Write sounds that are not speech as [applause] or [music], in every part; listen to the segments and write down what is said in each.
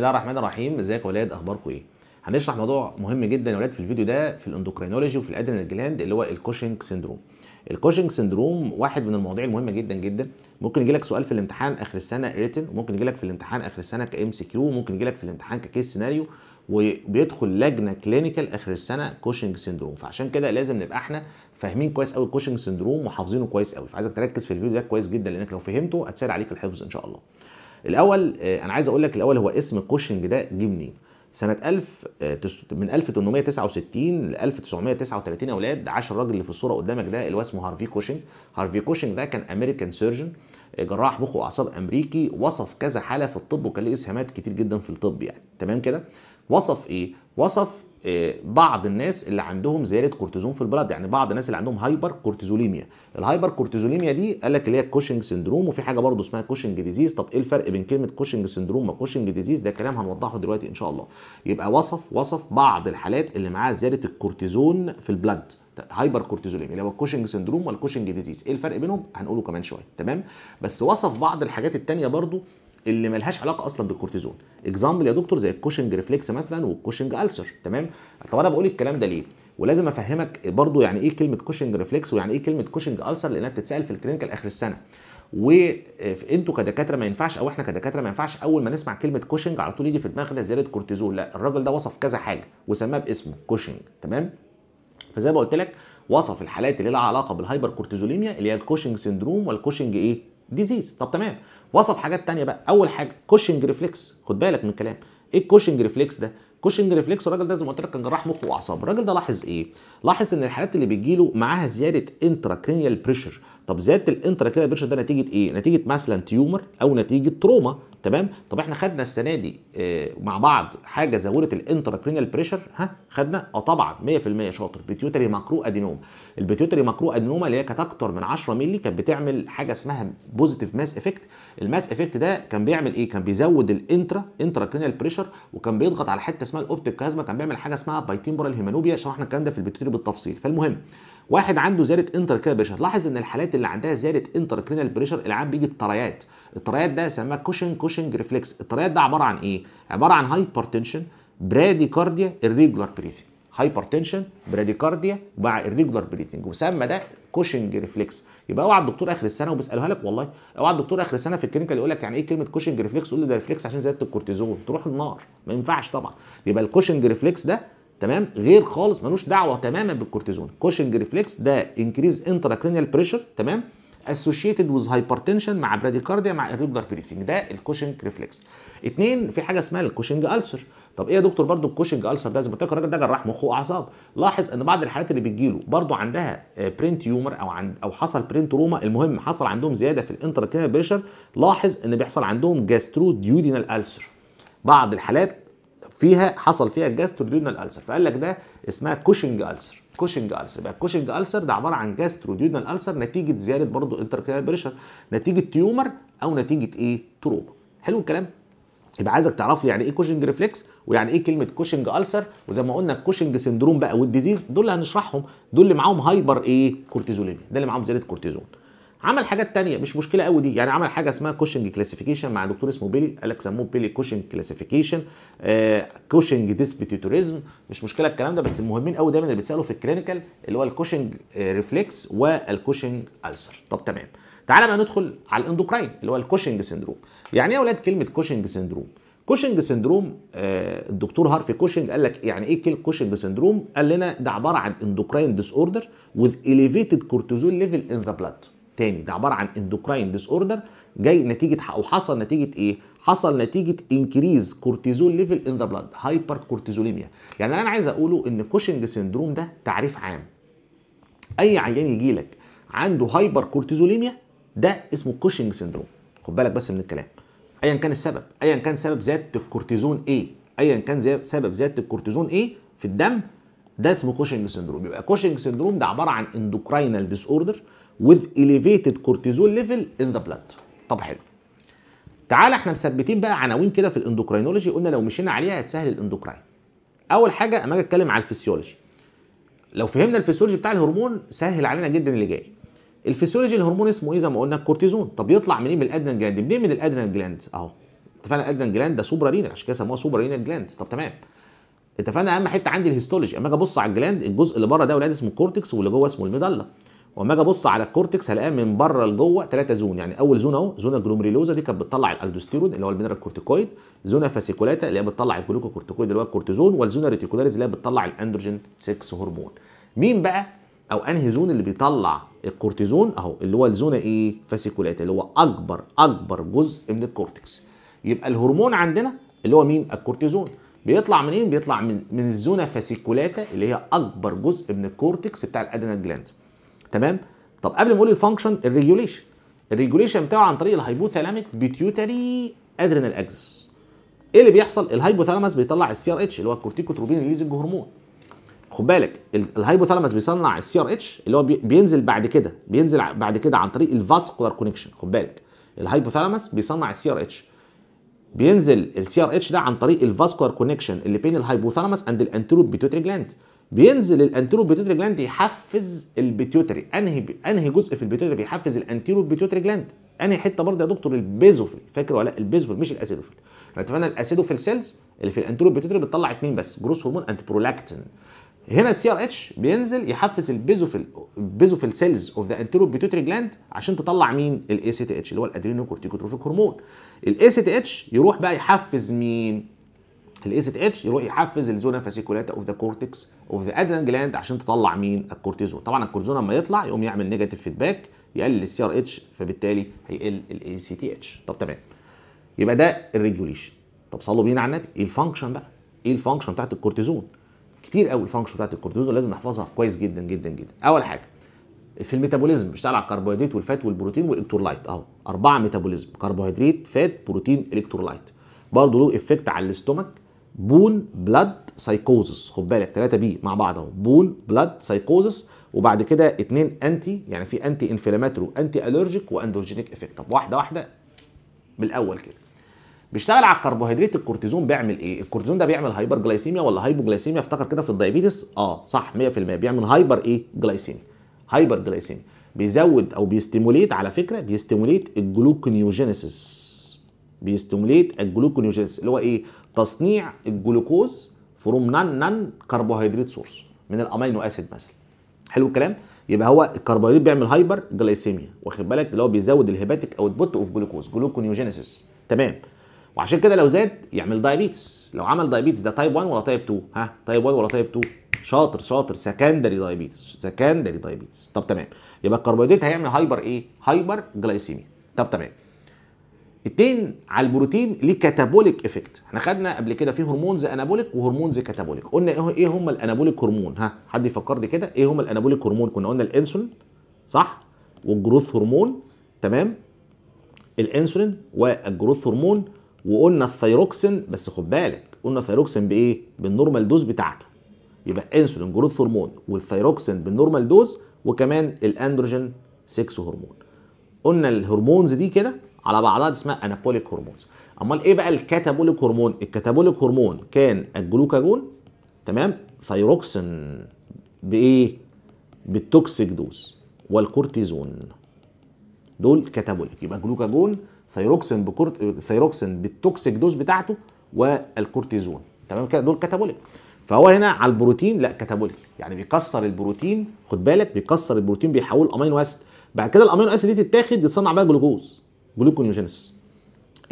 بسم الله الرحمن الرحيم ازيك يا ولاد اخباركم ايه هنشرح موضوع مهم جدا يا ولاد في الفيديو ده في الاندوكرينولوجي وفي الادرينال جلاند اللي هو الكوشنج سندروم الكوشنج سندروم واحد من المواضيع المهمه جدا جدا ممكن يجي لك سؤال في الامتحان اخر السنه ريتن ممكن يجي لك في الامتحان اخر السنه كام سي كيو ممكن يجي لك في الامتحان ككيس سيناريو وبيدخل لجنه كلينيكال اخر السنه كوشنج سندروم فعشان كده لازم نبقى احنا فاهمين كويس قوي الكوشنج سندروم وحافظينه كويس قوي فعايزك تركز في الفيديو ده كويس جدا لانك لو فهمته هتسهل عليك الحفظ ان شاء الله الاول آه، انا عايز اقول لك الاول هو اسم الكوشنج ده جه منين سنة 1000 آه، من 1869 ل 1939 يا اولاد عاش الراجل اللي في الصورة قدامك ده اللي هو اسمه هارفي كوشنج، هارفي كوشنج ده كان امريكان سيرجن جراح آه، مخ واعصاب امريكي وصف كذا حالة في الطب وكان ليه اسهامات كتير جدا في الطب يعني، تمام كده؟ وصف ايه؟ وصف آه، بعض الناس اللي عندهم زياده كورتيزون في البلد يعني بعض الناس اللي عندهم هايبر كورتيزوليميا الهايبر كورتيزوليميا دي قال لك اللي هي كوشنج سندروم وفي حاجه برضه اسمها كوشنج ديزيز طب ايه الفرق بين كلمه كوشنج سندروم وكوشنج ديزيز ده كلام هنوضحه دلوقتي ان شاء الله يبقى وصف وصف بعض الحالات اللي معاها زياده الكورتيزون في البلد طيب، هايبر كورتيزوليميا اللي هو الكوشنج سندروم والكوشنج ديزيز ايه الفرق بينهم هنقوله كمان شويه تمام بس وصف بعض الحاجات التانية برضه اللي ملهاش علاقه اصلا بالكورتيزون اكزامبل يا دكتور زي الكوشنج ريفلكس مثلا والكوشنج السر تمام طب انا بقول الكلام ده ليه ولازم افهمك برضو يعني ايه كلمه كوشنج ريفلكس ويعني ايه كلمه كوشنج السر لانها بتتسال في الكلينيكال اخر السنه وانتوا آه، كدكاتره ما ينفعش او احنا كدكاتره ما ينفعش اول ما نسمع كلمه كوشنج على طول يجي في دماغنا زياده كورتيزون لا الراجل ده وصف كذا حاجه وسماه باسمه كوشنج تمام فزي ما قلت لك وصف الحالات اللي لها علاقه بالهايبر كورتيزوليميا اللي هي الكوشنج سيندروم والكوشنج ايه ديزيز طب تمام وصف حاجات تانية بقى اول حاجه كوشنج ريفلكس خد بالك من الكلام ايه الكوشنج ريفلكس ده كوشنج ريفلكس الراجل ده زي ما قلت لك كان جراح مخ واعصاب الراجل ده لاحظ ايه لاحظ ان الحالات اللي بتجيله معاها زياده انتراكرينيال بريشر طب زياده الانتراكرينيال بريشر ده نتيجه ايه نتيجه مثلا تيومر او نتيجه تروما تمام طب احنا خدنا السنه دي آه، مع بعض حاجه زودت الانتراكرينال بريشر ها خدنا اه طبعا 100% شاطر بيتيوتري ماكرو ادينوم البيتيوتري ماكرو ادينوما اللي هي كانت اكتر من 10 مللي كانت بتعمل حاجه اسمها بوزيتيف ماس افكت الماس افكت ده كان بيعمل ايه كان بيزود الانترا انتراكرينال بريشر وكان بيضغط على حته اسمها الاوبتيك كازما كان بيعمل حاجه اسمها بايتيمبرال هيمانوبيا شرحنا الكلام ده في البيتيوتري بالتفصيل فالمهم واحد عنده زياده انتركرينال بريشر لاحظ ان الحالات اللي عندها زياده انتركرينال بريشر العام بيجي بطريات الطريات ده سماه كوشن كوشنج ريفلكس الطريات ده عباره عن ايه عباره عن هايبرتنشن براديكارديا الريجولار بريثنج هايبرتنشن براديكارديا مع الريجولار بريثنج وسمى ده كوشنج ريفلكس يبقى اوعى الدكتور اخر السنه وبساله لك والله اوعى الدكتور اخر السنه في الكلينيكال يقول لك يعني ايه كلمه كوشنج ريفلكس قول لي ده ريفلكس عشان زياده الكورتيزون تروح النار ما ينفعش طبعا يبقى الكوشنج ريفلكس ده تمام غير خالص ملوش دعوه تماما بالكورتيزون كوشنج ريفلكس ده انكريز انتراكرينيال بريشر تمام اسوشيتد with هايبرتنشن مع براديكارديا مع اريجولار بريثنج ده الكوشنج ريفلكس اثنين في حاجه اسمها الكوشنج السر طب ايه يا دكتور برضو الكوشنج السر ده زي ما قلت لك الراجل ده جراح مخ واعصاب لاحظ ان بعض الحالات اللي بتجيله برضو عندها برين آه، تيومر او عند او حصل برين تروما المهم حصل عندهم زياده في الانتراتينال بريشر لاحظ ان بيحصل عندهم جاسترو ديودينال السر بعض الحالات فيها حصل فيها جاسترو ديودينال السر فقال لك ده اسمها كوشنج السر كوشنج ألسر يبقى الكوشنج ألسر ده عبارة عن ديودنال ألسر نتيجة زيادة برضه انتركريال بريشر نتيجة تيومر أو نتيجة إيه تروما حلو الكلام يبقى عايزك تعرف لي يعني ايه كوشنج ريفلكس ويعني ايه كلمه كوشنج السر وزي ما قلنا الكوشنج سندروم بقى والديزيز دول اللي هنشرحهم دول اللي معاهم هايبر ايه كورتيزوليميا ده اللي معاهم زياده كورتيزون عمل حاجات تانية مش مشكله قوي دي يعني عمل حاجه اسمها كوشنج كلاسيفيكيشن مع دكتور اسمه بيلي قال لك سموه بيلي كوشنج كلاسيفيكيشن كوشنج ديسبيتيتوريزم مش مشكله الكلام ده بس المهمين قوي دايما اللي بيتسالوا في الكلينيكال اللي هو الكوشنج ريفلكس والكوشنج السر طب تمام تعالى بقى ندخل على الاندوكراين اللي هو الكوشنج سندروم يعني ايه يا اولاد كلمه كوشنج سندروم كوشنج سندروم آه الدكتور هارفي كوشنج قال لك يعني ايه كوشنج سندروم قال لنا ده عباره عن اندوكراين ديس اوردر وذ اليفيتد كورتيزول ليفل ان ذا بلاد تاني ده عباره عن اندوكراين ديس اوردر جاي نتيجه او حصل نتيجه ايه؟ حصل نتيجه انكريز كورتيزول ليفل ان ذا بلاد هايبر كورتيزوليميا يعني اللي انا عايز اقوله ان كوشنج سندروم ده تعريف عام اي عيان يجي لك عنده هايبر كورتيزوليميا ده اسمه كوشنج سندروم خد بالك بس من الكلام ايا كان السبب ايا كان سبب زياده الكورتيزون ايه ايا كان زي سبب زياده الكورتيزون ايه في الدم ده اسمه كوشنج سندروم يبقى كوشنج سندروم ده عباره عن اندوكراينال ديس اوردر with elevated cortisol level in the blood طب حلو تعالى احنا مثبتين بقى عناوين كده في الاندوكراينولوجي قلنا لو مشينا عليها هتسهل الاندوكراين اول حاجه اما اجي اتكلم على الفسيولوجي لو فهمنا الفسيولوجي بتاع الهرمون سهل علينا جدا اللي جاي الفسيولوجي الهرمون اسمه ايه زي ما قلنا الكورتيزون طب يطلع منين من الادرينال جلاند منين من الادرينال جلاند اهو اتفقنا الادرينال جلاند ده سوبرا رينال عشان كده سموها سوبرا رينال جلاند طب تمام اتفقنا اهم حته عندي الهيستولوجي اما اجي ابص على الجلاند الجزء اللي بره ده ولاد اسمه الكورتكس واللي جوه اسمه الميدالا واما اجي ابص على الكورتكس هلاقيها من بره لجوه ثلاثه زون يعني اول زون اهو زون جلومريلوزا دي كانت بتطلع الالدوستيرون اللي هو المينرال كورتيكويد زون فاسيكولاتا اللي هي بتطلع الجلوكوكورتيكويد اللي هو الكورتيزون والزون ريتيكولاريز اللي هي بتطلع الاندروجين 6 هرمون مين بقى او انهي زون اللي بيطلع الكورتيزون اهو اللي هو الزون ايه فاسيكولاتا اللي هو اكبر اكبر جزء من الكورتكس يبقى الهرمون عندنا اللي هو مين الكورتيزون بيطلع منين بيطلع من من الزونه فاسيكولاتا اللي هي اكبر جزء من الكورتكس بتاع الادرينال جلاند تمام طب قبل ما اقول الفانكشن الريجوليشن الريجوليشن بتاعه عن طريق الهايبوثالاميك بيتيوتري ادرينال اكسس ايه اللي بيحصل الهايبوثالامس بيطلع السي ار اتش اللي هو الكورتيكوتروبين ريليزنج هرمون خد بالك الهايبوثالامس بيصنع السي ار اتش اللي هو بينزل بعد كده بينزل بعد كده عن طريق الفاسكولار كونكشن خد بالك الهايبوثالامس بيصنع السي ار اتش بينزل السي ار اتش ده عن طريق الفاسكولار كونكشن اللي بين الهايبوثالامس اند الانتروب بيتوتري جلاند بينزل الانتيرو بيتوتري جلاند يحفز البيتيوتري انهي انهي جزء في البيتيوتري بيحفز الانتيرو بيتيوتري جلاند انهي حته برضه يا دكتور البيزوفيل فاكر ولا لا البيزوفيل مش الاسيدوفيل احنا اتفقنا الاسيدوفيل سيلز اللي في الانتيرو بيتيوتري بتطلع اثنين بس جروس هرمون انت برولاكتين هنا السي ار اتش بينزل يحفز البيزوفيل البيزوفيل سيلز اوف ذا انتيرو بيتيوتري جلاند عشان تطلع مين الاي سي تي اتش اللي هو الادرينو كورتيكوتروفيك هرمون الاي سي تي اتش يروح بقى يحفز مين الاي سي اتش يروح يحفز الزونا فاسيكولاتا اوف ذا كورتكس اوف ذا ادرينال جلاند عشان تطلع مين الكورتيزون طبعا الكورتيزون لما يطلع يقوم يعمل نيجاتيف فيدباك يقلل السي ار اتش فبالتالي هيقل الاي سي تي اتش طب تمام يبقى ده الريجوليشن طب صلوا بينا على النبي ايه الفانكشن بقى ايه الفانكشن بتاعت الكورتيزون كتير قوي الفانكشن بتاعت الكورتيزون لازم نحفظها كويس جدا جدا جدا اول حاجه في الميتابوليزم بيشتغل على الكربوهيدرات والفات والبروتين والالكترولايت اهو اربعه ميتابوليزم كربوهيدرات فات بروتين الكترولايت برضه له افكت على الاستومك بون بلاد سايكوزس خد بالك 3 بي مع بعض اهو بون بلاد سايكوزس وبعد كده اثنين انتي يعني في انتي انفلاماتوري انتي الرجيك واندروجينيك افكت طب واحده واحده من الاول كده بيشتغل على الكربوهيدرات الكورتيزون بيعمل ايه الكورتيزون ده بيعمل هايبر جلايسيميا ولا هايبو جلايسيميا افتكر كده في الدايبيتس اه صح 100% بيعمل هايبر ايه جلايسيميا هايبر جلايسيميا بيزود او بيستيموليت على فكره بيستيموليت الجلوكونيوجينيسيس بيستيموليت الجلوكونيوجينيسيس اللي هو ايه تصنيع الجلوكوز فروم نان نان كربوهيدريت سورس من الامينو اسيد مثلا حلو الكلام يبقى هو الكربوهيدرات بيعمل هايبر جلايسيميا واخد بالك اللي هو بيزود الهيباتيك اوتبوت اوف جلوكوز جلوكونيوجينيسيس تمام وعشان كده لو زاد يعمل دايابيتس لو عمل دايابيتس ده تايب 1 ولا تايب 2 ها تايب 1 ولا تايب 2 شاطر شاطر سكندري دايابيتس سكندري دايابيتس طب تمام يبقى الكربوهيدرات هيعمل هايبر ايه هايبر جلايسيميا طب تمام اتنين على البروتين ليه كاتابوليك افكت احنا خدنا قبل كده في هرمونز انابوليك وهرمونز كاتابوليك قلنا ايه, إيه هم الانابوليك هرمون ها حد يفكر لي كده ايه هم الانابوليك هرمون كنا قلنا الانسولين صح والجروث هرمون تمام الانسولين والجروث هرمون وقلنا الثيروكسين بس خد بالك قلنا الثيروكسين بايه بالنورمال دوز بتاعته يبقى انسولين جروث هرمون والثيروكسين بالنورمال دوز وكمان الاندروجين 6 هرمون قلنا الهرمونز دي كده على بعضها دي اسمها انابوليك هرمونز امال ايه بقى الكاتابوليك هرمون الكاتابوليك هرمون كان الجلوكاجون تمام ثيروكسين بايه بالتوكسيك دوز والكورتيزون دول كاتابوليك يبقى جلوكاجون ثيروكسين بكورت ثيروكسين بالتوكسيك دوز بتاعته والكورتيزون تمام كده دول كاتابوليك فهو هنا على البروتين لا كاتابوليك يعني بيكسر البروتين خد بالك بيكسر البروتين بيحوله امينو اسيد بعد كده الامينو اسيد دي تتاخد يتصنع بقى جلوكوز جلوكونيوجينيس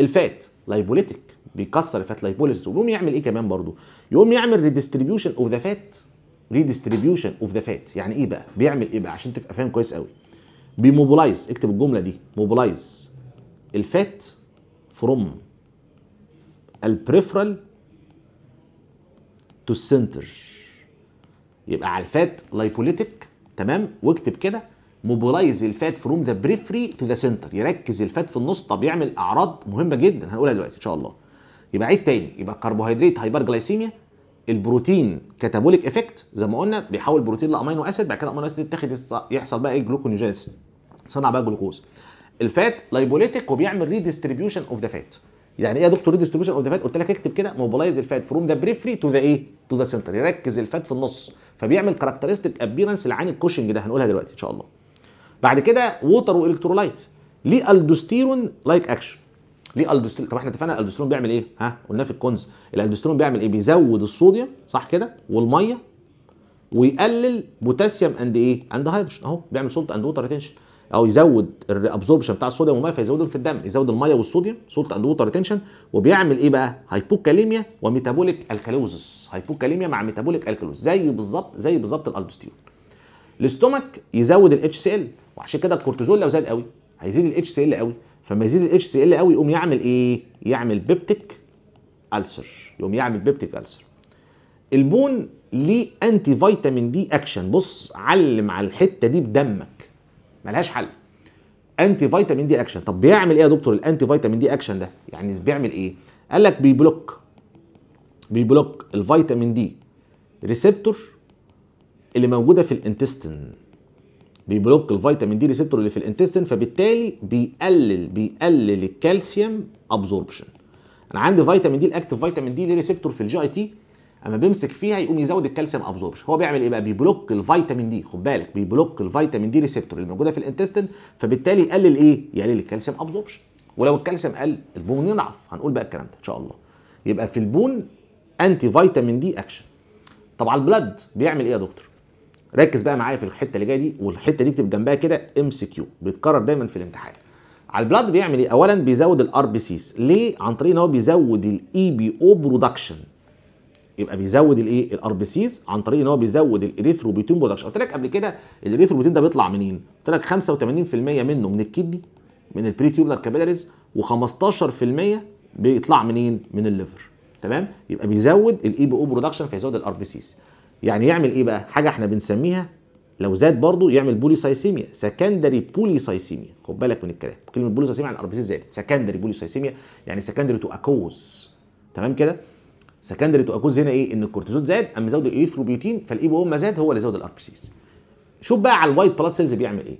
الفات لايبوليتيك بيكسر الفات لايبوليس ويقوم يعمل ايه كمان برضه يقوم يعمل ريديستريبيوشن اوف ذا فات ريديستريبيوشن اوف ذا فات يعني ايه بقى بيعمل ايه بقى عشان تبقى فاهم كويس قوي بيموبلايز اكتب الجمله دي موبلايز الفات فروم البريفرال تو السنتر يبقى على الفات لايبوليتيك تمام واكتب كده موبلايز الفات فروم ذا بريفري تو ذا سنتر يركز الفات في النص طب يعمل اعراض مهمه جدا هنقولها دلوقتي ان شاء الله يبقى عيد تاني يبقى كربوهيدرات هايبر جلايسيميا البروتين كاتابوليك افكت زي ما قلنا بيحول بروتين لامينو اسيد بعد كده الامينو اسيد يتاخد يحصل بقى ايه جلوكونيوجينس تصنع بقى جلوكوز الفات لايبوليتيك وبيعمل ريديستريبيوشن اوف ذا فات يعني ايه يا دكتور ريديستريبيوشن اوف ذا فات قلت لك اكتب كده موبلايز الفات فروم ذا بريفري تو ذا ايه تو ذا سنتر يركز الفات في النص فبيعمل كاركترستيك ابيرنس لعين الكوشنج ده هنقولها دلوقتي ان شاء الله بعد كده ووتر والكترولايت ليه الدوستيرون لايك اكشن ليه الدوستيرون طب احنا اتفقنا الدوستيرون بيعمل ايه ها قلنا في الكونز الالدوستيرون بيعمل ايه بيزود الصوديوم صح كده والميه ويقلل بوتاسيوم اند ايه اند هيدروجين اهو بيعمل سولت اند ووتر ريتنشن او يزود الابزوربشن بتاع الصوديوم والميه فيزودهم في الدم يزود الميه والصوديوم سولت اند ووتر ريتنشن وبيعمل ايه بقى هايبوكاليميا وميتابوليك الكالوزس هايبوكاليميا مع ميتابوليك الكالوز زي بالظبط زي بالظبط الالدوستيرون الاستومك يزود الاتش سي ال وعشان كده الكورتيزول لو زاد قوي هيزيد الاتش سي ال قوي فما يزيد الاتش سي ال قوي يقوم يعمل ايه؟ يعمل بيبتيك السر يقوم يعمل بيبتيك السر البون ليه انتي فيتامين دي اكشن بص علم على الحته دي بدمك ملهاش حل انتي فيتامين دي اكشن طب بيعمل ايه يا دكتور الانتي فيتامين دي اكشن ده يعني بيعمل ايه قال لك بيبلوك بيبلوك الفيتامين دي ريسبتور اللي موجوده في الانتستين بيبلوك الفيتامين دي ريسبتور اللي في الانتستين فبالتالي بيقلل بيقلل الكالسيوم ابزوربشن انا عندي فيتامين دي الاكتف فيتامين دي ليه ريسبتور في الجي اي تي اما بمسك فيها يقوم يزود الكالسيوم ابزوربشن هو بيعمل ايه بقى بيبلوك الفيتامين دي خد بالك بيبلوك الفيتامين دي ريسبتور اللي موجوده في الانتستين فبالتالي يقلل ايه يقلل الكالسيوم ابزوربشن ولو الكالسيوم قل البون يضعف هنقول بقى الكلام ده ان شاء الله يبقى في البون انتي فيتامين دي اكشن طب على البلد بيعمل ايه يا دكتور ركز بقى معايا في الحته اللي جايه دي والحته دي اكتب جنبها كده ام سي كيو بيتكرر دايما في الامتحان على البلاد بيعمل ايه اولا بيزود الار بي سيز ليه عن طريق ان هو بيزود الاي بي او برودكشن يبقى بيزود الايه الار بي سيز عن طريق ان هو بيزود الاريثروبيتين برودكشن قلت لك قبل كده الاريثروبيتين ده بيطلع منين قلت لك 85% منه من الكدني من البريتيوبلر كابيلاريز و15% بيطلع منين من الليفر تمام يبقى بيزود الاي بي او برودكشن فيزود الار بي سيز يعني يعمل ايه بقى حاجه احنا بنسميها لو زاد برضه يعمل بوليسايسيميا سكندري بوليسايسيميا خد بالك من الكلام كلمه بوليسايسيميا يعني الاربيسيس زادت سكندري بوليسايسيميا يعني سكندري تو اكوز تمام كده سكندري تو اكوز هنا ايه ان الكورتيزون زاد اما زود الايثروبيوتين فالاي بي ما زاد هو اللي زود الاربيسيس شوف بقى على الوايت بلاد سيلز بيعمل ايه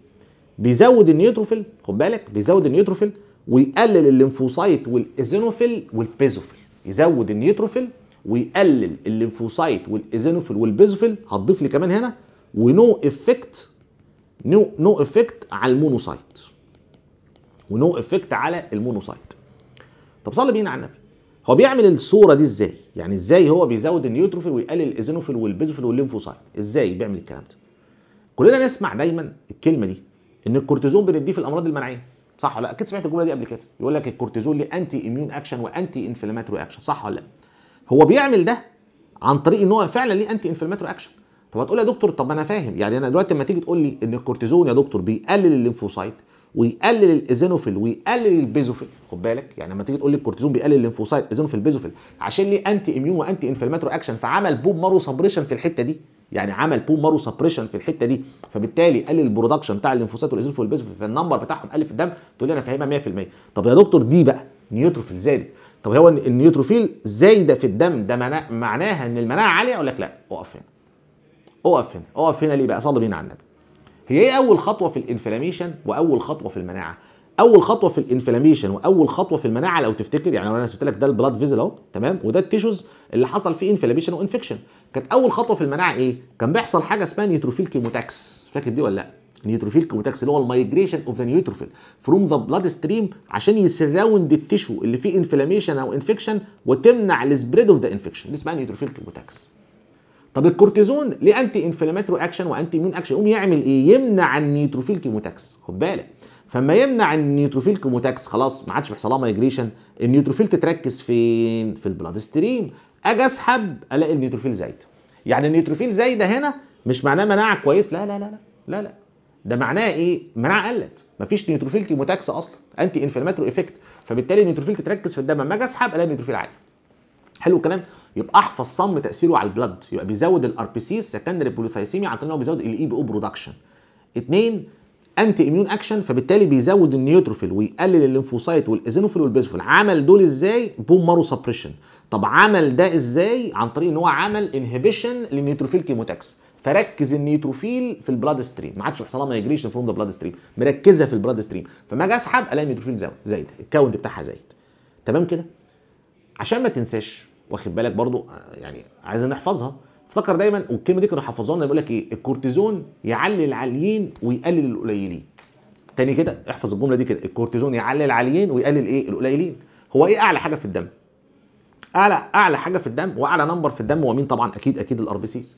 بيزود النيوتروفيل خد بالك بيزود النيوتروفيل ويقلل الليمفوسايت والايزينوفيل والبيزوفيل يزود النيوتروفيل ويقلل الليمفوسايت والايزينوفيل والبيزوفيل هتضيف لي كمان هنا ونو افكت نو نو افكت على المونوسايت ونو افكت على المونوسايت طب صلي بينا على النبي هو بيعمل الصوره دي ازاي يعني ازاي هو بيزود النيوتروفيل ويقلل الايزينوفيل والبيزوفيل والليمفوسايت ازاي بيعمل الكلام ده كلنا نسمع دايما الكلمه دي ان الكورتيزون بنديه في الامراض المناعيه صح ولا لا اكيد سمعت الجمله دي قبل كده يقول لك الكورتيزون ليه انتي اميون اكشن وانتي انفلاماتوري اكشن صح ولا لا هو بيعمل ده عن طريق ان هو فعلا ليه انتي انفلاماتوري اكشن طب هتقول يا دكتور طب انا فاهم يعني انا دلوقتي لما تيجي تقول لي ان الكورتيزون يا دكتور بيقلل الليمفوسايت ويقلل الايزينوفيل ويقلل البيزوفيل خد بالك يعني لما تيجي تقول لي الكورتيزون بيقلل الليمفوسايت ايزينوفيل بيزوفيل عشان ليه انتي اميون وانتي انفلاماتوري اكشن فعمل بوم مارو سبريشن في الحته دي يعني عمل بوم مارو سبريشن في الحته دي فبالتالي قلل البرودكشن بتاع الليمفوسايت والايزوفيل والبيزوفيل فالنمبر بتاعهم قل في الدم تقول لي انا فاهمها 100% طب يا دكتور دي بقى نيوتروفيل زادت طب هو النيوتروفيل زايده في الدم ده معناها ان المناعه عاليه اقول لك لا اقف هنا اقف هنا اقف هنا ليه بقى صلي بينا على النبي هي ايه اول خطوه في الانفلاميشن واول خطوه في المناعه اول خطوه في الانفلاميشن واول خطوه في المناعه لو تفتكر يعني انا سبت لك ده البلاد فيزل اهو تمام وده التيشوز اللي حصل فيه انفلاميشن وانفكشن كانت اول خطوه في المناعه ايه كان بيحصل حاجه اسمها نيتروفيل كيموتاكس فاكر دي ولا لا النيوتروفيل كيموتاكس اللي هو المايجريشن اوف ذا نيوتروفيل فروم ذا بلاد ستريم عشان يسراوند التشو اللي فيه انفلاميشن او انفكشن وتمنع السبريد اوف ذا انفكشن دي اسمها نيوتروفيل كيموتاكس طب الكورتيزون ليه انتي انفلاماتوري اكشن وانتي اميون اكشن يقوم يعمل ايه يمنع النيوتروفيل كيموتاكس خد بالك فما يمنع النيوتروفيل كيموتاكس خلاص ما عادش بيحصل لها مايجريشن النيوتروفيل تتركز فين في البلاد ستريم اجي اسحب الاقي النيوتروفيل زايده يعني النيوتروفيل زايده هنا مش معناه مناعه كويس لا لا لا لا لا, لا. ده معناه ايه؟ المناعه قلت، مفيش نيوتروفيل كيموتاكس اصلا، انتي انفلاماتوري ايفيكت، فبالتالي النيوتروفيل تتركز في الدم، اما اجي اسحب الاقي النيوتروفيل عالي. حلو الكلام؟ يبقى احفظ صم تاثيره على البلد، يبقى بيزود الار بي سي السكندري بوليثايسيمي عن طريق ان هو بيزود الاي بي او برودكشن. اثنين انتي اميون اكشن فبالتالي بيزود النيوتروفيل ويقلل الليمفوسايت والايزينوفيل والبيزوفيل، عمل دول ازاي؟ بوم مارو سبريشن. طب عمل ده ازاي؟ عن طريق ان هو عمل انهبيشن للنيوتروفيل كيموتاكس. فركز النيتروفيل في البلاد ستريم ما عادش بيحصل ما يجريش فروم ذا بلاد ستريم مركزه في البلاد ستريم فما اجي اسحب الاقي النيتروفيل زايد الكاونت بتاعها زايد تمام كده عشان ما تنساش واخد بالك برضو آه، يعني عايزين نحفظها افتكر دايما والكلمه دي كانوا حافظوها لنا بيقول لك ايه الكورتيزون يعلي العاليين ويقلل القليلين تاني كده احفظ الجمله دي كده الكورتيزون يعلي العاليين ويقلل ايه القليلين هو ايه اعلى حاجه في الدم اعلى اعلى حاجه في الدم واعلى نمبر في الدم هو مين طبعا اكيد اكيد الار بي سيز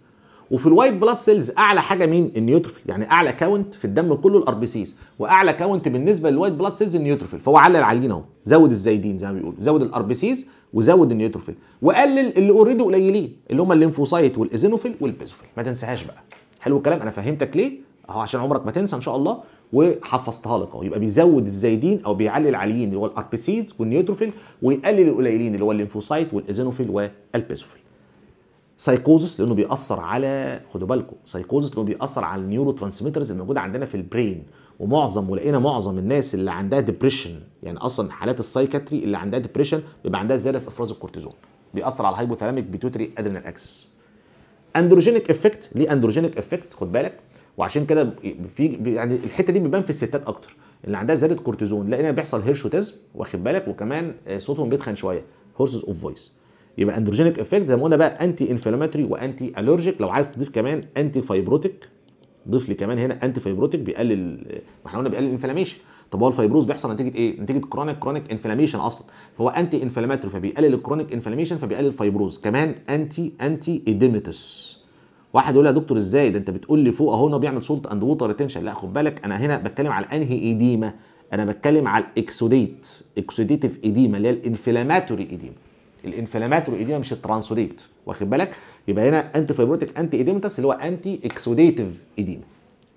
وفي الوايت بلاد سيلز اعلى حاجه مين النيوتروفيل يعني اعلى كاونت في الدم كله الار بي سيز واعلى كاونت بالنسبه للوايت بلاد سيلز النيوتروفيل فهو علل علينا اهو زود الزايدين زي ما بيقولوا زود الار بي سيز وزود النيوتروفيل وقلل اللي اوريدي قليلين اللي هم الليمفوسايت والايزينوفيل والبيزوفيل ما تنساهاش بقى حلو الكلام انا فهمتك ليه اهو عشان عمرك ما تنسى ان شاء الله وحفظتها لك اهو يبقى بيزود الزايدين او بيعلي العاليين اللي هو الار بي سيز والنيوتروفيل ويقلل القليلين اللي هو الليمفوسايت والايزينوفيل والبيزوفيل سايكوزس لانه بيأثر على خدوا بالكم سايكوزس لانه بيأثر على النيورو ترانسميترز الموجوده عندنا في البرين ومعظم ولقينا معظم الناس اللي عندها ديبريشن يعني اصلا حالات السايكاتري اللي عندها ديبريشن بيبقى عندها زياده في افراز الكورتيزون بيأثر على الهايبوثلاميك بيتوتري ادرينال اكسس اندروجينيك افكت ليه اندروجينيك افكت خد بالك وعشان كده في يعني الحته دي بيبان في الستات اكتر اللي عندها زياده كورتيزون لقينا بيحصل هيرشوتيزم واخد بالك وكمان آه، صوتهم بيتخن شويه هورسز اوف فويس يبقى اندروجينيك افكت زي ما قلنا بقى انتي انفلاماتوري وانتي الرجيك لو عايز تضيف كمان انتي فايبروتيك ضيف لي كمان هنا انتي فايبروتيك بيقلل ما احنا قلنا بيقلل الانفلاميشن طب هو الفايبروز بيحصل نتيجه ايه؟ نتيجه كرونيك كرونيك انفلاميشن اصلا فهو انتي انفلاماتوري فبيقلل الكرونيك انفلاميشن فبيقلل الفايبروز كمان انتي انتي ايديمتس واحد يقول لي يا دكتور ازاي ده انت بتقول لي فوق اهو بيعمل سولت اند ووتر ريتنشن لا خد بالك انا هنا بتكلم على انهي ايديما انا بتكلم على الاكسوديت اكسوديتيف ايديما اللي هي الانفلاماتوري ايديما الانفلاماتوري ايديما مش الترانسوديت واخد بالك يبقى هنا انتي فيبروتيك انتي اديمتس اللي هو انتي اكسوديتيف ايديما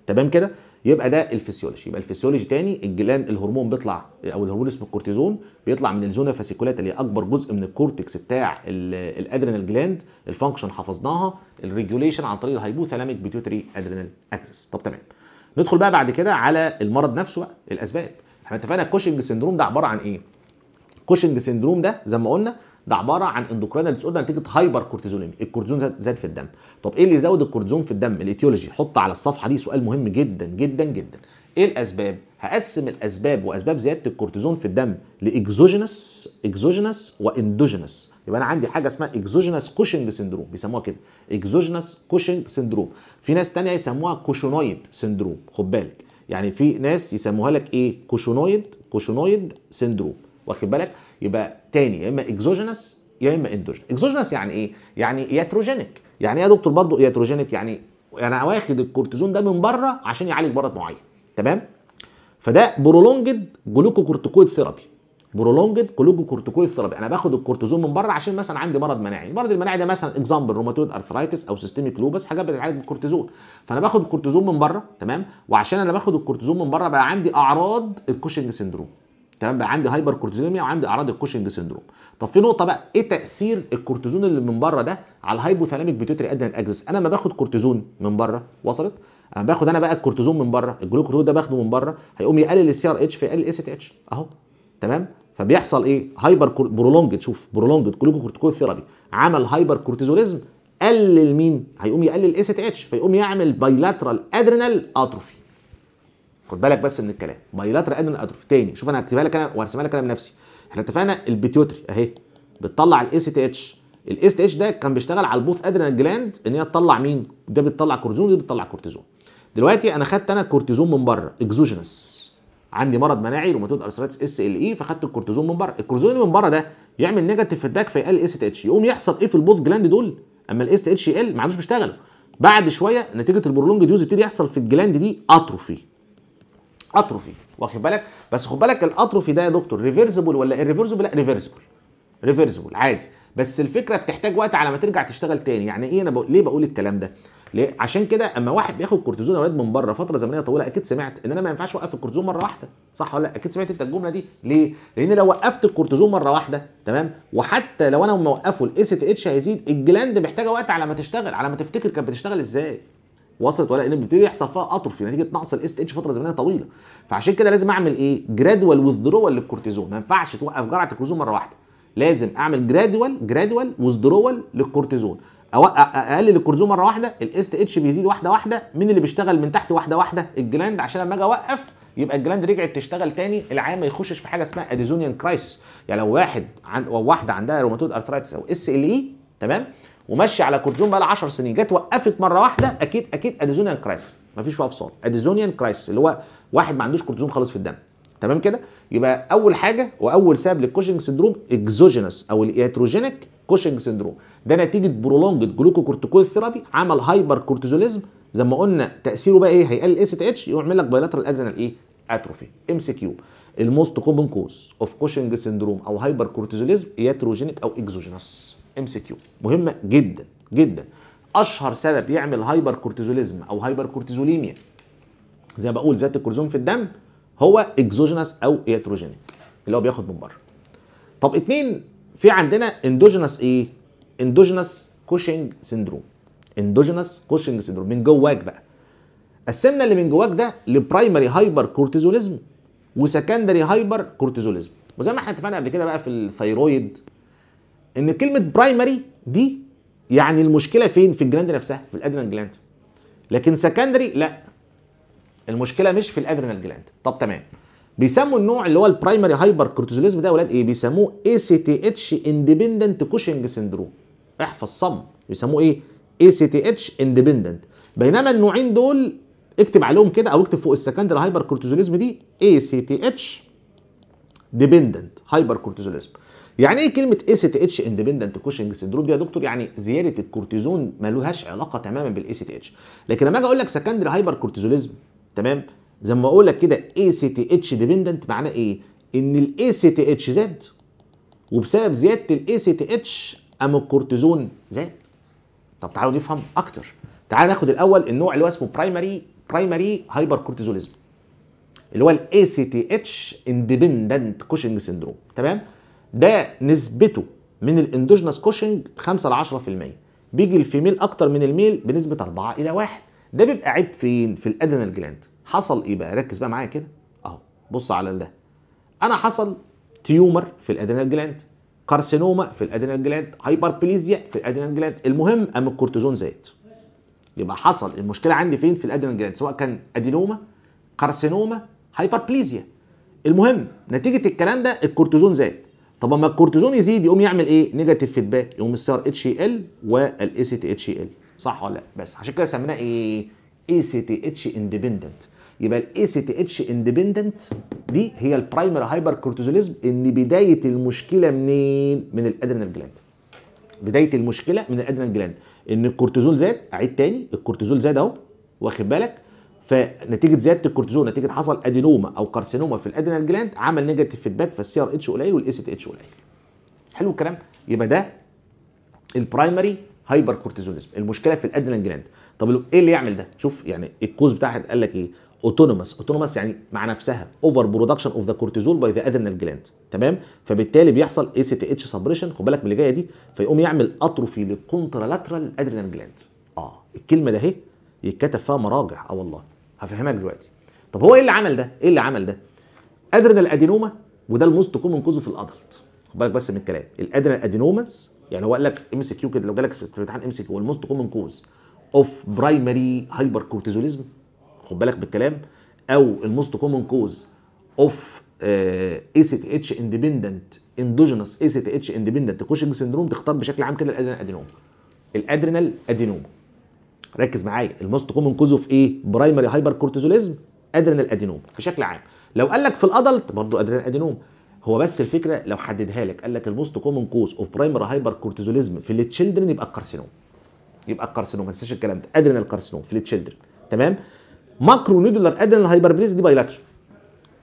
تمام كده يبقى ده الفسيولوجي يبقى الفسيولوجي تاني الجلان الهرمون بيطلع او الهرمون اسمه الكورتيزون بيطلع من الزونا فاسيكولات اللي هي اكبر جزء من الكورتكس بتاع الادرينال جلاند الفانكشن حفظناها الريجوليشن عن طريق الهايبوثلاميك بيتيوتري ادرينال اكسس طب تمام ندخل بقى بعد كده على المرض نفسه بقى الاسباب احنا اتفقنا الكوشنج سندروم ده عباره عن ايه كوشنج سندروم ده زي ما قلنا ده عباره عن اندوكرين ديس اوردر نتيجه هايبر كورتيزونيميا الكورتيزون زاد في الدم طب ايه اللي يزود الكورتيزون في الدم الايتيولوجي حط على الصفحه دي سؤال مهم جدا جدا جدا ايه الاسباب هقسم الاسباب واسباب زياده الكورتيزون في الدم لاكزوجينس اكزوجينس واندوجينس يبقى انا عندي حاجه اسمها اكزوجينس كوشنج سندروم بيسموها كده اكزوجينس كوشنج سندروم في ناس تانية يسموها كوشونويد سندروم خد بالك يعني في ناس يسموها لك ايه كوشونويد كوشونويد سندروم واخد بالك يبقى تاني يا اما اكزوجينس يا اما اندوجينس اكزوجينس يعني ايه يعني ياتروجينيك يعني ايه يا دكتور برضو ياتروجينيك يعني انا واخد الكورتيزون ده من بره عشان يعالج مرض معين تمام فده برولونجد جلوكوكورتيكويد ثيرابي برولونجد جلوكوكورتيكويد ثيرابي انا باخد الكورتيزون من بره عشان مثلا عندي مرض مناعي المرض المناعي ده مثلا اكزامبل روماتويد ارثرايتس او سيستميك لوبس حاجات بتتعالج بالكورتيزون فانا باخد الكورتيزون من بره تمام وعشان انا باخد الكورتيزون من بره بقى عندي اعراض الكوشنج سيندروم تمام بقى عندي هايبر كورتيزونيميا وعندي اعراض الكوشنج سيندروم طب في نقطه بقى ايه تاثير الكورتيزون اللي من بره ده على الهايبوثالاميك بيتوتري ادن اكسس انا ما باخد كورتيزون من بره وصلت انا باخد انا بقى الكورتيزون من بره الجلوكورتيزون ده باخده من بره هيقوم يقلل السي ار اتش فيقلل الاس اتش اهو تمام فبيحصل ايه هايبر كور... برولونج شوف برولونج جلوكورتيكويد ثيرابي عمل هايبر كورتيزوليزم قلل مين هيقوم يقلل الاس اتش فيقوم يعمل بايلاترال ادرينال اتروفي خد بالك بس من الكلام بايلاتر ادرينال اتروفي تاني شوف انا هكتبها لك انا وهرسمها لك انا بنفسي احنا اتفقنا البيتيوتري اهي بتطلع الاي سي تي اتش الاي سي تي اتش ده كان بيشتغل على البوث ادرينال جلاند ان هي تطلع مين ده بتطلع كورتيزون ودي بتطلع كورتيزون دلوقتي انا خدت انا كورتيزون من بره اكزوجينس عندي مرض مناعي روماتويد ارثرايتس اس ال اي فخدت الكورتيزون من بره الكورتيزون من بره ده يعمل نيجاتيف فيدباك فيقل الاس تي اتش يقوم يحصل ايه في البوث جلاند دول اما الاس تي اتش يقل ما عندوش بيشتغلوا بعد شويه نتيجه البرولونج ديوز يبتدي يحصل في الجلاند دي اتروفي اتروفي واخد بالك بس خد بالك الاتروفي ده يا دكتور ريفرسبل ولا ريفرسبل لا ريفرسبل ريفرسبل عادي بس الفكره بتحتاج وقت على ما ترجع تشتغل تاني يعني ايه انا بقول ليه بقول الكلام ده ليه عشان كده اما واحد بياخد كورتيزون اولاد من بره فتره زمنيه طويله اكيد سمعت ان انا ما ينفعش اوقف الكورتيزون مره واحده صح ولا لا اكيد سمعت انت الجمله دي ليه لان لو وقفت الكورتيزون مره واحده تمام وحتى لو انا موقفه الاس تي اتش هيزيد الجلاند محتاجه وقت على ما تشتغل على ما تفتكر كانت بتشتغل ازاي وصلت ولا ان بيبتدي يحصل فيها اطرف نتيجه نقص الاس اتش فتره زمنيه طويله فعشان كده لازم اعمل ايه جرادوال وذرول للكورتيزون ما ينفعش توقف جرعه الكورتيزون مره واحده لازم اعمل جرادوال جرادوال وذرول للكورتيزون اقلل الكورتيزون مره واحده الاس اتش بيزيد واحده واحده مين اللي بيشتغل من تحت واحده واحده الجلاند عشان لما اجي اوقف يبقى الجلاند رجعت تشتغل تاني العيان ما يخشش في حاجه اسمها اديزونيان كرايسيس يعني لو واحد عن واحده عندها روماتويد ارثرايتس او اس ال اي تمام وماشي على كورتيزون بقى 10 سنين جت وقفت مره واحده اكيد اكيد اديزونيان كرايس مفيش فيها فصال اديزونيان كرايس اللي هو واحد ما عندوش كورتيزون خالص في الدم تمام كده يبقى اول حاجه واول سبب للكوشنج سندروم اكزوجينس او الاتروجينيك كوشنج سندروم ده نتيجه برولونجد جلوكوكورتيكويد ثيرابي عمل هايبر كورتيزوليزم زي ما قلنا تاثيره بقى ايه هيقلل اس تي اتش يعمل لك بايلاترال ادرينال ايه اتروفي ام سي كيو الموست كومن كوز اوف كوشنج سيندروم او هايبر كورتيزوليزم اتروجينيك او اكزوجينس ام سي كيو مهمه جدا جدا اشهر سبب يعمل هايبر كورتيزوليزم او هايبر كورتيزوليميا زي ما بقول ذات الكورتيزون في الدم هو اكزوجينس او ايتروجينيك اللي هو بياخد من بره طب اتنين في عندنا اندوجينس ايه اندوجينس كوشنج سيندروم اندوجينس كوشنج سيندروم من جواك بقى قسمنا اللي من جواك ده لبرايمري هايبر كورتيزوليزم وسكندري هايبر كورتيزوليزم وزي ما احنا اتفقنا قبل كده بقى في الثيرويد ان كلمه برايمري دي يعني المشكله فين في الجلاند نفسها في الادرينال جلاند لكن سكندري لا المشكله مش في الادرينال جلاند طب تمام بيسموا النوع اللي هو البرايمري هايبر كورتيزوليزم ده يا اولاد ايه بيسموه اي سي تي اتش اندبندنت كوشنج سيندروم احفظ صم بيسموه ايه اي سي تي اتش اندبندنت بينما النوعين دول اكتب عليهم كده او اكتب فوق السكندري هايبر كورتيزوليزم دي اي سي تي اتش ديبندنت هايبر كورتيزوليزم يعني ايه كلمه اي سي تي اتش اندبندنت كوشنج سندروم دي يا دكتور يعني زياده الكورتيزون مالهاش علاقه تماما بالاي سي تي اتش لكن لما اجي اقول لك سكندري هايبر كورتيزوليزم تمام زي ما اقول لك كده اي سي تي اتش ديبندنت معناه ايه ان الاي سي تي اتش زاد وبسبب زياده الاي سي تي اتش قام الكورتيزون زاد طب تعالوا نفهم اكتر تعالى ناخد الاول النوع اللي هو اسمه برايمري برايمري هايبر كورتيزوليزم اللي هو الاي سي تي اتش اندبندنت كوشنج سندروم تمام ده نسبته من الاندوجنس كوشنج 5 ل 10% بيجي الفيميل اكتر من الميل بنسبه 4 الى 1 ده بيبقى عيب فين في الادنال جلاند حصل ايه بقى ركز بقى معايا كده اهو بص على ده انا حصل تيومر في الادنال جلاند كارسينوما في الادنال جلاند هايبربليزيا في الادنال جلاند المهم ام الكورتيزون زاد يبقى حصل المشكله عندي فين في الادنال جلاند سواء كان ادينوما كارسينوما هايبربليزيا المهم نتيجه الكلام ده الكورتيزون زاد طب اما الكورتيزون يزيد يقوم يعمل ايه؟ نيجاتيف فيدباك يقوم السي ار اتش ال والاي سي تي اتش ال صح ولا لا؟ بس عشان كده سميناه ايه؟ اي سي تي اتش اندبندنت يبقى الاي سي تي اتش اندبندنت دي هي البرايمري هايبر كورتيزوليزم ان بدايه المشكله منين؟ من الادرينال جلاند. بدايه المشكله من الادرينال جلاند ان الكورتيزول زاد اعيد تاني الكورتيزول زاد اهو واخد بالك فنتيجه زياده الكورتيزون نتيجه حصل ادينوما او كارسينوما في الادرينال جلاند عمل نيجاتيف فيدباك فالسي ار اتش قليل والاي سي اتش قليل حلو الكلام يبقى ده البرايمري هايبر كورتيزونيزم المشكله في الادرينال جلاند طب ايه اللي يعمل ده شوف يعني الكوز بتاعها قال لك ايه اوتونوموس اوتونوموس يعني مع نفسها اوفر برودكشن اوف ذا كورتيزول باي ذا ادرينال جلاند تمام فبالتالي بيحصل اي سي تي اتش سبريشن خد بالك من اللي جايه دي فيقوم يعمل اتروفي للكونترالاترال ادرينال جلاند اه الكلمه ده اهي يتكتب فيها مراجع اه والله هفهمك دلوقتي طب هو ايه اللي عمل ده ايه اللي عمل ده ادرينال ادينوما وده الموست كومن كوز في الادلت خد بالك بس من الكلام الادرينال ادينوماز يعني هو قال لك ام سي كيو كده لو جالك في ام سي كيو الموست كومن كوز اوف برايمري هايبر كورتيزوليزم خد بالك بالكلام او الموست كومن كوز اوف اي سي تي اتش اندبندنت اندوجينوس اي سي تي اتش اندبندنت كوشنج سندروم تختار بشكل عام كده الادرينال ادينوما الادرينال ادينوما ركز معايا الموست كومن كوز اوف ايه برايمري هايبر كورتيزوليزم ادرينال ادينوم بشكل عام لو قال لك في الادلت برضه ادرينال ادينوم هو بس الفكره لو حددها لك قال لك الموست كومن كوز اوف برايمري هايبر كورتيزوليزم في التشيلدرن يبقى الكارسينوم يبقى الكارسينوم ما تنساش الكلام ده ادرينال كارسينوم في التشيلدرن تمام ماكرو نودولار ادرينال هايبربريزيا دي بايلاتر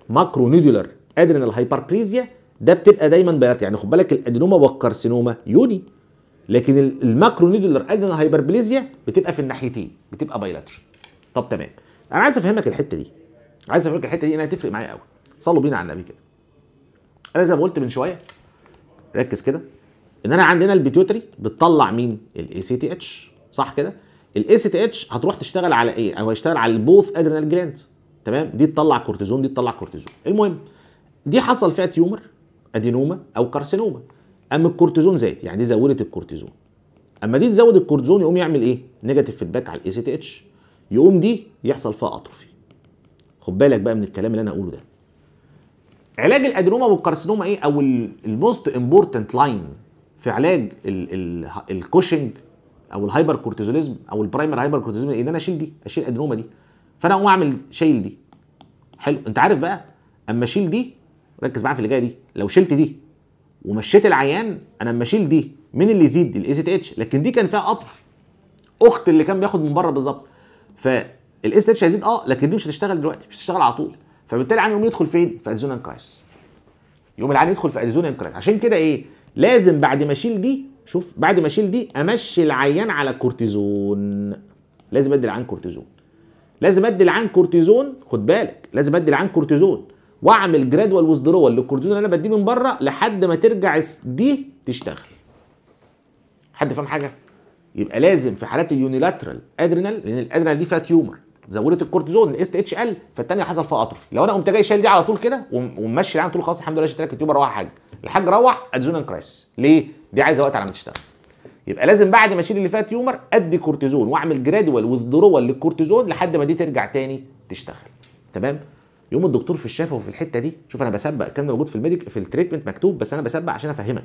ماكرو نودولار ادرينال هايبربريزيا ده بتبقى دايما بايلاتر يعني خد بالك الادينوما والكارسينوما يوني لكن الماكرو نيدولر اجنال هايبربليزيا بتبقى في الناحيتين بتبقى بايلاترال طب تمام انا عايز افهمك الحته دي عايز افهمك الحته دي انها تفرق معايا قوي صلوا بينا على النبي كده انا زي ما قلت من شويه ركز كده ان انا عندنا البيتيوتري بتطلع مين الاي سي تي اتش صح كده الاي سي تي اتش هتروح تشتغل على ايه او هيشتغل على البوث ادرينال جلاند تمام دي تطلع كورتيزون دي تطلع كورتيزون المهم دي حصل فيها تيومر ادينوما او كارسينوما اما الكورتيزون زاد يعني دي زودت الكورتيزون اما دي تزود الكورتيزون يقوم يعمل ايه نيجاتيف فيدباك على الاي سي تي اتش يقوم دي يحصل فيها اتروفي خد بالك بقى من الكلام اللي انا اقوله ده علاج الادينوما والكارسينوما ايه او الموست امبورتنت لاين في علاج الكوشنج او الهايبر كورتيزوليزم او البرايمر هايبر كورتيزوليزم ان انا اشيل دي اشيل الادينوما دي فانا اقوم اعمل شايل دي حلو انت عارف بقى اما اشيل دي ركز معايا في اللي جايه دي لو شلت دي ومشيت العيان انا لما اشيل دي مين اللي يزيد الاي سي اتش لكن دي كان فيها قطر اخت اللي كان بياخد من بره بالظبط فالاي سي اتش هيزيد اه لكن دي مش هتشتغل دلوقتي مش هتشتغل على طول فبالتالي العيان يقوم يدخل فين؟ في الزونان كرايس يقوم العيان يدخل في الزونان كرايس عشان كده ايه؟ لازم بعد ما اشيل دي شوف بعد ما اشيل دي امشي العيان على كورتيزون لازم ادي العيان كورتيزون لازم ادي العيان كورتيزون خد بالك لازم ادي العيان كورتيزون واعمل جرادوال وذرول للكورتيزون اللي انا بديه من بره لحد ما ترجع دي تشتغل حد فاهم حاجه يبقى لازم في حالات اليونيلاترال ادرينال لان الادرينال دي فيها تيومر زودت الكورتيزون الاس اتش ال فالثانيه حصل فيها اطرف لو انا قمت جاي شايل دي على طول كده وممشي العين طول خلاص الحمد لله شلت التيومر روح حاج الحاج روح ادزونال كرايس ليه دي عايزه وقت على ما تشتغل يبقى لازم بعد ما اشيل اللي فيها تيومر ادي كورتيزون واعمل جرادوال وذرول للكورتيزون لحد ما دي ترجع تاني تشتغل تمام يوم الدكتور في الشافه وفي الحته دي شوف انا بسبق الكلام ده موجود في الميديك في التريتمنت مكتوب بس انا بسبق عشان افهمك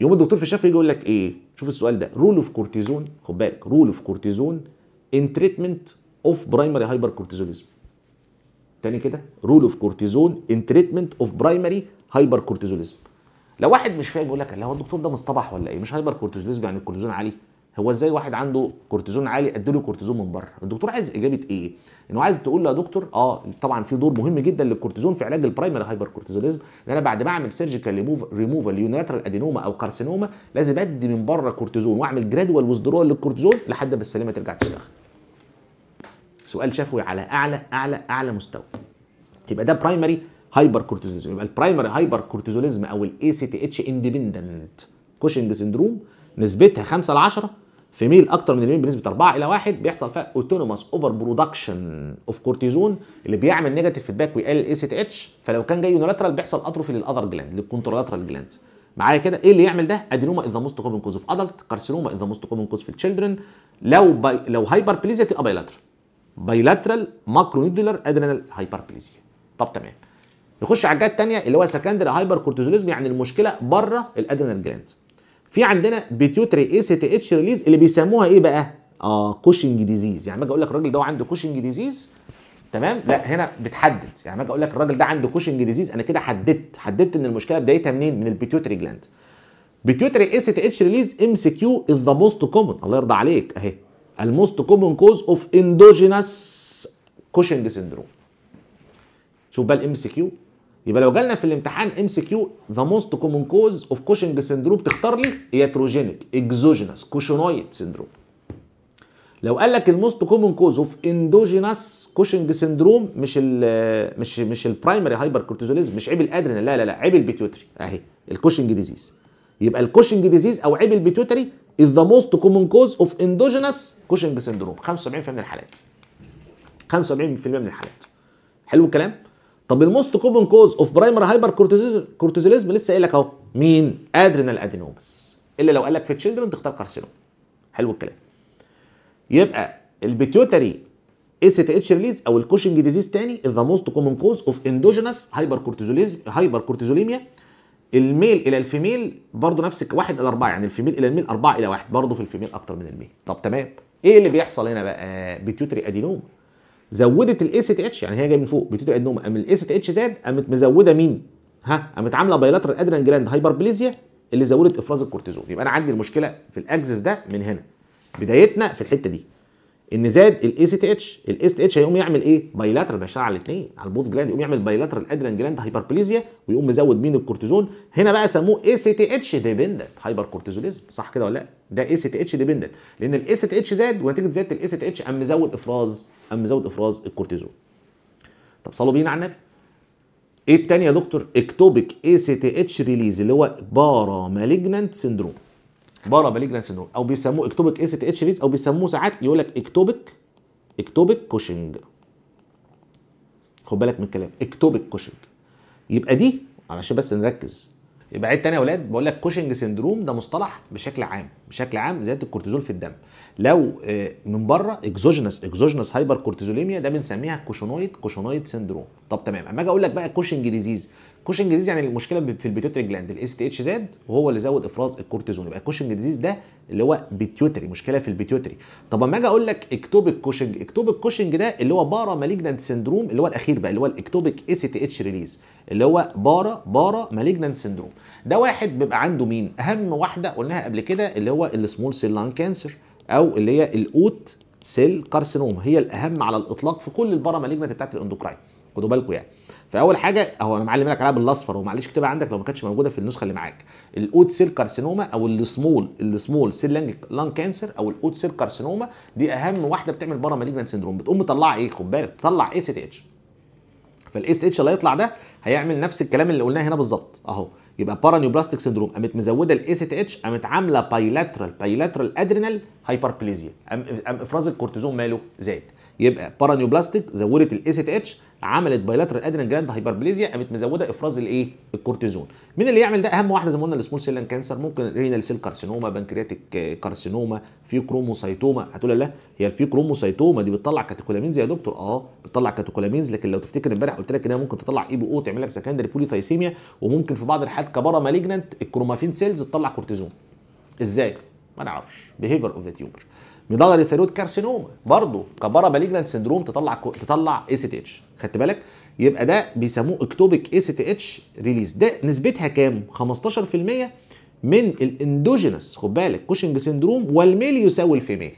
يوم الدكتور في الشافه يجي يقول لك ايه شوف السؤال ده رول اوف كورتيزون خد بالك رول اوف كورتيزون ان تريتمنت اوف برايمري هايبر كورتيزوليزم تاني كده رول اوف كورتيزون ان تريتمنت اوف برايمري هايبر كورتيزوليزم لو واحد مش فاهم يقول لك هو الدكتور ده مصطبح ولا ايه مش هايبر كورتيزوليزم يعني الكورتيزون عالي هو ازاي واحد عنده كورتيزون عالي اديله كورتيزون من بره الدكتور عايز اجابه ايه انه عايز تقول له يا دكتور اه طبعا في دور مهم جدا للكورتيزون في علاج البرايمري هايبر كورتيزوليزم ان انا بعد ما اعمل سيرجيكال ريموفال ليونيلاترال ادينوما او كارسينوما لازم ادي من بره كورتيزون واعمل جرادوال وذرول للكورتيزون لحد ما السليمه ترجع تشتغل سؤال شفوي على اعلى اعلى اعلى مستوى يبقى ده برايمري هايبر كورتيزوليزم يبقى البرايمري هايبر كورتيزوليزم او الاي سي تي اتش اندبندنت كوشنج سندروم نسبتها 5 ل 10 في ميل اكتر من الميل بنسبه 4 الى 1 بيحصل فيها اوتونوموس اوفر برودكشن اوف كورتيزون اللي بيعمل نيجاتيف فيدباك ويقلل الاي سي تي اتش فلو كان جاي يونيلاترال بيحصل اطرفي للاذر جلاند للكونترولاترال جلاند معايا كده ايه اللي يعمل ده ادينوما اذا موست كومن كوز في ادلت كارسينوما اذا موست كومن كوز في التشيلدرن لو باي... لو هايبر بليزيا تبقى بايلاترال بايلاترال ماكرو نودولار ادرينال هايبر بليزيا طب تمام نخش على الجهه الثانيه اللي هو سكندري هايبر كورتيزوليزم يعني المشكله بره الادرينال جلاند في عندنا بيتيوتري اي سي تي اتش ريليز اللي بيسموها ايه بقى؟ اه كوشنج ديزيز يعني ما اجي اقول لك الراجل ده عنده كوشنج ديزيز تمام لا هنا بتحدد يعني ما اجي اقول لك الراجل ده عنده كوشنج ديزيز انا كده حددت حددت ان المشكله بدايتها منين من البيتيوتري جلاند بيتيوتري اي سي تي اتش ريليز ام سي كيو از ذا موست كومن الله يرضى عليك اهي الموست كومن كوز اوف اندوجينس كوشنج سندروم شوف بقى الام سي كيو يبقى لو جالنا في الامتحان ام سي كيو ذا موست كومون كوز اوف كوشنج سندروم تختار لي ياتروجينيك اكزوجينس كوشونويد سندروم لو قال لك الموست كومون كوز اوف اندوجينس كوشنج سندروم مش الـ مش مش البرايمري هايبر كورتيزوليزم مش عيب الادرينال لا لا لا عيب البيتيوتري اهي الكوشنج ديزيز يبقى الكوشنج ديزيز او عيب البيتيوتري از ذا موست كومن كوز اوف اندوجينس كوشنج سندروم 75% من الحالات 75% من الحالات حلو الكلام طب الموست كومن كوز اوف برايمر هايبر كورتيزوليزم لسه قايل لك اهو مين؟ ادرينال ادينومس الا لو قال لك في تشيلدرن تختار كارسينوم حلو الكلام يبقى البيتيوتري اي سي تي اتش ريليز او الكوشنج ديزيز تاني ذا موست كومن كوز اوف اندوجينس هايبر كورتيزوليزم هايبر كورتيزوليميا الميل الى الفيميل برضه نفس واحد الى اربعه يعني الفيميل الى الميل اربعه الى واحد برضه في الفيميل اكتر من الميل طب تمام ايه اللي بيحصل هنا بقى بيتيوتري ادينوم زودت الاس اتش يعني هي جايه من فوق بتدي ادنوما قام الاس اتش زاد قامت مزوده مين؟ ها قامت عامله بايلاترال ادرين جلاند هايبربليزيا اللي زودت افراز الكورتيزون يبقى انا عندي المشكله في الاكسس ده من هنا بدايتنا في الحته دي ان زاد الاي سي تي اتش الاي سي تي اتش هيقوم يعمل ايه بايلاترال بيشتغل على الاثنين على البوث جلاند يقوم يعمل بايلاترال ادرين جلاند هايبربليزيا ويقوم مزود مين الكورتيزون هنا بقى سموه اي سي تي اتش ديبندنت هايبر كورتيزوليزم صح كده ولا لا ده اي سي تي اتش ديبندنت لان الاي سي تي اتش زاد ونتيجه زياده الاي سي تي اتش قام مزود افراز قام مزود افراز الكورتيزون طب صلوا بينا على النبي ايه الثانيه يا دكتور اكتوبيك اي سي تي اتش ريليز اللي هو بارا مالجنانت سندروم بارا مالجنان سيندروم او بيسموه اكتوبك اس اتش ريز او بيسموه ساعات يقول لك اكتوبك اكتوبك كوشنج خد بالك من الكلام اكتوبك كوشنج يبقى دي علشان بس نركز يبقى عيد تاني يا اولاد بقول لك كوشنج سندروم ده مصطلح بشكل عام بشكل عام زياده الكورتيزول في الدم لو آه، من بره اكزوجينس اكزوجينس هايبر كورتيزوليميا ده بنسميها كوشونويد كوشونويد سندروم طب تمام اما اجي اقول لك بقى كوشنج ديزيز كوشنج ديزيز يعني المشكله في البيتيوتري جلاند الاس تي اتش زاد وهو اللي زود افراز الكورتيزون يبقى الكوشنج ديزيز ده اللي هو بيتيوتري مشكله في البيتيوتري طب اما اجي اقول لك اكتوبيك كوشنج اكتوبيك كوشنج ده اللي هو بارا مالجنانت سندروم اللي هو الاخير بقى اللي هو الاكتوبيك اس تي اتش ريليز اللي هو بارا بارا مالجنانت سندروم ده واحد بيبقى عنده مين اهم واحده قلناها قبل كده اللي هو السمول سيل لان كانسر او اللي هي الاوت سيل كارسينوم هي الاهم على الاطلاق في كل البارا مالجنانت بتاعت الاندوكراين خدوا بالكم يعني فاول حاجه هو انا معلم لك عليها بالاصفر ومعلش اكتبها عندك لو ما كانتش موجوده في النسخه اللي معاك الاوت سيل كارسينوما او السمول السمول سيل لانج لان كانسر او الاوت سيل كارسينوما دي اهم واحده بتعمل بارا مالجنت سندروم بتقوم مطلع ايه خد بالك تطلع اي سي اتش فالاي سي اتش اللي هيطلع ده هيعمل نفس الكلام اللي قلناه هنا بالظبط اهو يبقى بارانيوبلاستيك سندروم قامت مزوده الاي سي تي اتش قامت عامله بايلاترال بايلاترال ادرينال هايبربليزيا قام افراز الكورتيزون ماله زاد يبقى بارانيوبلاستيك زودت الاس اتش عملت بايلاترال ادرينال جلاند هايبربليزيا قامت مزوده افراز الايه الكورتيزون مين اللي يعمل ده اهم واحده زي ما قلنا السمول سيل كانسر ممكن رينال سيل كارسينوما بنكرياتيك كارسينوما كروموسايتوما هتقول لا هي في كروموسايتوما دي بتطلع كاتيكولامينز يا دكتور اه بتطلع كاتيكولامينز لكن لو تفتكر امبارح قلت لك انها ممكن تطلع اي بي او تعمل لك سكندري بوليثايسيميا وممكن في بعض الحالات كبارا مالجنت الكرومافين سيلز تطلع كورتيزون ازاي ما نعرفش بيهيفير اوف ذا تيومر ميدالري ثيرويد كارسينوما برضه كبره باليجنانت سندروم تطلع كو... تطلع اي سي تي اتش خدت بالك يبقى ده بيسموه اكتوبيك اي سي تي اتش ريليز ده نسبتها كام 15% من الاندوجينس خد بالك كوشنج سندروم والميل يساوي الفيميل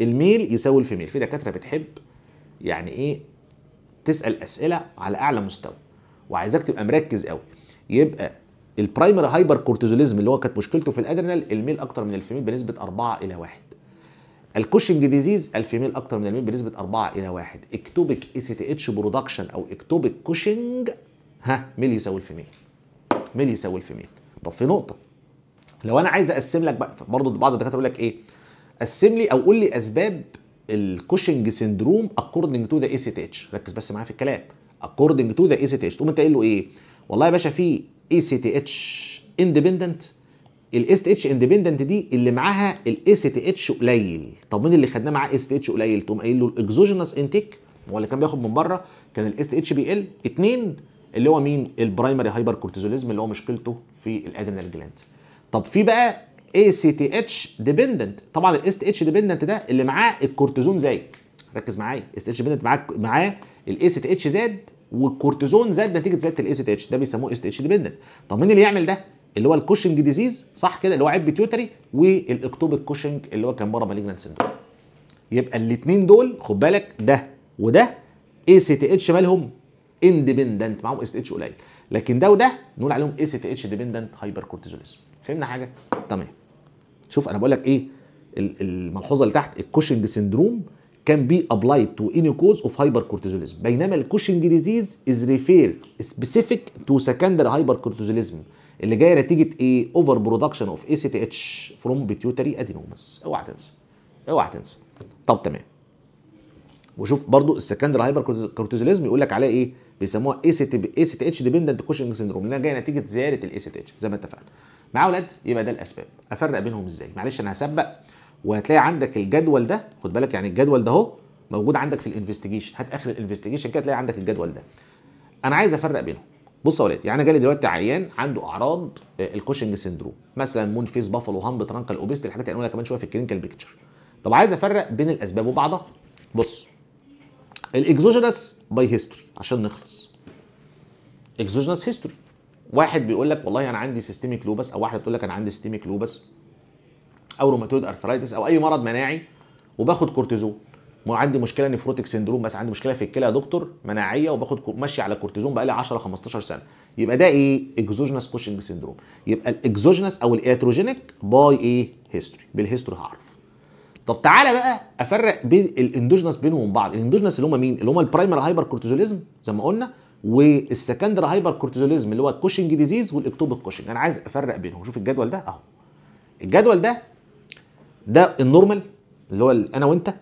الميل يساوي الفيميل في دكاتره بتحب يعني ايه تسال اسئله على اعلى مستوى وعايزاك تبقى مركز قوي يبقى البرايمري هايبر كورتيزوليزم اللي هو كانت مشكلته في الادرينال الميل اكتر من الفيميل بنسبه 4 الى 1 الكوشنج ديزيز الفيميل اكتر من الميل بنسبه 4 الى 1 اكتوبك اي سي تي اتش برودكشن او اكتوبك كوشنج ها ميل يساوي الفيميل ميل يساوي الفيميل طب في نقطه لو انا عايز اقسم لك بقى برضه بعض الدكاتره يقول لك ايه قسم لي او قول لي اسباب الكوشنج سندروم اكوردنج تو ذا اي سي تي اتش ركز بس معايا في الكلام اكوردنج تو ذا اي سي تي اتش تقوم انت قايل له ايه والله يا باشا في اي سي تي اتش اندبندنت الاس اتش اندبندنت دي اللي معاها الاس تي اتش قليل طب مين اللي خدناه معاه اس تي اتش قليل تقوم قايل له الاكزوجينس انتيك هو اللي كان بياخد من بره كان الاس تي اتش بيقل اثنين اللي هو مين البرايمري هايبر كورتيزوليزم اللي هو مشكلته في الادرينال جلاند طب في بقى اي سي تي اتش ديبندنت طبعا الاس تي اتش ديبندنت ده اللي معاه الكورتيزون زايد ركز معايا الاس تي اتش ديبندنت معاه معاه الاي سي تي اتش زاد والكورتيزون زاد نتيجه زياده الاي سي تي اتش ده بيسموه اس تي اتش ديبندنت طب مين اللي يعمل ده اللي هو الكوشنج ديزيز صح كده اللي هو عيب بيتيوتري والاكتوبيك كوشنج اللي هو كان بره مالجنان سندروم يبقى الاثنين دول خد بالك ده وده اي سي تي اتش مالهم اندبندنت معاهم اس تي اتش قليل لكن ده وده نقول عليهم اي سي تي اتش ديبندنت هايبر كورتيزوليزم فهمنا حاجه تمام شوف انا بقول لك ايه الملحوظه اللي تحت الكوشنج سندروم كان بي ابلايد تو اني كوز اوف هايبر كورتيزوليزم بينما الكوشنج ديزيز از ريفير سبيسيفيك تو سكندري هايبر كورتيزوليزم اللي جايه نتيجه ايه اوفر برودكشن اوف اي سي تي اتش فروم بيتيوتري ادينومس اوعى تنسى اوعى تنسى طب تمام وشوف برضو السكندر هايبر كورتيزوليزم يقول لك عليها ايه بيسموها اي سي تي اي سي تي اتش ديبندنت كوشنج سيندروم اللي جايه نتيجه زياده الاي سي تي اتش زي ما اتفقنا مع اولاد يبقى ده الاسباب افرق بينهم ازاي معلش انا هسبق وهتلاقي عندك الجدول ده خد بالك يعني الجدول ده اهو موجود عندك في الانفستيجيشن هات اخر الانفستيجيشن كده تلاقي عندك الجدول ده انا عايز افرق بينهم بص يا ولاد يعني انا جالي دلوقتي عيان عنده اعراض آه، الكوشنج سيندروم مثلا مون فيس بافلو هامب ترانكل اوبيست الحاجات اللي كمان شويه في الكلينيكال بيكتشر طب عايز افرق بين الاسباب وبعضها بص الاكزوجينس باي هيستوري عشان نخلص اكزوجينس هيستوري واحد بيقول لك والله انا عندي سيستميك لوبس او واحده بتقول لك انا عندي سيستميك لوبس او روماتويد ارثرايتس او اي مرض مناعي وباخد كورتيزون ما عندي مشكله نفروتك سندروم مثلا عندي مشكله في الكلى يا دكتور مناعيه وباخد ماشي على كورتيزون بقالي 10 15 سنه يبقى ده ايه اكزوجينس كوشنج سندروم يبقى الاكزوجينس او الاتروجينيك باي ايه هيستوري بالهيستوري هعرف طب تعالى بقى افرق بين الاندوجينس بينهم بعض الاندوجينس اللي هم مين اللي هم البرايمر هايبر كورتيزوليزم زي ما قلنا والسكندري هايبر كورتيزوليزم اللي هو الكوشنج ديزيز والاكتوبيك كوشنج انا عايز افرق بينهم شوف الجدول ده اهو الجدول ده ده النورمال اللي هو انا وانت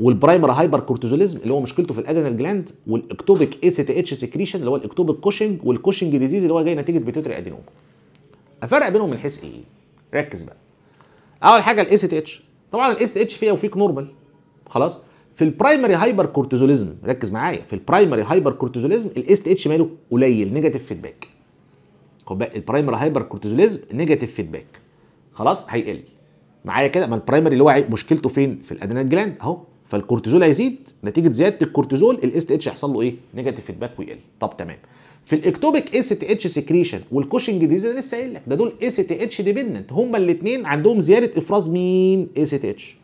والبرايمر هايبر كورتيزوليزم اللي هو مشكلته في الادرينال جلاند والاكتوبيك اي سي تي اتش سكريشن اللي هو الاكتوبيك كوشنج والكوشنج ديزيز اللي هو جاي نتيجه بيتوتري ادينوم افرق بينهم من حيث ايه ركز بقى اول حاجه الاي سي تي اتش طبعا الاي سي تي اتش فيها وفيك نورمال خلاص في البرايمري هايبر كورتيزوليزم ركز معايا في البرايمري هايبر كورتيزوليزم الاس اتش ماله قليل نيجاتيف فيدباك خد بالك البرايمري هايبر كورتيزوليزم نيجاتيف فيدباك خلاص هيقل معايا كده ما البرايمري اللي هو مشكلته فين في الادرينال جلاند اهو فالكورتيزول هيزيد نتيجه زياده الكورتيزول الاس تي اتش يحصل له ايه؟ نيجاتيف فيدباك ويقل طب تمام في الاكتوبيك اس تي اتش سكريشن والكوشنج ديزيز انا لسه قايل لك ده دول اس تي اتش ديبندنت هما الاثنين عندهم زياده افراز مين؟ اس تي اتش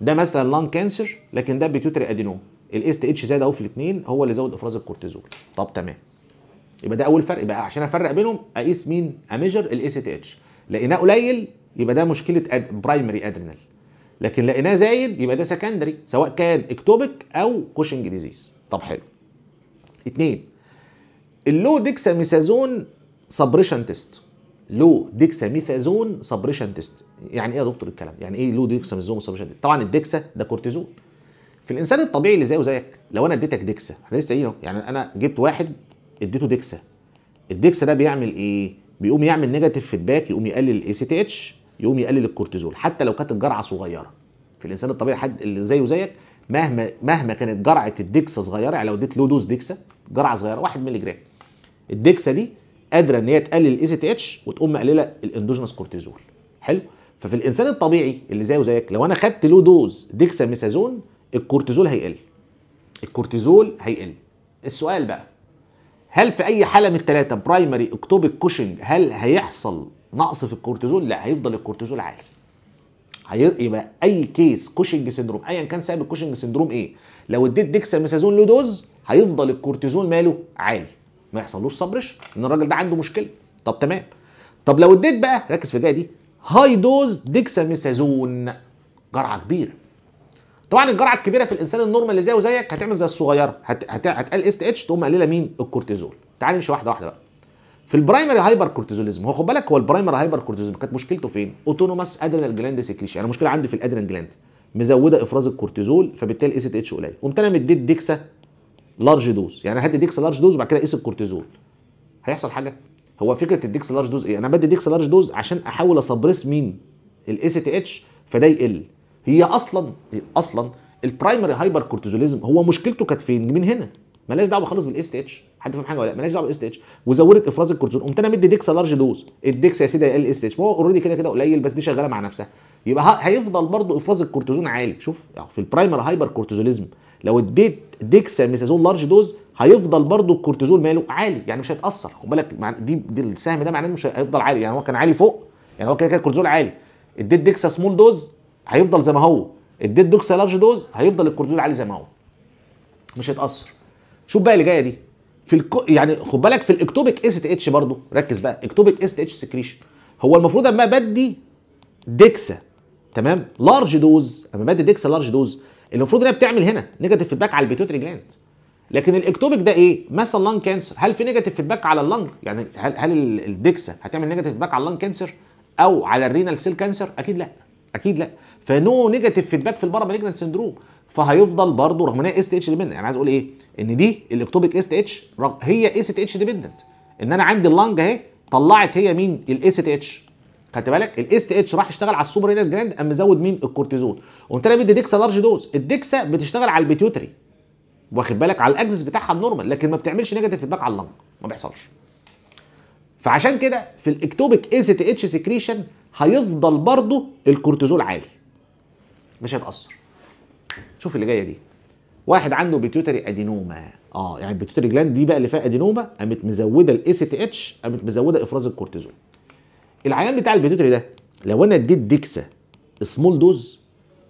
ده مثلا لان كانسر لكن ده بيتيوتري ادينوم الاس تي اتش زاد اهو في الاثنين هو اللي زود افراز الكورتيزول طب تمام يبقى ده اول فرق بقى عشان افرق بينهم اقيس مين اميجر الاس تي اتش لقيناه قليل يبقى ده مشكله برايمري ادرينال لكن لقيناه زايد يبقى ده سكندري سواء كان اكتوبك او كوشنج ديزيز طب حلو اتنين اللو ديكساميثازون سبريشن تيست لو ديكساميثازون سبريشن تيست يعني ايه يا دكتور الكلام يعني ايه لو ديكساميثازون سبريشن تيست طبعا الدكسا ده كورتيزون في الانسان الطبيعي اللي زيه زيك لو انا اديتك دكسا احنا لسه قايلين يعني انا جبت واحد اديته دكسا الدكسا ده بيعمل ايه بيقوم يعمل نيجاتيف فيدباك يقوم يقلل الاي سي تي اتش يقوم يقلل الكورتيزول حتى لو كانت الجرعه صغيره في الانسان الطبيعي حد اللي زيه زيك مهما مهما كانت جرعه الدكسه صغيره يعني لو اديت له دوز دكسه جرعه صغيره 1 مللي جرام الدكسه دي قادره ان هي تقلل الاي تي اتش وتقوم مقلله الاندوجينوس كورتيزول حلو ففي الانسان الطبيعي اللي زيه زيك لو انا خدت له دوز دكسا ميسازون الكورتيزول هيقل الكورتيزول هيقل السؤال بقى هل في اي حاله من الثلاثه برايمري اكتوبيك كوشنج هل هيحصل نقص في الكورتيزون لا هيفضل الكورتيزون عالي يبقى اي كيس كوشنج سندروم ايا كان سبب الكوشنج سندروم ايه لو اديت ديكساميثازون له دوز هيفضل الكورتيزون ماله عالي ما يحصلوش صبرش ان الراجل ده عنده مشكله طب تمام طب لو اديت بقى ركز في الجايه دي هاي دوز ديكساميثازون جرعه كبيره طبعا الجرعه الكبيره في الانسان النورمال اللي زيه وزيك هتعمل زي الصغيره هت... هت... هتقل اس اتش تقوم قليله مين الكورتيزول تعالى نمشي واحده واحده بقى في البرايمري هايبر كورتيزوليزم هو خد بالك هو البرايمري هايبر كورتيزوليزم كانت مشكلته فين؟ اوتونوماس ادرينال جلاند سيكريشن انا مشكله عندي في الادرينال جلاند مزوده افراز الكورتيزول فبالتالي اس اتش قليل قمت انا مديت ديكسا لارج دوز يعني هدي ديكسا لارج دوز وبعد كده قيس الكورتيزول هيحصل حاجه هو فكره الديكسا لارج دوز ايه انا بدي ديكسا لارج دوز عشان احاول اسبريس مين الاس تي اتش فده يقل هي اصلا اصلا البرايمري هايبر كورتيزوليزم هو مشكلته كانت فين من هنا مالهاش دعوه خالص بالاس تي اتش حد فاهم حاجه ولا لا مالهاش دعوه بالاستيتش اتش وزودت افراز الكورتيزون قمت انا مدي ديكس لارج دوز الديكس يا سيدي هيقلل الاستيتش اتش هو اوريدي كده كده قليل بس دي شغاله مع نفسها يبقى هيفضل برضه افراز الكورتيزون عالي شوف يعني في البرايمر هايبر كورتيزوليزم لو اديت ديكس ميسازون لارج دوز هيفضل برضه الكورتيزول ماله عالي يعني مش هيتاثر خد بالك دي, دي السهم ده معناه مش هيفضل عالي يعني هو كان عالي فوق يعني هو كده كده الكورتيزول عالي اديت ديكسا سمول دوز هيفضل زي ما هو اديت دوكسا لارج دوز هيفضل الكورتيزول عالي زي ما هو مش هيتاثر شوف بقى اللي جايه دي في الكو... يعني خد بالك في الاكتوبيك اس تي اتش برضه ركز بقى اكتوبيك اس تي اتش سكريشن هو المفروض اما بدي ديكسا تمام لارج دوز اما بدي ديكسا لارج دوز المفروض ان هي بتعمل هنا نيجاتيف فيدباك على البيتوتري جلاند لكن الاكتوبيك ده ايه مثلا لانج كانسر هل في نيجاتيف فيدباك على اللنج يعني هل هل الديكسا هتعمل نيجاتيف فيدباك على اللنج كانسر او على الرينال سيل كانسر اكيد لا اكيد لا فنو نيجاتيف فيدباك في البارامالجنت سندروم فهيفضل برضه رغم ان هي اس تي اتش ديبندنت يعني عايز اقول ايه ان دي الاكتوبيك اس تي اتش هي اس تي اتش ديبندنت ان انا عندي اللنج اهي طلعت هي مين الاس تي اتش خدت بالك الاس تي اتش راح اشتغل على السوبر رينال جراند قام مزود مين الكورتيزون قمت انا مدي ديكسا لارج دوز الديكسا بتشتغل على البيتيوتري واخد بالك على الاكسس بتاعها النورمال لكن ما بتعملش نيجاتيف فيدباك على اللنج ما بيحصلش فعشان كده في الاكتوبيك اس تي اتش سكريشن هيفضل برضه الكورتيزول عالي مش هيتاثر شوف اللي جايه دي واحد عنده بيتيوتري ادينوما اه يعني البيتيوتري جلاند دي بقى اللي فيها ادينوما قامت مزوده الاي سي تي اتش قامت مزوده افراز الكورتيزون العيان بتاع البيتيوتري ده لو انا اديت ديكسا سمول دوز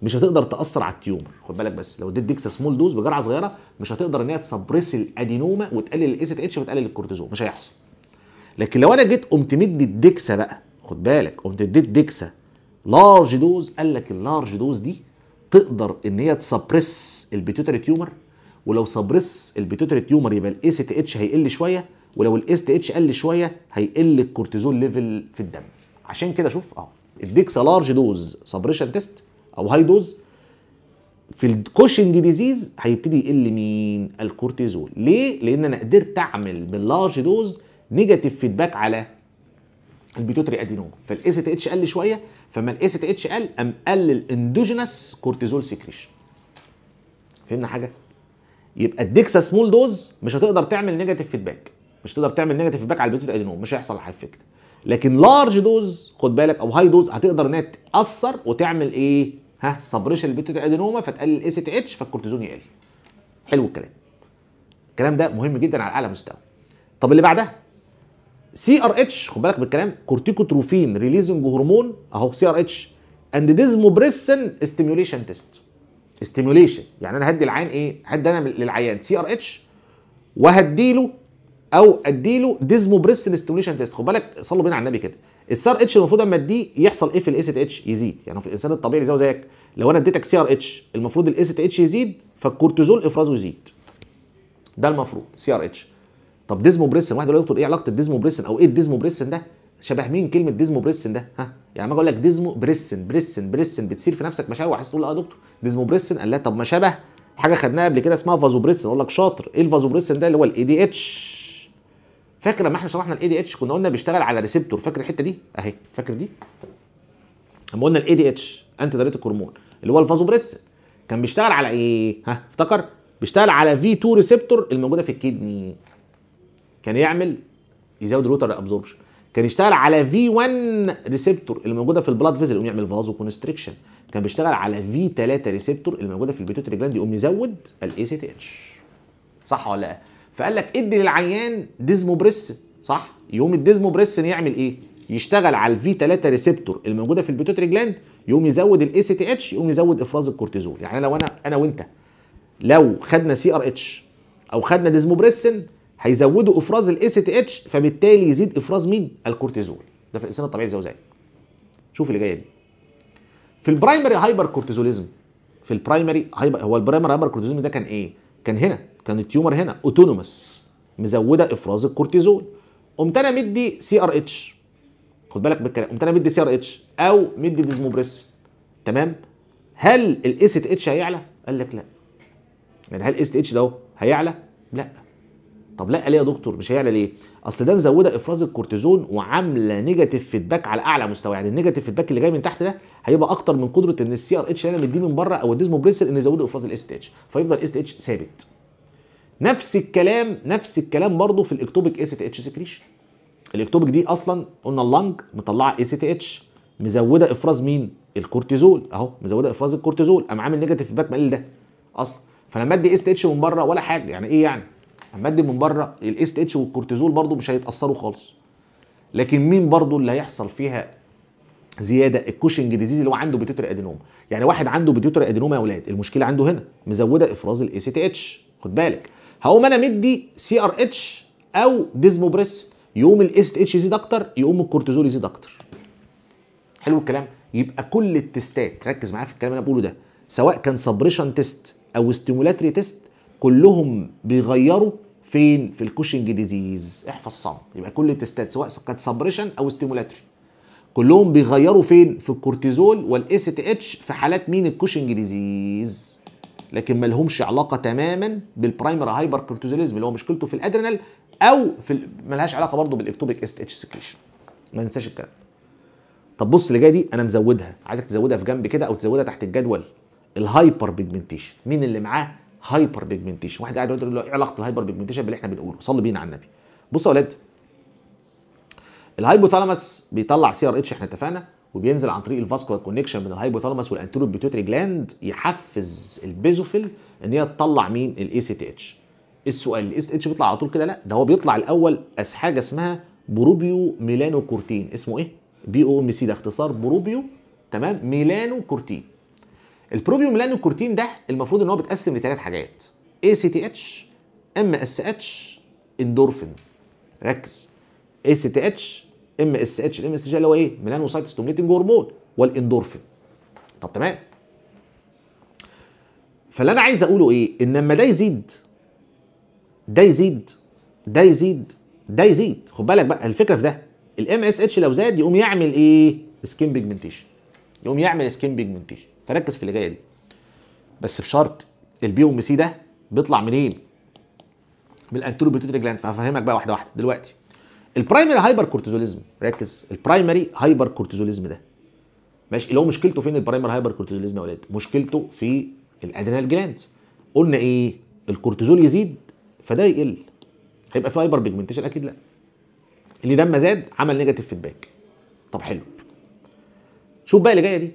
مش هتقدر تاثر على التيومر خد بالك بس لو اديت ديكسا سمول دوز بجرعه صغيره مش هتقدر ان هي تسبرس الادينوما وتقلل الاي سي تي اتش وتقلل الكورتيزون مش هيحصل لكن لو انا جيت قمت مدي الديكسا بقى خد بالك قمت اديت ديكسا لارج دوز قال لك اللارج دوز دي تقدر ان هي تسبرس البيتوتري تيومر ولو سبرس البيتوتري تيومر يبقى الاي سي تي اتش هيقل شويه ولو الاي سي تي اتش قل شويه هيقل الكورتيزون ليفل في الدم عشان كده شوف اه اديك لارج دوز سبريشن تيست او هاي دوز في الكوشنج ديزيز هيبتدي يقل مين الكورتيزول ليه لان انا قدرت اعمل باللارج دوز نيجاتيف فيدباك على البيتوتري ادينوم فالاي سي تي اتش قل شويه فما الاس سي تي اتش قل قام قلل الاندوجينس كورتيزول سكريشن فهمنا حاجه يبقى الدكسا سمول دوز مش هتقدر تعمل نيجاتيف فيدباك مش هتقدر تعمل نيجاتيف فيدباك على البيتوتري ادينوم مش هيحصل هيفتل لكن لارج دوز خد بالك او هاي دوز هتقدر انها تاثر وتعمل ايه ها سبريشن البيتوتري ادينوما فتقلل الاي سي تي اتش فالكورتيزون يقل حلو الكلام الكلام ده مهم جدا على اعلى مستوى طب اللي بعدها سي ار اتش خد بالك بالكلام كورتيكوتروفين ريليزنج هرمون اهو سي ار اتش اند ديزموبريسن ستيميوليشن تيست ستيميوليشن يعني انا هدي العين ايه هدي انا للعيان سي ار اتش وهدي له او ادي له ديزموبريسن ستيميوليشن تيست خد بالك صلوا بينا على النبي كده السي ار اتش المفروض اما اديه يحصل ايه في الاس اتش يزيد يعني في الانسان الطبيعي زي زيك لو انا اديتك سي ار اتش المفروض الاس اتش يزيد فالكورتيزول افرازه يزيد ده المفروض سي ار اتش طب ديزموبريسن واحد يقول لي دكتور ايه علاقه الديزموبريسن او ايه الديزموبريسن ده شبه مين كلمه ديزموبريسن ده ها يعني ما اقول لك ديزمو بريسن بريسن بريسن بتصير في نفسك مشاوع عايز تقول اه دكتور ديزموبريسن قال لا طب ما شبه حاجه خدناها قبل كده اسمها فازوبريسن اقول لك شاطر ايه الفازوبريسن ده اللي هو الاي دي اتش فاكر لما احنا شرحنا الاي دي اتش كنا قلنا بيشتغل على ريسبتور فاكر الحته دي اهي فاكر دي لما قلنا الاي دي اتش انتي دريت الكرمون اللي هو الفازوبريسن كان بيشتغل على ايه ها افتكر بيشتغل على في 2 ريسبتور الموجوده في الكدني كان يعمل يزود الوتر ابزوربشن كان يشتغل على في 1 ريسبتور اللي موجوده في البلاد فيزل يقوم يعمل فازو كونستريكشن كان بيشتغل على في 3 ريسبتور اللي موجوده في البيتوتري جلاند يقوم يزود الاي سي تي اتش صح ولا لا فقال لك ادي للعيان ديزموبريس صح يقوم الديزموبريس يعمل ايه يشتغل على الفي 3 ريسبتور اللي موجوده في البيتوتري جلاند يقوم يزود الاي سي تي اتش يقوم يزود افراز الكورتيزول يعني لو انا انا وانت لو خدنا سي ار اتش او خدنا ديزموبريسن هيزودوا افراز الاي سي تي اتش فبالتالي يزيد افراز مين الكورتيزول ده في الانسان الطبيعي الزوزاني شوف اللي جايه دي في البرايمري هايبر كورتيزوليزم في البرايمري هايبر هو البرايمري هايبر كورتيزوليزم ده كان ايه كان هنا كان التيومر هنا اوتونومس مزوده افراز الكورتيزول قمت انا مدي سي ار اتش خد بالك بالكلام قمت انا مدي سي ار اتش او مدي ديزموبريس تمام هل الاس تي اتش هيعلى قال لك لا يعني هل الاس تي اتش ده هيعلى لا طب لا ليه يا دكتور مش هيعلى ليه اصل ده مزوده افراز الكورتيزون وعامله نيجاتيف فيدباك على اعلى مستوى يعني النيجاتيف فيدباك اللي جاي من تحت ده هيبقى اكتر من قدره ان السي ار اتش اللي انا مديه من بره او الديزموبريسر ان يزودوا افراز الاس اتش فيفضل الاس اتش ثابت نفس الكلام نفس الكلام برضه في الاكتوبيك اس اتش سكريشن الاكتوبيك دي اصلا قلنا اللنج مطلعه اس اتش مزوده افراز مين الكورتيزول اهو مزوده افراز الكورتيزول قام عامل نيجاتيف فيدباك مقلل ده اصلا فلما ادي اس اتش من بره ولا حاجه يعني ايه يعني اما ادي من بره الاس اتش والكورتيزول برضو مش هيتاثروا خالص لكن مين برضو اللي هيحصل فيها زياده الكوشنج ديزيز اللي هو عنده بيتيوتري ادينوما يعني واحد عنده بيتيوتري ادينوما يا اولاد المشكله عنده هنا مزوده افراز الاي سي تي اتش خد بالك هقوم انا مدي سي ار اتش او ديزموبريس يقوم الاس اتش يزيد اكتر يقوم الكورتيزول يزيد اكتر حلو الكلام يبقى كل التستات ركز معايا في الكلام اللي انا بقوله ده سواء كان سبريشن تيست او ستيمولاتري تيست كلهم بيغيروا فين في الكوشنج ديزيز احفظ صم يبقى كل التستات سواء كانت سبريشن او ستيمولاتري كلهم بيغيروا فين في الكورتيزول والاس تي اتش في حالات مين الكوشنج ديزيز لكن ما لهمش علاقه تماما بالبرايمر هايبر كورتيزوليزم اللي هو مشكلته في الادرينال او في ما لهاش علاقه برضه بالاكتوبيك اس تي اتش سكريشن ما ننساش الكلام طب بص اللي جايه دي انا مزودها عايزك تزودها في جنب كده او تزودها تحت الجدول الهايبر بيجمنتيشن مين اللي معاه هايبر بيجمنتيشن واحد قاعد يقول له ايه علاقه الهايبر بيجمنتيشن باللي احنا بنقوله صلي بينا على النبي بص يا اولاد الهايبوثالاموس بيطلع سي ار اتش احنا اتفقنا وبينزل عن طريق الفاسكولار كونكشن من الهايبوثالاموس والانتيرو بيتوتري جلاند يحفز البيزوفيل ان هي تطلع مين الاي سي تي اتش السؤال الاي سي اتش بيطلع على طول كده لا ده هو بيطلع الاول اس حاجه اسمها بروبيو ميلانو كورتين اسمه ايه بي او ام سي ده اختصار بروبيو تمام ميلانو كورتين البروبيوميلانو كورتين ده المفروض ان هو بيتقسم لثلاث حاجات اي سي تي اتش ام اس اتش اندورفين ركز اي سي تي اتش ام اس اتش الام اس اتش اللي هو ايه ميلانو سايت ستيموليتنج هرمون والاندورفين طب تمام فاللي انا عايز اقوله ايه ان لما ده يزيد ده يزيد ده يزيد ده يزيد خد بالك بقى الفكره في ده الام اس اتش لو زاد يقوم يعمل ايه سكين بيجمنتيشن يقوم يعمل سكين بيجمنتيشن فركز في اللي جايه دي بس بشرط البي ام سي ده بيطلع منين؟ من الانتيرو بيتوتري جلاند فهفهمك بقى واحده واحده دلوقتي البرايمري هايبر كورتيزوليزم ركز البرايمري هايبر كورتيزوليزم ده ماشي اللي هو مشكلته فين البرايمري هايبر كورتيزوليزم يا ولاد؟ مشكلته في الادرينال جلاند قلنا ايه؟ الكورتيزول يزيد فده يقل هيبقى في هايبر بيجمنتيشن اكيد لا اللي دم زاد عمل نيجاتيف فيدباك طب حلو شوف بقى اللي جايه دي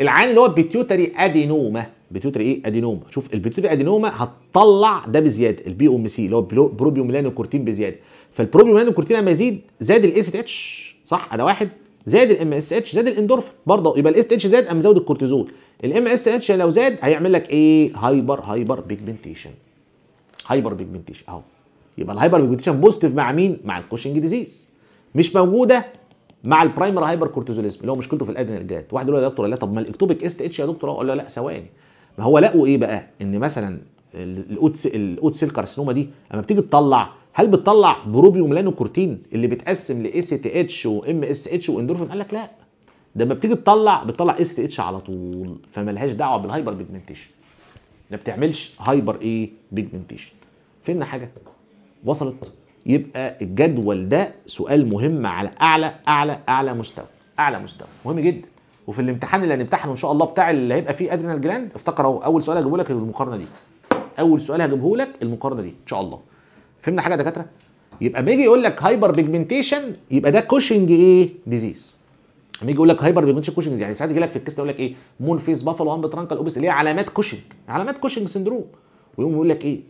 العين اللي هو بيتيوتري ادينوما بيتيوتري ايه ادينوما شوف البيتيوتري ادينوما هتطلع ده بزياده البي ام سي اللي هو بروبيوميلانو كورتين بزياده فالبروبيوميلانو كورتين لما يزيد زاد الاس اتش صح ده واحد زاد الام اس اتش زاد الاندورفين برضه يبقى الاس اتش زاد قام زود الكورتيزول الام اس اتش لو زاد هيعمل لك ايه هايبر هايبر بيجمنتيشن هايبر بيجمنتيشن اهو يبقى الهايبر بيجمنتيشن بوزيتيف مع مين مع الكوشنج ديزيز مش موجوده مع البرايمر هايبر كورتيزوليزم اللي هو مشكلته في جلاند واحد يقول يا دكتور لا طب ما الاكتوبيك اس اتش يا دكتور اقول له لا ثواني ما هو لقوا ايه بقى ان مثلا الاوت الاوت سيل كارسينوما دي لما بتيجي تطلع هل بتطلع بروبيوم ميلانوكورتين اللي بتقسم ل اس تي اتش وام اس اتش واندورفين قال لك لا ده لما بتيجي تطلع بتطلع اس تي اتش على طول فملهاش دعوه بالهايبر بيجمنتيشن ما بتعملش هايبر ايه بيجمنتيشن فين حاجه وصلت يبقى الجدول ده سؤال مهم على اعلى اعلى اعلى مستوى اعلى مستوى مهم جدا وفي الامتحان اللي هنمتحنه ان شاء الله بتاع اللي هيبقى فيه ادرينال جلاند افتكر اهو اول سؤال هجيبه لك المقارنه دي اول سؤال هجيبه لك المقارنه دي ان شاء الله فهمنا حاجه يا دكاتره يبقى ما يجي يقول لك هايبر بيجمنتيشن يبقى ده كوشنج ايه ديزيز لما يجي يقول لك هايبر بيجمنتيشن كوشنج يعني ساعات يجي لك في الكيس يقول لك ايه مون فيس بافلو هامب ترانكل اوبس اللي هي علامات كوشنج علامات كوشنج سندروم ويقوم يقول لك ايه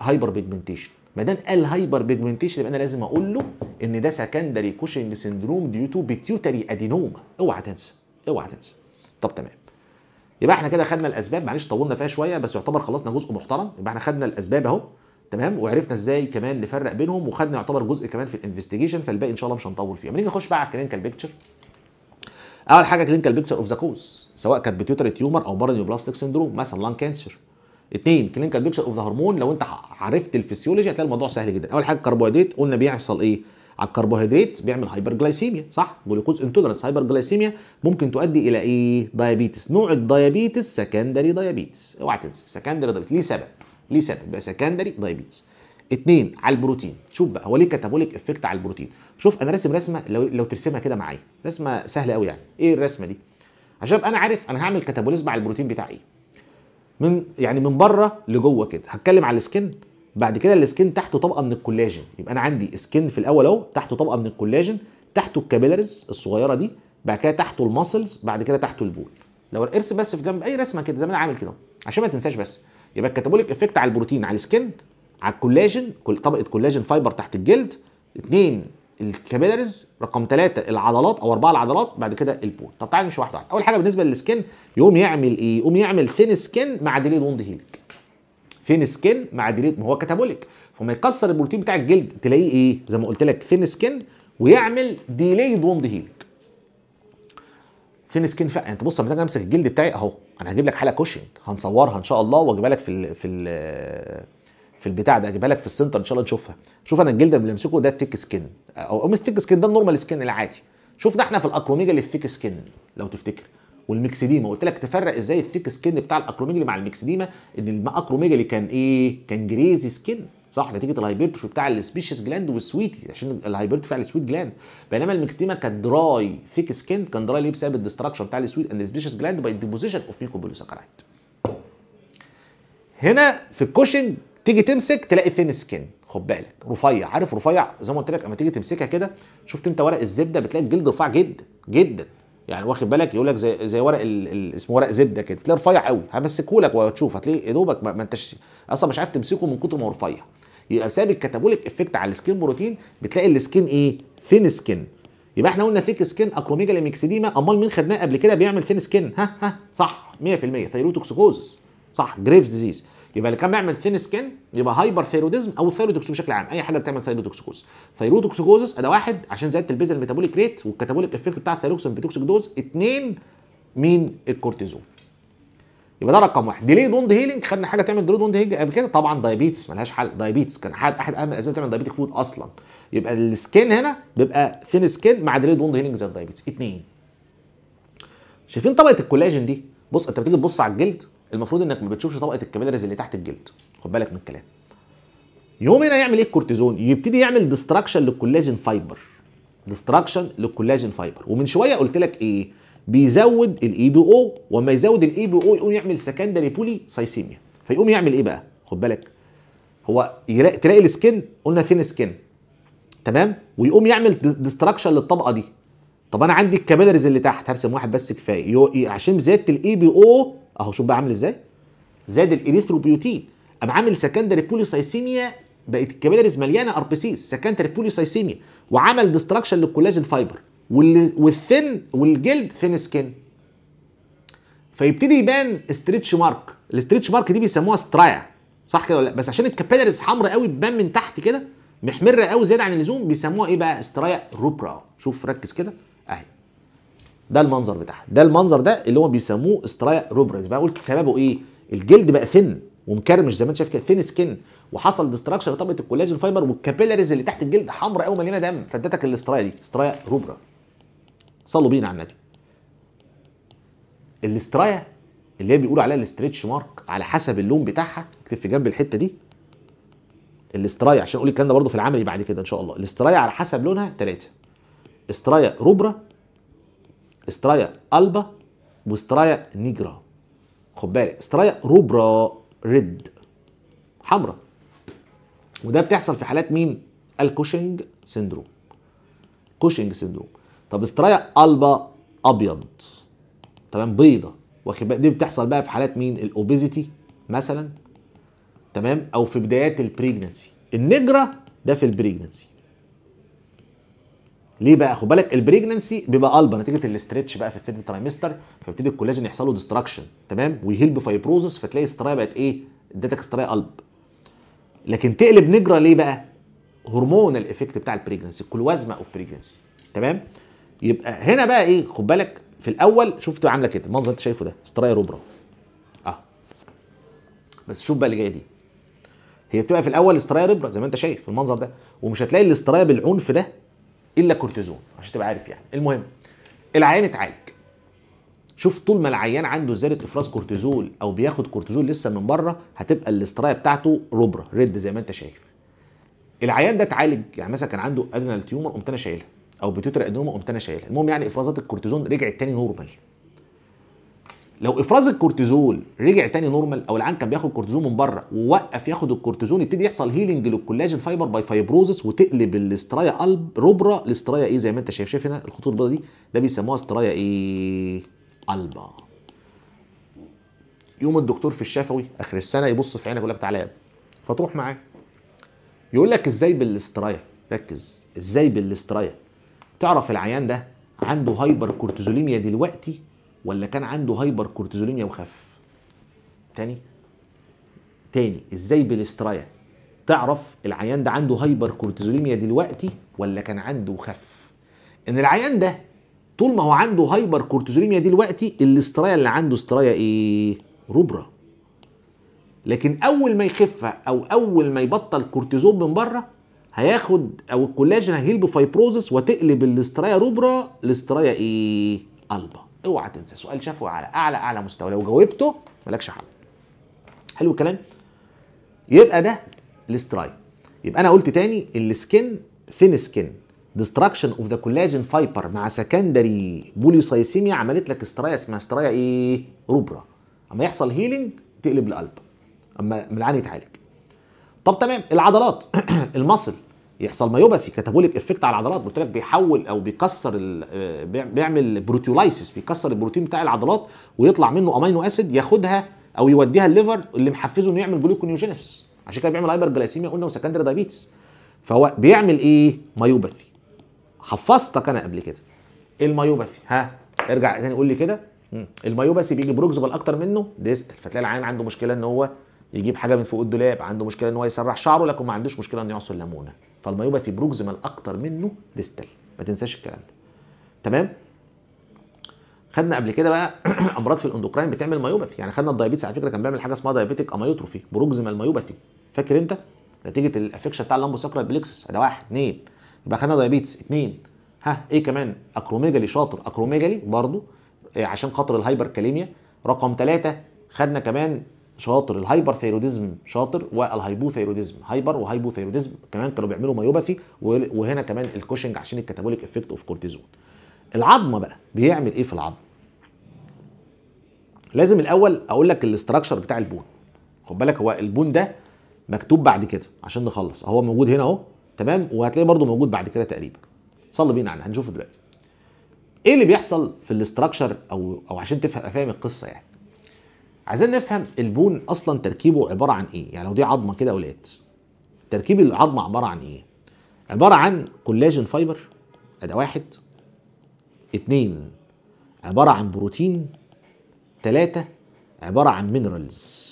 هايبر بيجمنتيشن ما دام قال هايبر بيجمنتيشن يبقى انا لازم اقول له ان ده سكندري كوشنج سندروم ديو تو بيتيوتري ادينوما اوعى تنسى اوعى تنسى طب تمام يبقى احنا كده خدنا الاسباب معلش طولنا فيها شويه بس يعتبر خلصنا جزء محترم يبقى احنا خدنا الاسباب اهو تمام وعرفنا ازاي كمان نفرق بينهم وخدنا يعتبر جزء كمان في الانفستيجيشن فالباقي ان شاء الله مش هنطول فيه اما نيجي نخش بقى على الكلينيكال بيكتشر اول حاجه كلينيكال بيكتشر اوف ذا كوز سواء كانت بيتيوتري تيومر او بارنيوبلاستيك بلاستيك سندروم مثلا لان كانسر اثنين كلينيكال بيكشر اوف ذا هرمون لو انت عرفت الفسيولوجي هتلاقي الموضوع سهل جدا اول حاجه الكربوهيدرات قلنا بيحصل ايه على الكربوهيدرات بيعمل هايبر جلايسيميا صح جلوكوز انتولرنس هايبر جلايسيميا ممكن تؤدي الى ايه دايابيتس نوع الدايابيتس سكندري دايابيتس اوعى تنسى سكندري دايابيتس ليه سبب ليه سبب يبقى سكندري دايابيتس اثنين على البروتين شوف بقى هو ليه كاتابوليك افكت على البروتين شوف انا راسم رسمه لو لو ترسمها كده معايا رسمه سهله قوي يعني ايه الرسمه دي عشان انا عارف انا هعمل كاتابوليزم على البروتين بتاع ايه من يعني من بره لجوه كده هتكلم على السكن بعد كده السكن تحته طبقه من الكولاجين يبقى انا عندي سكن في الاول اهو تحته طبقه من الكولاجين تحته الكابيلاريز الصغيره دي بعد كده تحته الماسلز بعد كده تحته البول لو ارسم بس في جنب اي رسمه كده زي ما انا عامل كده عشان ما تنساش بس يبقى الكاتابوليك افكت على البروتين على السكن على الكولاجين طبقه كولاجين فايبر تحت الجلد اثنين الكابيلاريز رقم ثلاثه العضلات او اربعه العضلات بعد كده البول طب تعالى نمشي واحده واحده اول حاجه بالنسبه للسكن يقوم يعمل ايه يقوم يعمل ثين سكن مع ديليد وند هيلينج ثين سكن مع ديليد ما هو كاتابوليك فما يكسر البروتين بتاع الجلد تلاقيه ايه زي ما قلت لك ثين سكن ويعمل ديليد وند هيلينج ثين سكن فعلا انت بص انا امسك الجلد بتاعي اهو انا هجيب لك حاله كوشنج هنصورها ان شاء الله واجيبها لك في الـ في ال في البتاع ده اجيبها لك في السنتر ان شاء الله تشوفها شوف انا الجلد اللي بمسكه ده الثيك سكن او مش ثيك سكن ده النورمال سكن العادي شفنا احنا في الاكروميجا للثيك سكن لو تفتكر والميكسديما قلت لك تفرق ازاي الثيك سكن بتاع الاكروميجلي مع الميكسديما ان الاكروميجالي كان ايه كان جريزي سكن صح نتيجه الهايبرتروفي بتاع السبيشيس جلاند والسويتي عشان الهايبرتروفي على السويت جلاند بينما الميكسيديما كان دراي ثيك سكن كان دراي ليه بسبب الدستراكشن بتاع السويت اند السبيشيس جلاند باي ديبوزيشن اوف ميكوبوليساكرايد هنا في الكوشنج تيجي تمسك تلاقي ثين سكن خد بالك رفيع عارف رفيع زي ما قلت لك اما تيجي تمسكها كده شفت انت ورق الزبده بتلاقي الجلد رفيع جدا جدا يعني واخد بالك يقول لك زي زي ورق ال... ال... اسمه ورق زبده كده تلاقيه رفيع قوي همسكه لك وهتشوف هتلاقي يا دوبك ما, ما انتش اصلا مش عارف تمسكه من كتر ما هو رفيع يبقى بسبب الكتابوليك افكت على السكين بروتين بتلاقي السكين ايه؟ ثين سكن يبقى احنا قلنا ثيك سكن اكروميجالي ميكسيديما امال مين خدناه قبل كده بيعمل ثين سكن ها ها صح 100% ثيروتوكسيكوزس صح جريفز ديزيز يبقى اللي كان بيعمل ثين سكين يبقى هايبر ثيروديزم او ثيرودوكس بشكل عام اي حاجه بتعمل ثيرودوكسوز ثيرودوكسوزس ده واحد عشان زياده البيزل الميتابوليك ريت والكاتابوليك افكت بتاع بتوكسيك دوز اثنين مين الكورتيزون يبقى ده رقم واحد ديلي دوند هيلينج خدنا حاجه تعمل ديلي دوند هيلينج قبل كده طبعا دايابيتس ملهاش حل دايابيتس كان احد احد اهم الاسباب تعمل دايابيتك فود اصلا يبقى السكين هنا بيبقى ثين سكين مع ديلي دوند هيلينج زي الدايابيتس اثنين شايفين طبقه الكولاجين دي بص انت بتيجي تبص على الجلد المفروض انك ما بتشوفش طبقه الكابيلاريز اللي تحت الجلد خد بالك من الكلام يقوم هنا يعمل ايه الكورتيزون يبتدي يعمل ديستراكشن للكولاجين فايبر ديستراكشن للكولاجين فايبر ومن شويه قلت لك ايه بيزود الاي بي e او وما يزود الاي بي e او يقوم يعمل سكندري بولي سايسيميا فيقوم يعمل ايه بقى خد بالك هو يلاقي تلاقي السكن قلنا ثين سكن تمام ويقوم يعمل ديستراكشن للطبقه دي طب انا عندي الكابيلاريز اللي تحت هرسم واحد بس كفايه عشان زياده الاي بي e او اهو شوف بقى عامل ازاي زاد الاريثروبيوتين قام عامل سكندري بوليسايسيميا بقت الكبادرز مليانه اربسيس سكندري بوليسايسيميا وعمل ديستراكشن للكولاجين فايبر والثن والجلد ثين سكن فيبتدي يبان ستريتش مارك الاستريتش مارك دي بيسموها استرايا صح كده ولا لا بس عشان الكابيلاريز حمراء قوي بتبان من تحت كده محمره قوي زياده عن اللزوم بيسموها ايه بقى استرايا روبرا شوف ركز كده ده المنظر بتاعها ده المنظر ده اللي هو بيسموه استرايا روبرز بقى قلت سببه ايه الجلد بقى ثن ومكرمش زي ما انت شايف كده فين سكن وحصل ديستراكشن لطبقه الكولاجين فايبر والكابيلاريز اللي تحت الجلد حمراء قوي مليانه دم فادتك الاسترايا دي استرايا روبرا صلوا بينا على النبي الاسترايا اللي هي بيقولوا عليها الاستريتش مارك على حسب اللون بتاعها اكتب في جنب الحته دي الاسترايا عشان اقول الكلام ده برده في العملي بعد كده ان شاء الله الاسترايا على حسب لونها ثلاثه استرايا روبرا استرايا البا واسترايا نيجرا خد بالك استرايا روبرا ريد حمراء وده بتحصل في حالات مين الكوشنج سيندروم كوشنج سيندروم طب استرايا البا ابيض تمام بيضه واخد بالك دي بتحصل بقى في حالات مين الاوبيزيتي مثلا تمام او في بدايات البريجنسي النجره ده في البريجنسي ليه بقى خد بالك البريجننسي بيبقى قلبه نتيجه الاسترتش بقى في الثيرد ترايمستر فبيبتدي الكولاجين يحصل له ديستراكشن تمام ويهيل بفايبروزس فتلاقي استرايه بقت ايه اديتك استرايا قلب لكن تقلب نجره ليه بقى هرمون الايفكت بتاع البريجننسي الكلوازما اوف بريجننسي تمام يبقى هنا بقى ايه خد بالك في الاول شوف تبقى عامله كده المنظر انت شايفه ده استرايا روبرا اه بس شوف بقى اللي جايه دي هي بتبقى في الاول استرايا روبرا زي ما انت شايف في المنظر ده ومش هتلاقي الاسترايا بالعنف ده الا كورتيزون عشان تبقى عارف يعني المهم العيان اتعالج شوف طول ما العيان عنده زياده افراز كورتيزول او بياخد كورتيزول لسه من بره هتبقى الاسترايه بتاعته روبرا ريد زي ما انت شايف العيان ده اتعالج يعني مثلا كان عنده ادرينال تيومر قمت انا شايلها او بتوتر ادنوما قمت انا شايلها المهم يعني افرازات الكورتيزون رجعت تاني نورمال لو افراز الكورتيزول رجع تاني نورمال او العيان كان بياخد كورتيزون من بره ووقف ياخد الكورتيزون يبتدي يحصل هيلنج للكولاجين فايبر باي فايبروزس وتقلب الاسترايا قلب ربرا الاسترايا ايه زي ما انت شايف شايف هنا الخطوط البيضاء دي ده بيسموها استرايا ايه البا يقوم الدكتور في الشفوي اخر السنه يبص في عينك يقول لك تعالى يا ابني فتروح معاه يقول لك ازاي بالاسترايا ركز ازاي بالاسترايا تعرف العيان ده عنده هايبر كورتيزوليميا دلوقتي ولا كان عنده هايبر كورتيزولينيا وخف تاني تاني ازاي بالاسترايا تعرف العيان ده عنده هايبر كورتيزولينيا دلوقتي ولا كان عنده وخف ان العيان ده طول ما هو عنده هايبر كورتيزولينيا دلوقتي الاسترايا اللي عنده استرايا ايه روبرا لكن اول ما يخف او اول ما يبطل كورتيزون من بره هياخد او الكولاجين هيلب فايبروزس وتقلب الاسترايا روبرا لاسترايا ايه البا اوعى تنسى سؤال شافه على اعلى اعلى مستوى لو جاوبته مالكش حل حلو الكلام يبقى ده الاستراي يبقى انا قلت تاني السكن فين سكن ديستراكشن اوف ذا كولاجين فايبر مع سكندري بوليسايسيميا عملت لك استرايا اسمها استرايا ايه روبرا اما يحصل هيلينج تقلب القلب اما ملعان يتعالج طب تمام العضلات [clears throat] المصل يحصل مايوباثي كاتابوليك افكت على العضلات قلت لك بيحول او بيكسر بيعمل بروتيولايسيس بيكسر البروتين بتاع العضلات ويطلع منه امينو اسيد ياخدها او يوديها الليفر اللي محفزه انه يعمل جلوكونيوجينيسيس عشان كده بيعمل هايبر جلايسيميا قلنا وسكندري دايبيتس فهو بيعمل ايه مايوباثي حفظتك انا قبل كده المايوباثي ها ارجع تاني قول لي كده المايوباثي بيجي بروكسبل اكتر منه ديستال فتلاقي العيان عنده مشكله ان هو يجيب حاجه من فوق الدولاب عنده مشكله ان هو يسرح شعره لكن ما عندوش مشكله ان يعصر ليمونه فالميوبا تبروكزما الاكثر منه ديستال ما تنساش الكلام ده تمام خدنا قبل كده بقى [clears throat] امراض في الاندوكراين بتعمل مايوباثي يعني خدنا الدايابيتس على فكره كان بيعمل حاجه اسمها دايابيتيك امايوتروفي بروكزما المايوباثي فاكر انت نتيجه الافكشن بتاع اللامبو ساكرال بليكسس ده واحد اثنين يبقى خدنا دايابيتس اثنين ها ايه كمان اكروميجالي شاطر اكروميجالي برضو آه، عشان خاطر الهايبر كاليميا رقم ثلاثة خدنا كمان شاطر الهايبر ثيروديزم شاطر ثيروديزم هايبر ثيروديزم كمان كانوا بيعملوا مايوباثي وهنا كمان الكوشنج عشان الكاتابوليك افكت اوف كورتيزون العظمه بقى بيعمل ايه في العظم لازم الاول اقول لك الاستراكشر بتاع البون خد بالك هو البون ده مكتوب بعد كده عشان نخلص هو موجود هنا اهو تمام وهتلاقيه برده موجود بعد كده تقريبا صلي بينا عليه هنشوفه دلوقتي ايه اللي بيحصل في الاستراكشر او او عشان تفهم فاهم القصه يعني عايزين نفهم البون اصلا تركيبه عباره عن ايه يعني لو دي عظمه كده ولقيت تركيب العظمه عباره عن ايه عباره عن كولاجين فايبر ده واحد اتنين عباره عن بروتين تلاتة عباره عن مينرالز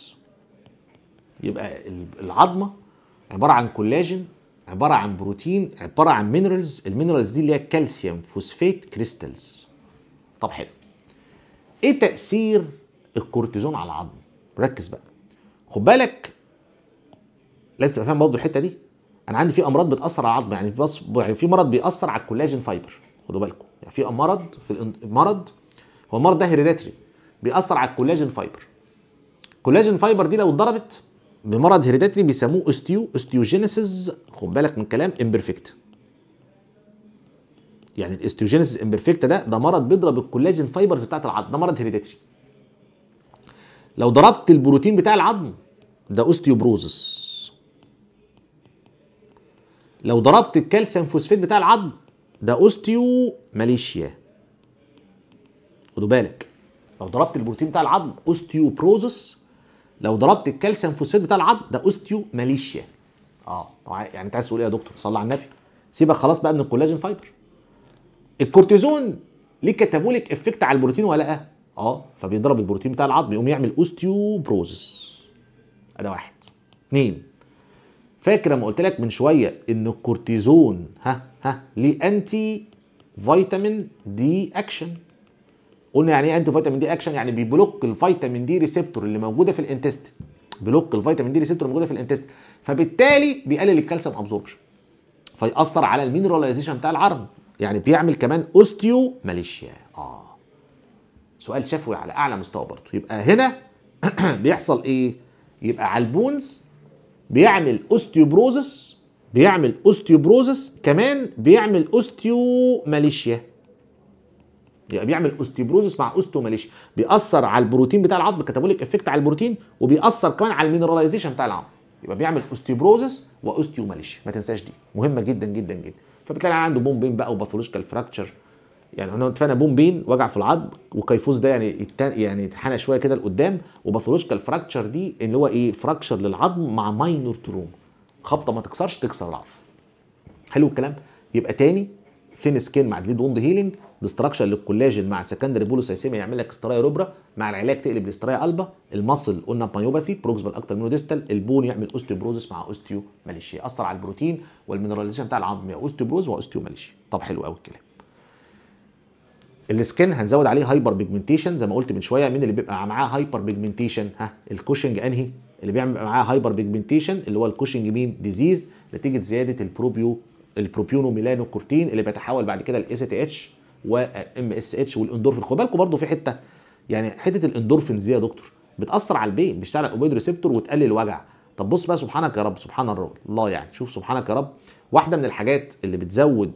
يبقى العظمه عباره عن كولاجين عباره عن بروتين عباره عن مينرالز المينرالز دي اللي هي كالسيوم فوسفات كريستالز طب حلو ايه تاثير الكورتيزون على العظم ركز بقى خد بالك لازم تبقى فاهم برضه الحته دي انا عندي في امراض بتاثر على العظم يعني بص يعني في مرض بيأثر على الكولاجين فايبر خدوا بالكم يعني في مرض في المرض هو المرض ده هيريديتري بيأثر على الكولاجين فايبر الكولاجين فايبر دي لو اتضربت بمرض هيريديتري بيسموه استيو استيوجينيسيس خد بالك من كلام امبرفكت يعني الاستيوجينيسيس امبرفكت ده ده مرض بيضرب الكولاجين فايبرز بتاعت العظم ده مرض هيريديتري لو ضربت البروتين بتاع العظم ده اوستيوبروزس لو ضربت الكالسيوم فوسفيت بتاع العظم ده اوستيو ماليشيا خدوا بالك لو ضربت البروتين بتاع العظم اوستيوبروزس لو ضربت الكالسيوم فوسفيت بتاع العظم ده اوستيو ماليشيا اه يعني انت عايز تقول ايه يا دكتور صلي على النبي سيبك خلاص بقى من الكولاجين فايبر الكورتيزون ليه كاتابوليك افكت على البروتين ولا لا اه فبيضرب البروتين بتاع العظم يقوم يعمل اوستيوبروزس ده واحد اتنين فاكر لما قلت لك من شويه ان الكورتيزون ها ها ليه انتي فيتامين دي اكشن قلنا يعني ايه انتي فيتامين دي اكشن يعني بيبلوك الفيتامين دي ريسبتور اللي موجوده في الانتست بلوك الفيتامين دي ريسبتور موجوده في الانتست فبالتالي بيقلل الكالسيوم ابزوربشن فيأثر على المينراليزيشن بتاع العظم يعني بيعمل كمان اوستيو ماليشيا اه سؤال شفوي على اعلى مستوى برضه يبقى هنا [clears throat] بيحصل ايه يبقى على البونز بيعمل اوستيوبروزس بيعمل اوستيوبروزس كمان بيعمل اوستيوماليشيا يبقى بيعمل اوستيوبروزس مع اوستيوماليشيا بيأثر على البروتين بتاع العظم كاتابوليك افكت على البروتين وبيأثر كمان على المينراليزيشن بتاع العظم يبقى بيعمل اوستيوبروزس واوستيوماليشيا ما تنساش دي مهمه جدا جدا جدا فبالتالي عنده بومبين بقى وباثولوجيكال فراكتشر يعني انا اتفقنا بوم بين وجع في العظم وكيفوز ده يعني التان يعني اتحنى شويه كده لقدام وباثولوجيكال فراكتشر دي اللي هو ايه فراكشر للعظم مع ماينور تروما خبطه ما تكسرش تكسر العظم حلو الكلام يبقى تاني ثين سكين مع ديد ووند هيلينج ديستراكشر للكولاجين مع سكندري بولوسايسيميا يعمل لك استرايا روبرا مع العلاج تقلب الاسترايا البا المصل قلنا مايوباثي بروكسبل اكتر منه ديستال البون يعمل اوستيوبروزس مع اوستيو ماليشي اثر على البروتين والمينراليزيشن بتاع العظم اوستيوبروز واوستيو ماليشي طب حلو قوي الكلام السكن هنزود عليه هايبر بيجمنتيشن زي ما قلت من شويه مين اللي بيبقى معاه هايبر بيجمنتيشن ها الكوشنج انهي اللي بيعمل معاه هايبر بيجمنتيشن اللي هو الكوشنج مين ديزيز نتيجه زياده البروبيو البروبيونو ميلانو كورتين اللي بيتحول بعد كده لاس تي اتش وام اس اتش والاندورفين خد بالكم برده في حته يعني حته الاندورفينز دي يا دكتور بتاثر على البين بيشتغل على الاوبيد ريسبتور وتقلل الوجع طب بص بقى سبحانك يا رب سبحان الله يعني شوف سبحانك يا رب واحده من الحاجات اللي بتزود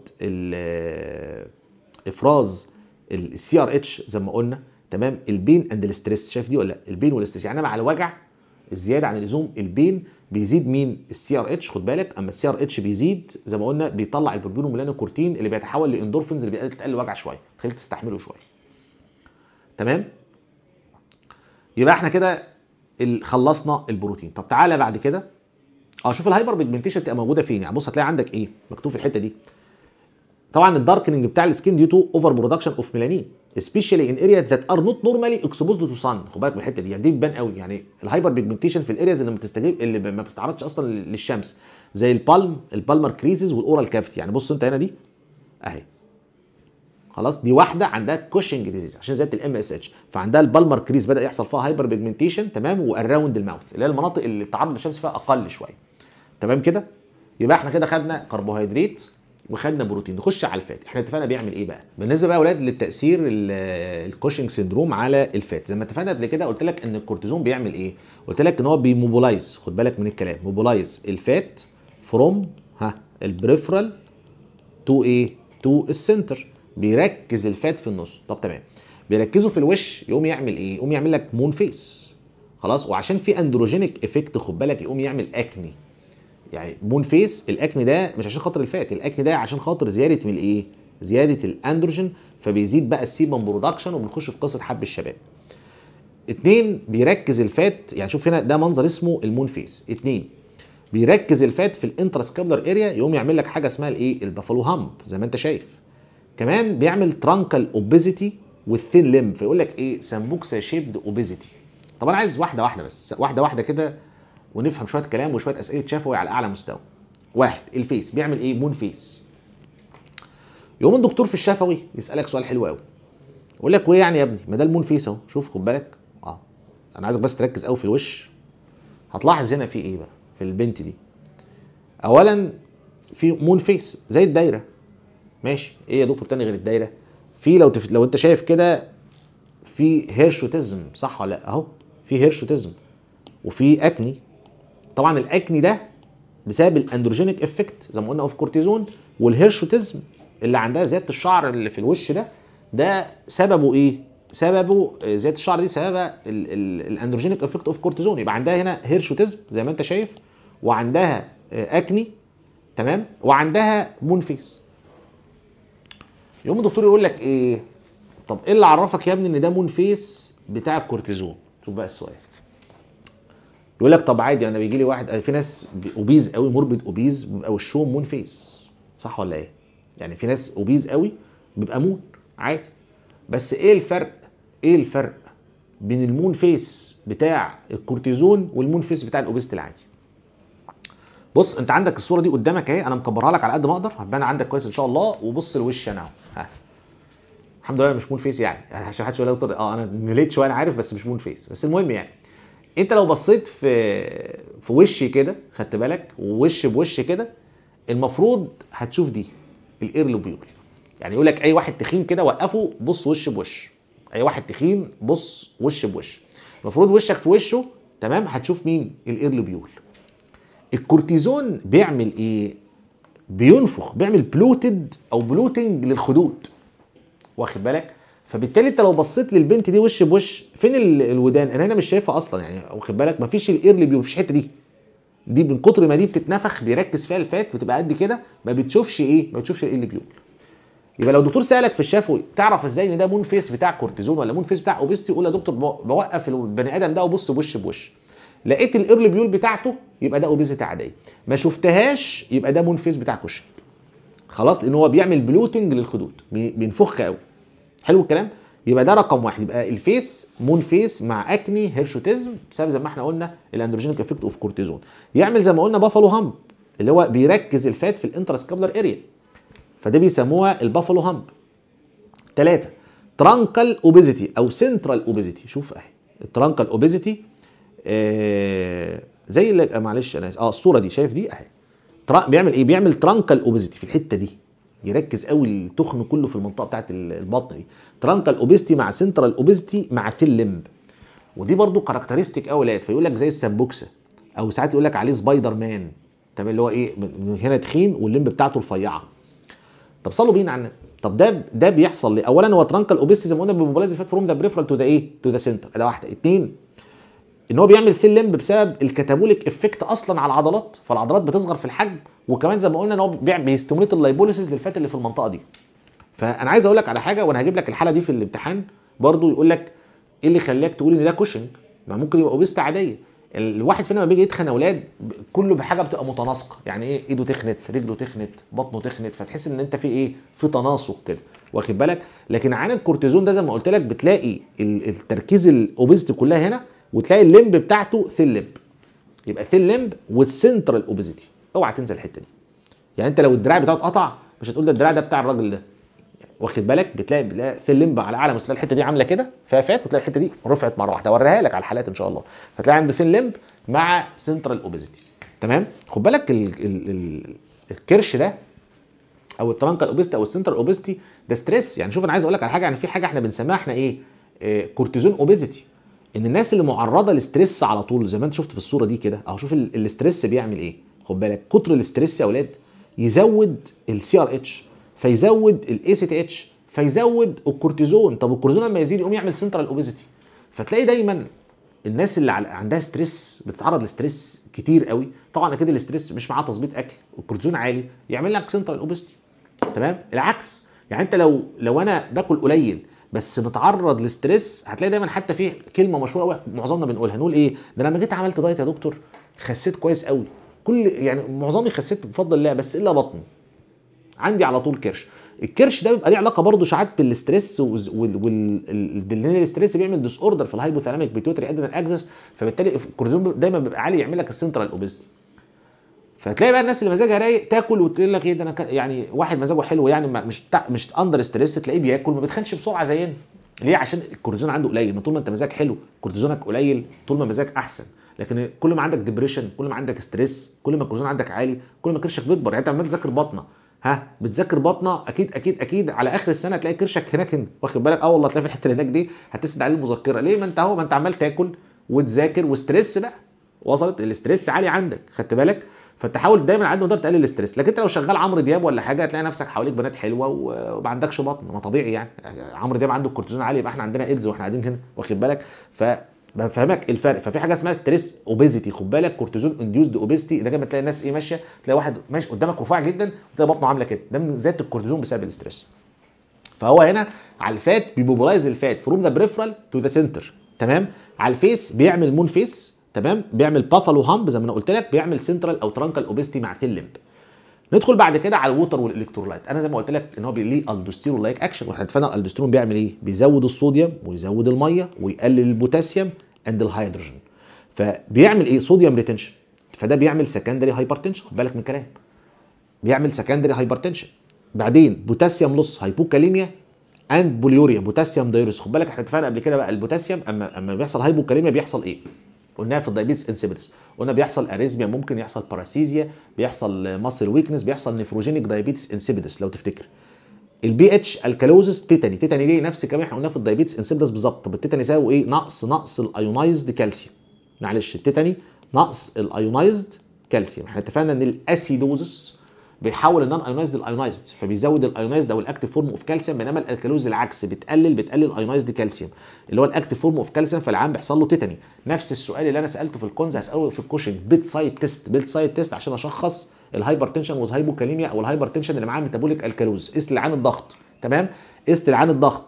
افراز السي ار اتش زي ما قلنا تمام البين اند الاستريس شايف دي ولا البين والاستريس يعني انا مع الوجع الزياده عن اللزوم البين بيزيد مين السي ار اتش خد بالك اما السي ار اتش بيزيد زي ما قلنا بيطلع البروبينوم كورتين اللي بيتحول لاندورفينز اللي بتقلل الوجع شويه تخليك تستحمله شويه تمام يبقى احنا كده خلصنا البروتين طب تعالى بعد كده اه شوف الهايبر بيجمنتيشن تبقى موجوده فين يعني بص هتلاقي عندك ايه مكتوب في الحته دي طبعا الداركننج بتاع السكين ديو تو اوفر برودكشن اوف ميلانين سبيشالي ان اريا ذات ار نوت نورمالي اكسبوزد تو صن خد بالك من الحته دي يعني دي بتبان قوي يعني الهايبر بيجمنتيشن في الارياز اللي ما بتستجيب اللي ما بتتعرضش اصلا للشمس زي البالم البالمر كريزز والاورال كافيتي يعني بص انت هنا دي اهي خلاص دي واحده عندها كوشنج ديزيز عشان زياده الام اس اتش فعندها البالمر كريز بدا يحصل فيها هايبر بيجمنتيشن تمام واراوند الماوث اللي هي المناطق اللي التعرض للشمس فيها اقل شويه تمام كده يبقى احنا كده خدنا كربوهيدرات وخدنا بروتين نخش على الفات احنا اتفقنا بيعمل ايه بقى بالنسبه بقى يا اولاد للتاثير الكوشنج سيندروم على الفات زي ما اتفقنا قبل كده قلت لك ان الكورتيزون بيعمل ايه قلت لك ان هو بيموبلايز خد بالك من الكلام موبلايز الفات فروم ها البريفرال تو ايه تو السنتر بيركز الفات في النص طب تمام بيركزوا في الوش يقوم يعمل ايه يقوم يعمل لك مون فيس خلاص وعشان في اندروجينيك افكت خد بالك يقوم يعمل اكني يعني بون فيس الاكن ده مش عشان خاطر الفات الاكن ده عشان خاطر زياده من الايه زياده الاندروجين فبيزيد بقى السيبم برودكشن وبنخش في قصه حب الشباب اتنين بيركز الفات يعني شوف هنا ده منظر اسمه المون فيس اتنين بيركز الفات في الانتراسكابلر اريا يقوم يعمل لك حاجه اسمها الايه البافالو هامب زي ما انت شايف كمان بيعمل ترانكال اوبيزيتي والثين ليم فيقول لك ايه سامبوكسا شيبد اوبيزيتي طب انا عايز واحده واحده بس واحده واحده كده ونفهم شويه كلام وشويه اسئله شفوي على اعلى مستوى واحد الفيس بيعمل ايه مون فيس يقوم الدكتور في الشفوي يسالك سؤال حلو قوي يقول لك وايه يعني يا ابني ما ده المون فيس اهو شوف خد بالك اه انا عايزك بس تركز قوي في الوش هتلاحظ هنا في ايه بقى في البنت دي اولا في مون فيس زي الدايره ماشي ايه يا دكتور تاني غير الدايره في لو تف... لو انت شايف كده في هيرشوتيزم صح ولا لا اهو في هيرشوتيزم وفي اكني طبعا الاكني ده بسبب الاندروجينيك افكت زي ما قلنا اوف كورتيزون والهيرشوتيزم اللي عندها زياده الشعر اللي في الوش ده ده سببه ايه؟ سببه آه، زياده الشعر دي سببها الاندروجينيك افكت اوف كورتيزون يبقى عندها هنا هيرشوتيزم زي ما انت شايف وعندها آه، اكني تمام وعندها مون فيس يقوم الدكتور يقول لك ايه طب ايه اللي عرفك يا ابني ان ده مون فيس بتاع الكورتيزون شوف بقى السؤال يقول لك طب عادي انا بيجي لي واحد في ناس اوبيز قوي مربد اوبيز بيبقى وشهم مون فيس صح ولا ايه؟ يعني في ناس اوبيز قوي بيبقى مون عادي بس ايه الفرق؟ ايه الفرق بين المون فيس بتاع الكورتيزون والمون فيس بتاع الاوبيست العادي؟ بص انت عندك الصوره دي قدامك اهي انا مكبرها لك على قد ما اقدر هتبان عندك كويس ان شاء الله وبص لوشي انا اهو الحمد لله مش مون فيس يعني عشان محدش يقول اه انا مليت شويه انا عارف بس مش مون فيس بس المهم يعني انت لو بصيت في في وشي كده خدت بالك ووش بوش كده المفروض هتشوف دي الايرلوبيول يعني يقول لك اي واحد تخين كده وقفه بص وش بوش اي واحد تخين بص وش بوش المفروض وشك في وشه تمام هتشوف مين الايرلوبيول الكورتيزون بيعمل ايه بينفخ بيعمل بلوتد او بلوتنج للخدود واخد بالك فبالتالي انت لو بصيت للبنت دي وش بوش فين الودان انا هنا مش شايفها اصلا يعني واخد بالك مفيش الايرلي بيو مفيش الحته دي دي من كتر ما دي بتتنفخ بيركز فيها الفات بتبقى قد كده ما بتشوفش ايه ما بتشوفش الايرلي بيو يبقى لو الدكتور سالك في الشفوي تعرف ازاي ان ده مون فيس بتاع كورتيزون ولا مون فيس بتاع اوبستي يقول يا دكتور بوقف البني ادم ده وبص بوش بوش لقيت الايرلي بيول بتاعته يبقى ده اوبيزيتي عاديه ما شفتهاش يبقى ده مون فيس بتاع كشك خلاص لان هو بيعمل بلوتنج للخدود بينفخ قوي حلو الكلام يبقى ده رقم واحد يبقى الفيس مون فيس مع اكني هيرشوتيزم بسبب زي ما احنا قلنا الاندروجينيك افكت اوف كورتيزون يعمل زي ما قلنا بافالو هامب اللي هو بيركز الفات في الانتراسكابلر اريا فده بيسموها البافالو هامب ثلاثة ترانكال اوبيزيتي او سنترال اوبيزيتي شوف اهي الترانكال اوبيزيتي آه زي اللي آه، معلش انا اه الصوره دي شايف دي اهي بيعمل ايه بيعمل ترانكال اوبيزيتي في الحته دي يركز قوي التخن كله في المنطقه بتاعت البطن دي ترانكال اوبيستي مع سنترال اوبيستي مع ثيل لمب ودي برضو كاركترستيك قوي فيقول لك زي السمبوكسه او ساعات يقول لك عليه سبايدر مان تمام اللي هو ايه من هنا تخين واللمب بتاعته رفيعه طب صلوا بينا عنه طب ده ده بيحصل ليه اولا هو ترانكال اوبيستي زي ما قلنا اللي فات فروم ذا بريفرال تو ذا ايه تو ذا سنتر ده واحده اثنين ان هو بيعمل ثين لمب بسبب الكتابوليك افكت اصلا على العضلات فالعضلات بتصغر في الحجم وكمان زي ما قلنا ان هو بيستميت اللايبوليسيز للفات اللي في المنطقه دي فانا عايز اقول لك على حاجه وانا هجيب لك الحاله دي في الامتحان برضو يقول لك ايه اللي خلاك تقول ان ده كوشنج ما ممكن يبقى اوبست عاديه الواحد فينا لما بيجي يتخن اولاد كله بحاجه بتبقى متناسقه يعني ايه ايده تخنت رجله تخنت بطنه تخنت فتحس ان انت في ايه في تناسق كده واخد بالك لكن عن الكورتيزون ده زي ما قلت لك بتلاقي التركيز الاوبست كلها هنا وتلاقي الليمب بتاعته ثين ليمب يبقى ثين ليمب والسنترال اوبيزيتي اوعى تنسى الحته دي يعني انت لو الدراع بتاعه اتقطع مش هتقول ده الدراع ده بتاع الراجل ده واخد بالك بتلاقي بتلاقي ثين ليمب على اعلى مستوى الحته دي عامله كده فيها فات وتلاقي الحته دي رفعت مره واحده اوريها لك على الحالات ان شاء الله فتلاقي عند ثين ليمب مع سنترال اوبيزيتي تمام خد بالك ال ال ال الكرش ده او الترانكا الاوبستي او السنترال اوبيستي ده ستريس يعني شوف انا عايز اقول لك على حاجه يعني في حاجه احنا بنسميها احنا ايه, إيه كورتيزون اوبيزيتي ان الناس اللي معرضه لستريس على طول زي ما انت شفت في الصوره دي كده اهو شوف الاستريس بيعمل ايه خد بالك كتر الاستريس يا اولاد يزود السي ار اتش فيزود الاي سي تي اتش فيزود الكورتيزون طب الكورتيزون لما يزيد يقوم يعمل سنترال اوبيزيتي فتلاقي دايما الناس اللي عندها ستريس بتتعرض لستريس كتير قوي طبعا اكيد الاستريس مش معاه تظبيط اكل والكورتيزون عالي يعمل لك سنترال اوبستي تمام العكس يعني انت لو لو انا باكل قليل بس متعرض لستريس هتلاقي دايما حتى في كلمه مشهوره قوي معظمنا بنقولها نقول ايه ده انا لما جيت عملت دايت يا دكتور خسيت كويس قوي كل يعني معظمي خسيت بفضل الله بس الا بطني عندي على طول كرش الكرش ده بيبقى ليه علاقه برضه ساعات بالستريس وال الستريس بيعمل ديس اوردر في الهايبوثالاميك بيتوتري ادنال اكسس فبالتالي الكورتيزون دايما بيبقى عالي يعمل لك السنترال اوبيستي فتلاقي بقى الناس اللي مزاجها رايق تاكل وتقول لك ايه ده انا يعني واحد مزاجه حلو يعني مش مش اندر ستريس تلاقيه بياكل ما بتخنش بسرعه زينا ليه عشان الكورتيزون عنده قليل ما طول ما انت مزاج حلو كورتيزونك قليل طول ما مزاج احسن لكن كل ما عندك ديبريشن كل ما عندك ستريس كل ما الكورتيزون عندك عالي كل ما كرشك بيكبر يعني انت عمال تذاكر بطنه ها بتذاكر بطنه اكيد اكيد اكيد على اخر السنه تلاقي كرشك هناك هنا واخد بالك اه والله تلاقي في الحته اللي هناك دي هتسد عليه المذكره ليه ما انت اهو ما انت عمال تاكل وتذاكر وستريس بقى وصلت الاستريس عالي عندك خدت بالك فتحاول دايما على قد ما تقدر تقلل الاستريس لكن انت لو شغال عمرو دياب ولا حاجه هتلاقي نفسك حواليك بنات حلوه وما عندكش بطن ما طبيعي يعني عمرو دياب عنده الكورتيزون عالي يبقى احنا عندنا ايدز واحنا قاعدين هنا واخد بالك ف بفهمك الفرق ففي حاجه اسمها ستريس اوبيزيتي خد بالك كورتيزون انديوزد اوبيزيتي ده لما تلاقي الناس ايه ماشيه تلاقي واحد ماشي قدامك رفيع جدا وتلاقي بطنه عامله كده ده من زياده الكورتيزون بسبب الاستريس فهو هنا على الفات بيموبلايز الفات فروم ذا بريفرال تو ذا سنتر تمام على الفيس بيعمل مون فيس تمام بيعمل بافالو هامب زي ما انا قلت لك بيعمل سنترال او ترانكال اوبستي مع ثين لمب ندخل بعد كده على الووتر والالكترولايت انا زي ما قلت لك ان هو ليه الدوستيرون لايك اكشن واحنا اتفقنا الالدوستيرون بيعمل ايه بيزود الصوديوم ويزود الميه ويقلل البوتاسيوم اند الهيدروجين فبيعمل ايه صوديوم ريتنشن فده بيعمل سكندري هايبرتنشن خد بالك من الكلام بيعمل سكندري هايبرتنشن بعدين بوتاسيوم لص هايبوكاليميا اند بوليوريا بوتاسيوم دايروس خد بالك احنا اتفقنا قبل كده بقى البوتاسيوم اما اما بيحصل هايبوكاليميا بيحصل ايه قلناها في الدايبيتس انسيبلس قلنا بيحصل اريزميا ممكن يحصل باراسيزيا بيحصل ماسل ويكنس بيحصل نيفروجينيك دايبيتس انسيبلس لو تفتكر البي اتش الكالوزس تيتاني تيتاني ليه نفس الكلام احنا قلناه في الدايبيتس انسيبلس بالظبط طب التيتاني يساوي ايه نقص نقص الايونايزد كالسيوم معلش التيتاني نقص الايونايزد كالسيوم احنا اتفقنا ان الاسيدوزس بيحول النون ايونايزد الايونايزد فبيزود الايونايزد او الاكتف فورم اوف كالسيوم بينما الالكالوز العكس بتقلل بتقلل ايونايزد كالسيوم اللي هو الاكتف فورم اوف كالسيوم فالعام بيحصل له تيتاني نفس السؤال اللي انا سالته في الكونز هساله في الكوشنج بيت سايد تيست بيت سايد تيست عشان اشخص الهايبرتنشن وز هايبوكاليميا او الهايبرتنشن اللي معاه ميتابوليك الكالوز قيس لعان الضغط تمام قيس لعان الضغط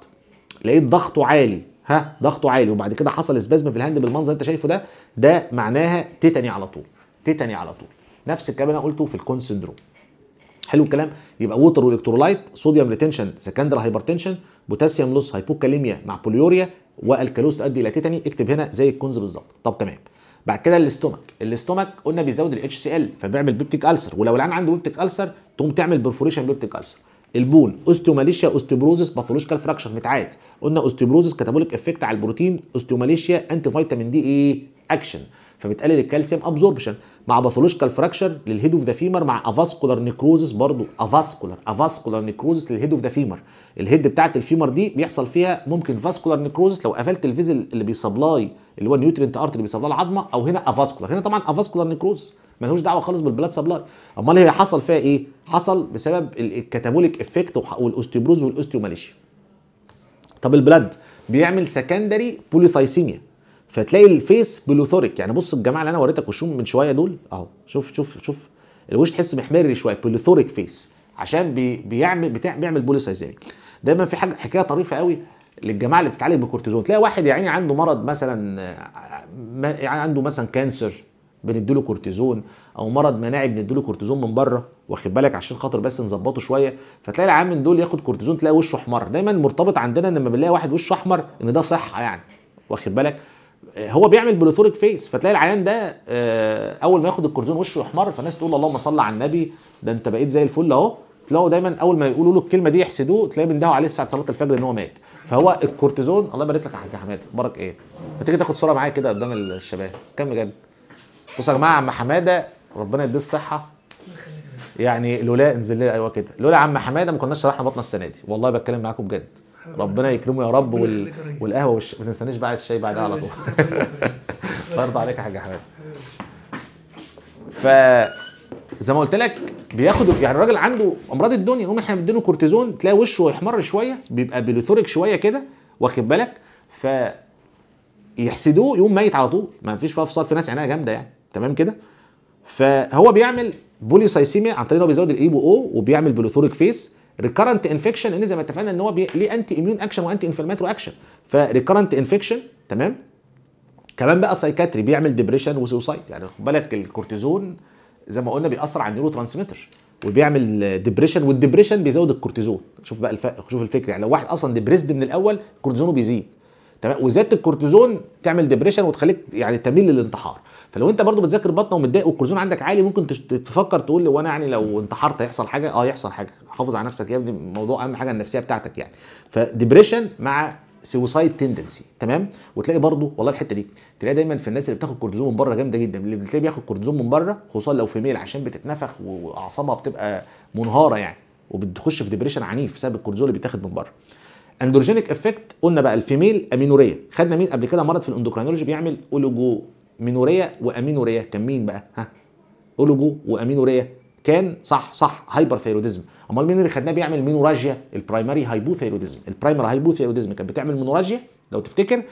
لقيت ضغطه عالي ها ضغطه عالي وبعد كده حصل سبازم في الهاند بالمنظر انت شايفه ده ده معناها تيتاني على طول تيتاني على طول نفس الكلام انا قلته في الكون سندروم حلو الكلام يبقى ووتر والكترولايت صوديوم ريتنشن سكندري هايبرتنشن بوتاسيوم لوس هايبوكاليميا مع بوليوريا والكالوز تؤدي الى تيتاني اكتب هنا زي الكونز بالظبط طب تمام بعد كده الاستومك الاستومك قلنا بيزود الاتش سي ال فبيعمل بيبتيك السر ولو العيان عنده بيبتيك السر تقوم تعمل برفوريشن بيبتيك السر البون اوستيوماليشيا اوستيوبروزس باثولوجيكال فراكشر متعاد قلنا اوستيوبروزس كاتابوليك افكت على البروتين اوستيوماليشيا انتي فيتامين دي ايه اكشن فبتقلل الكالسيوم ابزوربشن مع باثولوجيكال فراكشر للهيد اوف ذا فيمر مع افاسكولار نيكروزس برضو افاسكولار افاسكولار نيكروزس للهيد اوف ذا فيمر الهيد بتاعت الفيمر دي بيحصل فيها ممكن فاسكولار نيكروزس لو قفلت الفيزل اللي بيسبلاي اللي هو النيوترينت ارت اللي بيسبلاي العظمه او هنا افاسكولار هنا طبعا افاسكولار نيكروزس ملهوش دعوه خالص بالبلاد سبلاي امال هي حصل فيها ايه حصل بسبب الكاتابوليك افكت والاوستيوبروز والاوستيوماليشيا طب البلاد بيعمل سكندري بوليثايسيميا فتلاقي الفيس بلوثوريك يعني بص الجماعه اللي انا وريتك وشهم من شويه دول اهو شوف شوف شوف الوش تحس محمر شويه بلوثوريك فيس عشان بي بيعمل بتاع بيعمل بوليسايزيك دايما في حاجه حكايه طريفه قوي للجماعه اللي بتتعالج بالكورتيزون تلاقي واحد يا عيني عنده مرض مثلا يعني عنده مثلا كانسر بنديله كورتيزون او مرض مناعي بنديله كورتيزون من بره واخد بالك عشان خاطر بس نظبطه شويه فتلاقي العام من دول ياخد كورتيزون تلاقي وشه احمر دايما مرتبط عندنا لما بنلاقي واحد وشه احمر ان ده صحه يعني واخد بالك هو بيعمل بلوثوريك فيس فتلاقي العيان ده آه، اول ما ياخد الكورتيزون وشه يحمر فالناس تقول اللهم صل على النبي ده انت بقيت زي الفل اهو تلاقوا دايما اول ما يقولوا له الكلمه دي يحسدوه تلاقيه بندهوا عليه ساعه صلاه الفجر ان هو مات فهو الكورتيزون الله يبارك لك يا حاج حماده اخبارك ايه؟ ما تيجي تاخد صوره معايا كده قدام الشباب كم بجد بصوا يا جماعه عم حماده ربنا يديه الصحه يعني لولا انزل لنا ايوه كده لولا عم حماده ما كناش شرحنا بطنه السنه دي والله بتكلم معاكم بجد ربنا يكرمه يا رب وال... والقهوه وش... ما تنسانيش بعد الشاي بعدها على طول [laughs] برضه عليك يا حاج احمد ف زي ما قلت لك بياخد يعني الراجل عنده امراض الدنيا يقوم احنا مدينه كورتيزون تلاقي وشه يحمر شويه بيبقى بليثوريك شويه كده واخد بالك ف يحسدوه يقوم ميت على طول ما فيش فيها في ناس عينها جامده يعني تمام كده فهو بيعمل بوليسايسيميا عن طريق ان هو بيزود الاي بو او وبيعمل بلوثوريك فيس ريكرنت انفكشن ان زي ما اتفقنا ان هو بي... ليه انتي اميون اكشن وانتي انفلاماتوري اكشن فريكرنت انفكشن تمام كمان بقى سايكاتري بيعمل ديبريشن وسوسايد يعني خد بالك الكورتيزون زي ما قلنا بيأثر على النيورو ترانسميتر وبيعمل ديبريشن والديبريشن بيزود الكورتيزون شوف بقى الف... شوف الفكره يعني لو واحد اصلا ديبريسد من الاول كورتيزونه بيزيد تمام وزياده الكورتيزون تعمل ديبريشن وتخليك يعني تميل للانتحار فلو انت برضو بتذاكر بطنه ومتضايق والكورتيزون عندك عالي ممكن تفكر تقول لي وانا يعني لو انتحرت هيحصل حاجه اه يحصل حاجه حافظ على نفسك يا ابني الموضوع اهم حاجه النفسيه بتاعتك يعني فديبريشن مع سوسايد تندنسي تمام وتلاقي برضو والله الحته دي تلاقي دايما في الناس اللي بتاخد كورتيزون من بره جامده جدا اللي بتلاقي بياخد كورتيزون من بره خصوصا لو في ميل عشان بتتنفخ واعصابها بتبقى منهاره يعني وبتخش في ديبريشن عنيف بسبب الكورتيزون اللي بيتاخد من بره اندروجينيك افكت قلنا بقى الفيميل امينوريه خدنا مين قبل كده مرض في الاندوكرينولوجي بيعمل اولوجو مينوريا وامينوريا كان مين بقى ها اولوجو وامينوريا كان صح صح هايبر ثيروديزم امال مين اللي خدناه بيعمل مينوراجيا البرايمري هايبوثيروديزم البرايمري هايبوثيروديزم كانت بتعمل مينوراجيا لو تفتكر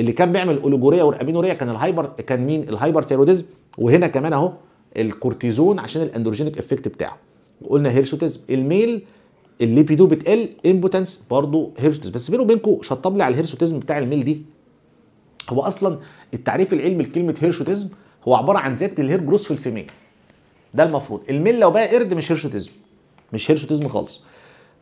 اللي كان بيعمل اولوجوريا والامينوريا كان الهايبر كان مين الهايبر ثيروديزم وهنا كمان اهو الكورتيزون عشان الاندروجينيك افكت بتاعه وقلنا هيرسوتيزم الميل الليبيدو بتقل امبوتنس برضه هيرسوتيزم بس بيني وبينكم شطب لي على الهيرسوتيزم بتاع الميل دي هو اصلا التعريف العلمي لكلمه هيرشوتيزم هو عباره عن زياده الهير جروس في الفيميل ده المفروض الميل لو بقى قرد مش هيرشوتيزم مش هيرشوتيزم خالص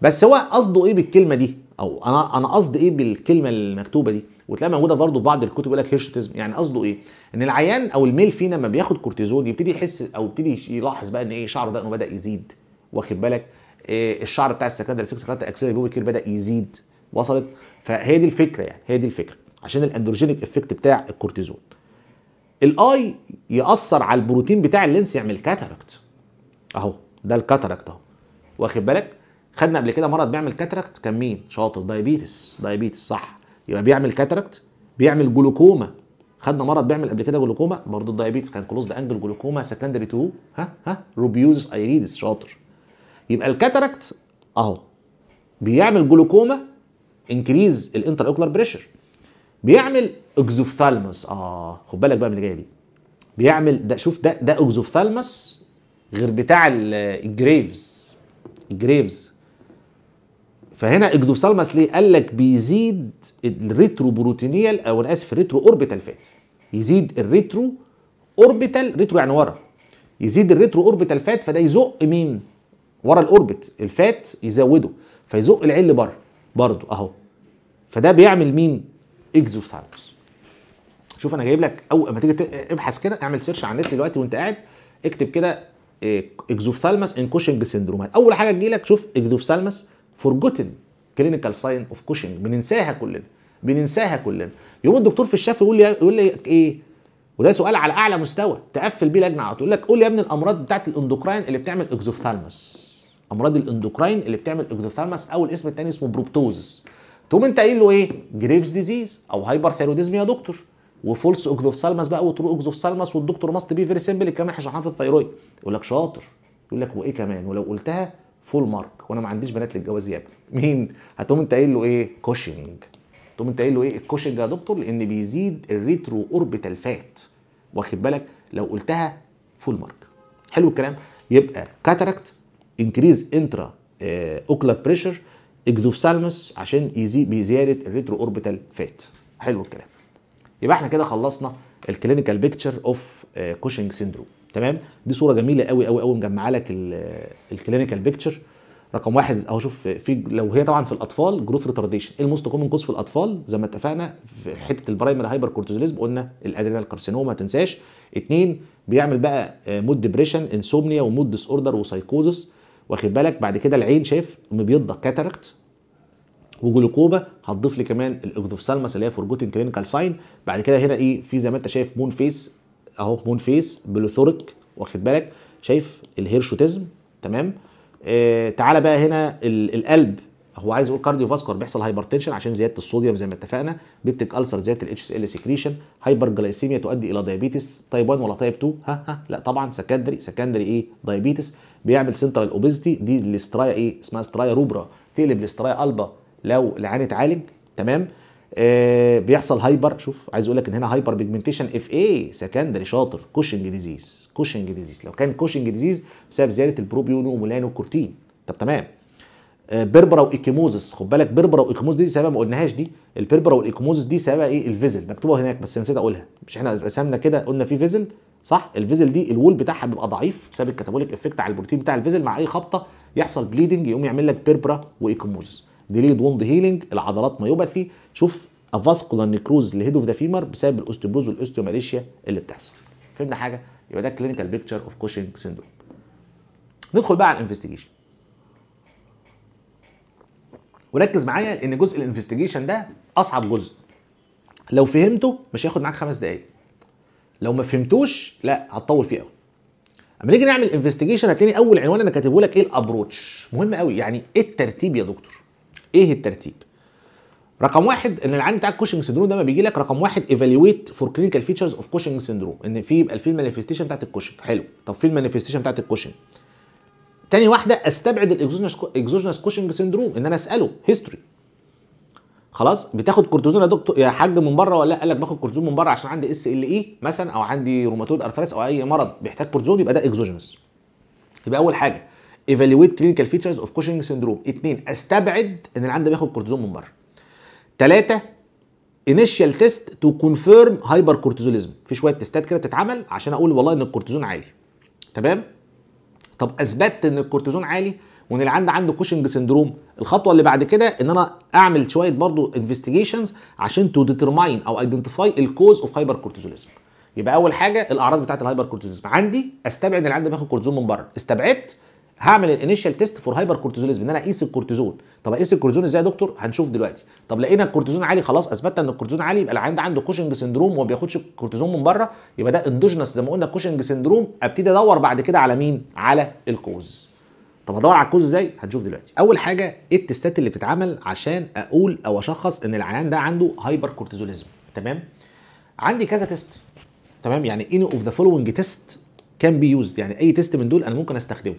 بس هو قصده ايه بالكلمه دي او انا انا قصدي ايه بالكلمه المكتوبه دي وتلاقي موجوده برضه في بعض الكتب يقول لك هيرشوتيزم يعني قصده ايه ان العيان او الميل فينا لما بياخد كورتيزون يبتدي يحس او يبتدي يلاحظ بقى ان ايه شعره ده بدا يزيد واخد بالك إيه الشعر بتاع السكندري 6 سكندري اكسيد بدا يزيد وصلت فهي دي الفكره يعني هي دي الفكره عشان الاندروجينيك افكت بتاع الكورتيزون الاي ياثر على البروتين بتاع اللينس يعمل كاتاركت اهو ده الكاتاركت اهو واخد بالك خدنا قبل كده مرض بيعمل كاتاركت كان مين شاطر دايبيتس دايبيتس صح يبقى بيعمل كاتاركت بيعمل جلوكوما خدنا مرض بيعمل قبل كده جلوكوما برضه الدايبيتس كان كلوز ذا انجل جلوكوما سكندري تو ها ها روبيوز ايريدس شاطر يبقى الكاتاركت اهو بيعمل جلوكوما انكريز الانتر اوكلر بريشر بيعمل اكزوفثالمس اه خد بالك بقى من اللي جايه دي بيعمل ده شوف ده ده اكزوفثالمس غير بتاع آه، الجريفز الجريفز فهنا اكزوفثالمس ليه قال لك بيزيد الريترو بروتينيال او انا اسف الريترو اوربيتال فات يزيد الريترو اوربيتال ريترو يعني ورا يزيد الريترو اوربيتال فات فده يزق مين ورا الاوربت الفات يزوده فيزق العين لبره برضه اهو فده بيعمل مين اكزوثالمس شوف انا جايب لك او ما تيجي ابحث كده اعمل سيرش على النت دلوقتي وانت قاعد اكتب كده اكزوثالمس ان كوشنج سندروم اول حاجه تجي لك شوف اكزوثالمس فورجوتن كلينيكال ساين اوف كوشنج بننساها كلنا بننساها كلنا يقوم الدكتور في الشفا يقول لي يقول لي ايه وده سؤال على اعلى مستوى تقفل بيه لجنه على يقول لك قول يا ابني الامراض بتاعت الاندوكراين اللي بتعمل اكزوثالمس امراض الاندوكراين اللي بتعمل اكزوثالمس او الاسم الثاني اسمه بروبتوزس تقوم انت قايل له ايه؟ جريفز ديزيز او هايبر ثيروديزم يا دكتور وفولس اوكزوفسالماس بقى وترو اوكزوفسالماس والدكتور ماست بي فيري سيمبل الكلام اللي احنا في الثيرويد يقول لك شاطر يقول لك وايه كمان ولو قلتها فول مارك وانا ما عنديش بنات للجواز ابني مين؟ هتقوم انت قايل له ايه؟ كوشنج تقوم انت قايل له ايه؟ الكوشنج يا دكتور لان بيزيد الريترو اوربيتال فات واخد بالك لو قلتها فول مارك حلو الكلام يبقى كاتاراكت انكريز انترا اوكلر بريشر اكزوثالمس عشان يزيد بزياده الريترو اوربيتال فات حلو الكلام يبقى احنا كده خلصنا الكلينيكال بيكتشر اوف كوشنج سيندروم تمام دي صوره جميله قوي قوي قوي مجمعه لك الكلينيكال بيكتشر آه، رقم واحد اهو شوف في لو هي طبعا في الاطفال جروث ريتارديشن ايه الموست كومن جروث في الاطفال زي ما اتفقنا في حته البرايمري هايبر كورتيزوليزم قلنا الادرينال كارسينوما ما تنساش اثنين بيعمل بقى مود ديبريشن انسومنيا ومود ديس اوردر وسايكوزس واخد بالك بعد كده العين شايف قام بيضه كاتاركت وجلوكوبا هتضيف لي كمان الاكزوفثالمس اللي هي فورجوتن كلينيكال ساين بعد كده هنا ايه في زي ما انت شايف مون فيس اهو مون فيس بلوثوريك واخد بالك شايف الهيرشوتيزم تمام آه تعالى بقى هنا القلب هو عايز يقول كارديو فاسكور بيحصل هايبرتنشن عشان زياده الصوديوم زي ما اتفقنا بيبتك السر زياده الاتش اس ال سكريشن هايبر جلايسيميا تؤدي الى دايابيتس تايب 1 ولا تايب 2 ها ها لا طبعا سكندري سكندري ايه دايابيتس بيعمل سنترال اوبيستي دي الاسترايا ايه اسمها استرايا روبرا تقلب الاسترايا البا لو العين اتعالج تمام آه بيحصل هايبر شوف عايز اقول لك ان هنا هايبر بيجمنتيشن اف اي سكندري شاطر كوشنج ديزيز كوشنج ديزيز لو كان كوشنج ديزيز بسبب زياده البروبيونو كورتين طب تمام آه بربرا وايكيموزس خد بالك بربرا وايكيموزس دي سبب ما قلناهاش دي البربرا والايكيموزس دي سبب ايه الفيزل مكتوبه هناك بس نسيت اقولها مش احنا رسمنا كده قلنا في فيزل صح الفيزل دي الول بتاعها بيبقى ضعيف بسبب الكاتابوليك افكت على البروتين بتاع الفيزل مع اي خبطه يحصل بليدنج يقوم يعمل لك بيربرا وايكوموزس ديليد ووند هيلينج العضلات مايوباثي شوف افاسكولار نيكروز لهيد اوف ذا فيمر بسبب الاوستيوبروز والاوستيوماليشيا اللي بتحصل فهمنا حاجه يبقى ده كلينيكال بيكتشر اوف كوشنج سيندروم ندخل بقى على الانفستيجيشن وركز معايا ان جزء الانفستيجيشن ده اصعب جزء لو فهمته مش هياخد معاك خمس دقايق لو ما فهمتوش لا هتطول فيه قوي اما نيجي نعمل انفستيجيشن هتلاقي اول عنوان انا كاتبه لك ايه الابروتش مهم قوي يعني ايه الترتيب يا دكتور ايه الترتيب رقم واحد ان العين بتاع الكوشنج سندروم ده ما بيجي لك رقم واحد ايفالويت فور كلينيكال فيتشرز اوف كوشنج سندروم ان في يبقى في المانيفستيشن بتاعت الكوشنج حلو طب في المانيفستيشن بتاعت الكوشنج تاني واحده استبعد الاكزوجنس كوشنج سندروم ان انا اساله هيستوري خلاص بتاخد كورتيزون يا دكتور يا حاج من بره ولا قال لك باخد كورتيزون من بره عشان عندي اس ال اي مثلا او عندي روماتويد ارثريس او اي مرض بيحتاج كورتيزون يبقى ده اكزوجينس يبقى اول حاجه ايفالويت كلينيكال فيتشرز اوف كوشنج سندروم اثنين استبعد ان اللي عندي بياخد كورتيزون من بره ثلاثه انيشال تيست تو كونفيرم هايبر كورتيزوليزم في شويه تيستات كده بتتعمل عشان اقول والله ان الكورتيزون عالي تمام طب اثبتت ان الكورتيزون عالي وان اللي عنده كوشنج سندروم الخطوه اللي بعد كده ان انا اعمل شويه برضو انفستيجيشنز عشان تو ديترماين او ايدنتيفاي الكوز اوف هايبر كورتيزوليزم يبقى اول حاجه الاعراض بتاعت الهايبر كورتيزوليزم عندي استبعد اللي عندي بياخد كورتيزون من بره استبعدت هعمل الانيشال تيست فور هايبر كورتيزوليزم ان انا اقيس الكورتيزون طب اقيس الكورتيزون ازاي يا دكتور هنشوف دلوقتي طب لقينا الكورتيزون عالي خلاص اثبتنا ان الكورتيزون عالي يبقى العيان ده عنده كوشنج سندروم وما بياخدش الكورتيزون من بره يبقى ده اندوجنس زي ما قلنا كوشنج سندروم ابتدي ادور بعد كده على مين على الكوز طب هدور على الكوز ازاي هنشوف دلوقتي اول حاجه ايه التستات اللي بتتعمل عشان اقول او اشخص ان العيان ده عنده هايبر كورتيزوليزم تمام عندي كذا تيست تمام يعني اني اوف ذا فولوينج تيست كان بي يوزد يعني اي تيست من دول انا ممكن استخدمه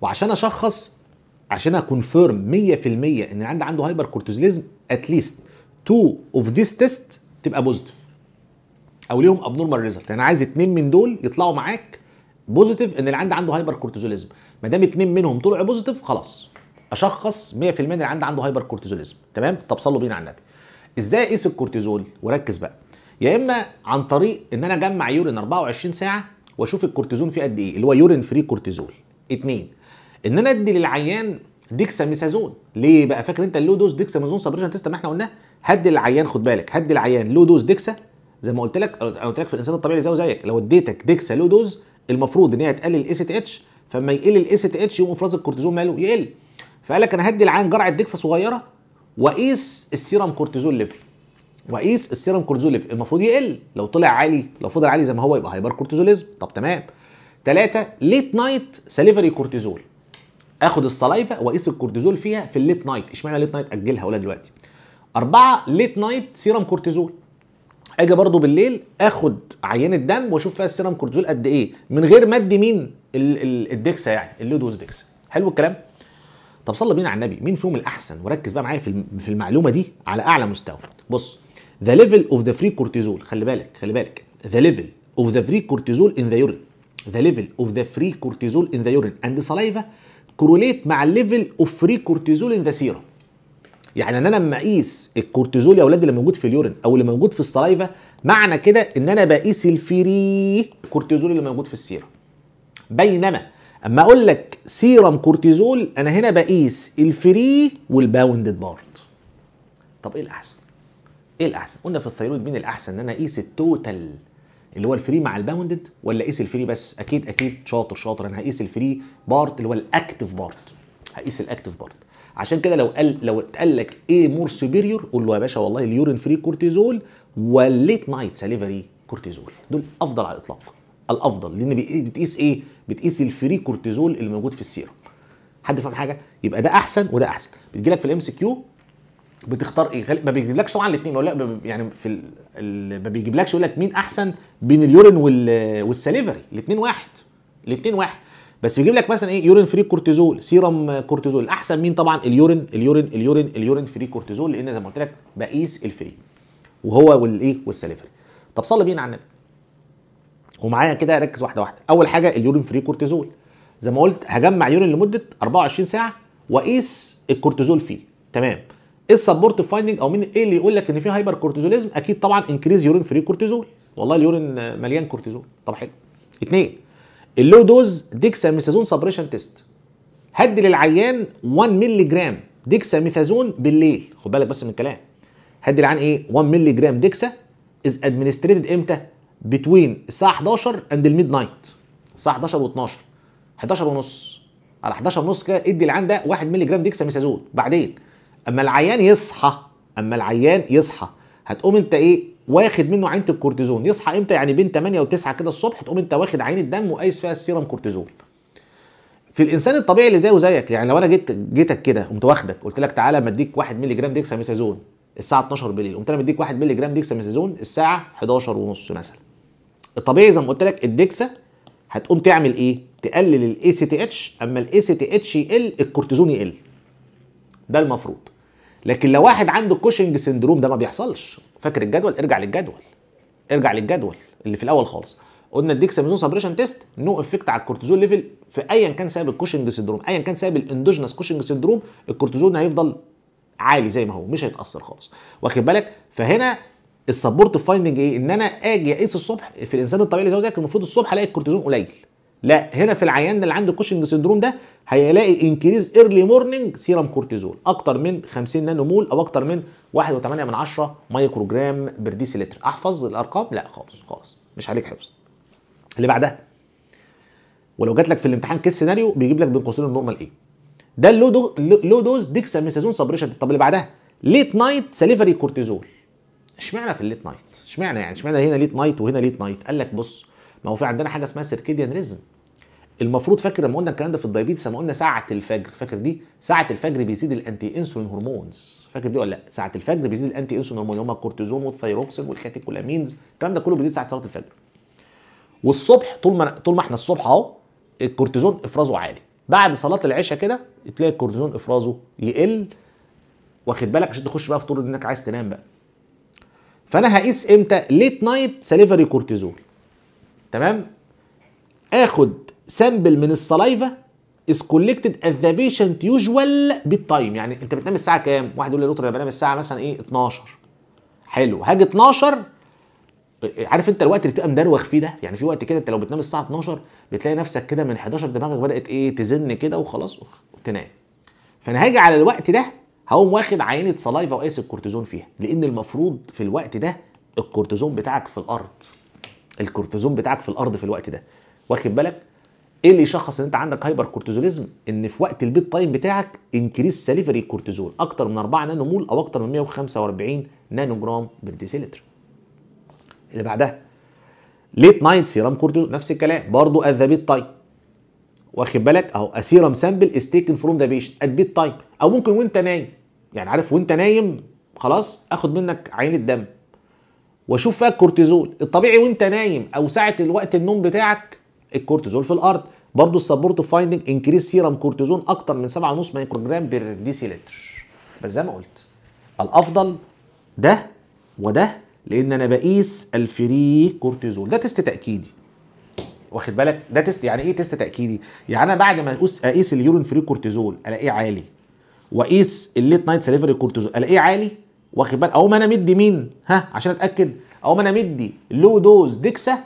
وعشان اشخص عشان اكونفيرم 100% ان العيان ده عنده هايبر كورتيزوليزم اتليست تو اوف ذيس تيست تبقى بوزيتيف او ليهم ابنورمال يعني ريزلت انا عايز اتنين من دول يطلعوا معاك بوزيتيف ان العيان ده عنده هايبر كورتيزوليزم ما دام اتنين منهم طلعوا بوزيتيف خلاص اشخص 100% اللي عندي عنده هايبر كورتيزوليزم تمام طب صلوا بينا على النبي ازاي اقيس الكورتيزول وركز بقى يا اما عن طريق ان انا اجمع يورين 24 ساعه واشوف الكورتيزون فيه قد ايه اللي هو يورين فري كورتيزول اتنين ان انا ادي للعيان ديكساميثازون ليه بقى فاكر انت اللو دوز ديكساميثازون سبريشن تيست ما احنا قلناه هدي العيان خد بالك هدي العيان لو دوز ديكسا زي ما قلت لك قلت لك في الانسان الطبيعي زيه زيك لو اديتك ديكسا لو دوز المفروض ان هي تقلل اس اتش فلما يقل الاس تي اتش يقوم افراز الكورتيزون ماله يقل فقال لك انا هدي العين جرعه دكسه صغيره واقيس السيرم كورتيزون ليفل واقيس السيرم كورتيزول ليفل المفروض يقل لو طلع عالي لو فضل عالي زي ما هو يبقى هايبر كورتيزوليزم طب تمام ثلاثة ليت نايت سليفري كورتيزول اخد الصلايفه واقيس الكورتيزول فيها في الليت نايت اشمعنى ليت نايت اجلها ولا دلوقتي أربعة ليت نايت سيرم كورتيزول اجي برضو بالليل اخد عينه دم واشوف فيها السيرم كورتيزول قد ايه من غير ما ادي مين الدكسه يعني اللودوز دكسه حلو الكلام طب صلى بينا على النبي مين فيهم الاحسن وركز بقى معايا في في المعلومه دي على اعلى مستوى بص ذا ليفل اوف ذا فري كورتيزول خلي بالك خلي بالك ذا ليفل اوف ذا فري كورتيزول ان ذا يورين ذا ليفل اوف ذا فري كورتيزول ان ذا يورين اند سلايفا كوروليت مع الليفل اوف فري كورتيزول ان ذا سيرم يعني ان انا لما اقيس الكورتيزول يا اولاد اللي موجود في اليورين او اللي موجود في الصلايفا معنى كده ان انا بقيس الفري كورتيزول اللي موجود في السيره بينما اما اقول لك سيرم كورتيزول انا هنا بقيس الفري والباوندد بارت طب ايه الاحسن ايه الاحسن قلنا في الثيرويد مين الاحسن ان انا اقيس التوتال اللي هو الفري مع الباوندد ولا اقيس الفري بس اكيد اكيد شاطر شاطر انا هقيس الفري بارت اللي هو الاكتف بارت هقيس الاكتف بارت عشان كده لو قال لو اتقال لك ايه مور سوبيريور قول له يا باشا والله اليورين فري كورتيزول والليت نايت سليفري كورتيزول دول افضل على الاطلاق الافضل لان بتقيس ايه بتقيس الفري كورتيزول اللي موجود في السيرم حد فاهم حاجه يبقى ده احسن وده احسن بتجي لك في الام سي كيو بتختار ايه ما بيجيبلكش طبعا الاثنين ولا يعني في ال... ما بيجيبلكش يقول لك مين احسن بين اليورين وال... والسليفري الاثنين واحد الاثنين واحد بس بيجيب لك مثلا ايه يورين فري كورتيزول سيرم كورتيزول احسن مين طبعا اليورين اليورين اليورين اليورين فري كورتيزول لان زي ما قلت لك بقيس الفري وهو والايه والسليفري طب صلي بينا على النبي ومعايا كده ركز واحده واحده اول حاجه اليورين فري كورتيزول زي ما قلت هجمع يورين لمده 24 ساعه واقيس الكورتيزول فيه تمام ايه السبورت فايندنج او مين ايه اللي يقول لك ان في هايبر كورتيزوليزم اكيد طبعا انكريز يورين فري كورتيزول والله اليورين مليان كورتيزول طب حلو اثنين اللو دوز ديكساميثازون سبريشن تيست هدي للعيان 1 مللي جرام ديكساميثازون بالليل خد بالك بس من الكلام هدي العيان ايه 1 مللي جرام ديكسا از ادمنستريتد امتى بتوين الساعه 11 اند الميد نايت الساعه 11 و12 11 ونص على 11 ونص كده ادي العيان ده 1 مللي جرام ديكساميثازون بعدين اما العيان يصحى اما العيان يصحى هتقوم انت ايه واخد منه عينه الكورتيزون يصحى امتى يعني بين 8 و9 كده الصبح تقوم انت واخد عين الدم وقايس فيها السيرم كورتيزون في الانسان الطبيعي اللي زيه زيك يعني لو انا جيت جيتك كده قمت واخدك قلت لك تعالى اما اديك 1 مللي جرام ديكساميثازون الساعه 12 بالليل قمت انا مديك 1 مللي جرام ديكساميثازون الساعه 11 ونص مثلا الطبيعي زي ما قلت لك الديكسا هتقوم تعمل ايه تقلل الاي سي تي اتش اما الاي سي تي اتش يقل الكورتيزون يقل ده المفروض لكن لو واحد عنده كوشنج سندروم ده ما بيحصلش فاكر الجدول ارجع للجدول ارجع للجدول اللي في الاول خالص قلنا الديكساميزون سبريشن تيست نو افكت على الكورتيزول ليفل في ايا كان سبب الكوشنج سندروم ايا كان سبب الاندوجينس كوشنج سندروم الكورتيزون هيفضل عالي زي ما هو مش هيتاثر خالص واخد بالك فهنا السبورت فايندنج ايه ان انا اجي اقيس الصبح في الانسان الطبيعي اللي زي المفروض الصبح الاقي الكورتيزون قليل لا هنا في العيان اللي عنده كوشنج سندروم ده هيلاقي انكريز ايرلي مورنينج سيرم كورتيزول اكتر من 50 نانو مول او اكتر من 1.8 مايكرو جرام بر ديسيلتر احفظ الارقام لا خالص خالص مش عليك حفظ اللي بعدها ولو جات لك في الامتحان كيس سيناريو بيجيب لك بين قوسين النورمال ايه ده اللو دو لو دوز ديكساميثازون سبريشن طب اللي بعدها ليت نايت سليفري كورتيزول اشمعنى في الليت نايت اشمعنى يعني اشمعنى هنا ليت نايت وهنا ليت نايت قال لك بص ما هو في عندنا حاجه اسمها سيركيديان ريزم المفروض فاكر لما قلنا الكلام ده في الدايبيتس لما قلنا ساعه الفجر فاكر دي ساعه الفجر بيزيد الانتي انسولين هرمونز فاكر دي ولا لا ساعه الفجر بيزيد الانتي انسولين هرمونز اللي هم الكورتيزون والثيروكسين والكاتيكولامينز الكلام ده كله بيزيد ساعه صلاه الفجر والصبح طول ما طول ما احنا الصبح اهو الكورتيزون افرازه عالي بعد صلاه العشاء كده تلاقي الكورتيزون افرازه يقل واخد بالك عشان تخش بقى في طول انك عايز تنام بقى فانا هقيس امتى ليت نايت سليفري كورتيزول تمام اخد سامبل من السلايفا از كولكتد ات ذا بيشنت يوجوال بالتايم يعني انت بتنام الساعه كام؟ واحد يقول لي دكتور انا بنام الساعه مثلا ايه 12 حلو هاجي 12 عارف انت الوقت اللي بتبقى مدروخ فيه ده يعني في وقت كده انت لو بتنام الساعه 12 بتلاقي نفسك كده من 11 دماغك بدات ايه تزن كده وخلاص وتنام فانا هاجي على الوقت ده هقوم واخد عينه سلايفا وقاس الكورتيزون فيها لان المفروض في الوقت ده الكورتيزون بتاعك في الارض الكورتيزون بتاعك في الارض في الوقت ده واخد بالك ايه اللي يشخص ان انت عندك هايبر كورتيزوليزم ان في وقت البيت تايم بتاعك انكريس سليفري كورتيزول اكتر من 4 نانو مول او اكتر من 145 نانو جرام بير ديسيلتر اللي بعدها ليت نايت سيرام كورتيزول نفس الكلام برضو ات ذا بيت تايم واخد بالك اهو سيرام سامبل از تيكن فروم ذا بيشن ات بيت تايم او ممكن وانت نايم يعني عارف وانت نايم خلاص اخد منك عين الدم واشوف فيها الكورتيزول الطبيعي وانت نايم او ساعه الوقت النوم بتاعك الكورتيزول في الارض برضه السبورت فايندنج انكريز سيرم كورتيزون اكتر من 7.5 جرام بير ديسيلتر بس زي ما قلت الافضل ده وده لان انا بقيس الفري كورتيزون ده تيست تاكيدي واخد بالك ده تيست يعني ايه تيست تاكيدي يعني انا بعد ما اقيس اقيس اليورين فري كورتيزول الاقيه عالي واقيس الليت نايت سليفري كورتيزول الاقيه عالي واخد بالك او ما انا مدي مين ها عشان اتاكد او ما انا مدي لو دوز ديكسا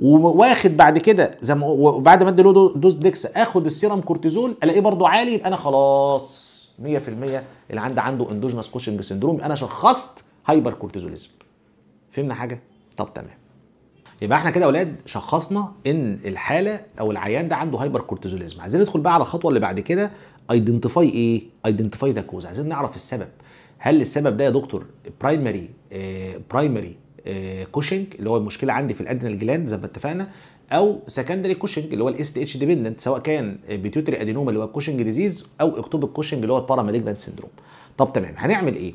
وواخد بعد كده زي ما وبعد ما ادي له دوز ديكس اخد السيرم كورتيزول الاقيه برده عالي يبقى انا خلاص 100% اللي عندي عنده اندوجنس كوشنج سندروم انا شخصت هايبر كورتيزوليزم فهمنا حاجه طب تمام يبقى احنا كده يا اولاد شخصنا ان الحاله او العيان ده عنده هايبر كورتيزوليزم عايزين ندخل بقى على الخطوه اللي بعد كده ايدنتيفاي ايه ايدنتيفاي ذا كوز عايزين نعرف السبب هل السبب ده يا دكتور برايمري آه، برايمري كوشنج آه، اللي هو المشكله عندي في الادنال جلاند زي ما اتفقنا او سكندري كوشنج اللي هو الاس تي اتش ديبندنت سواء كان بيتيوتري ادينوما اللي هو كوشنج ديزيز او اكتوبيك كوشنج اللي هو الباراماليجنت سندروم طب تمام هنعمل ايه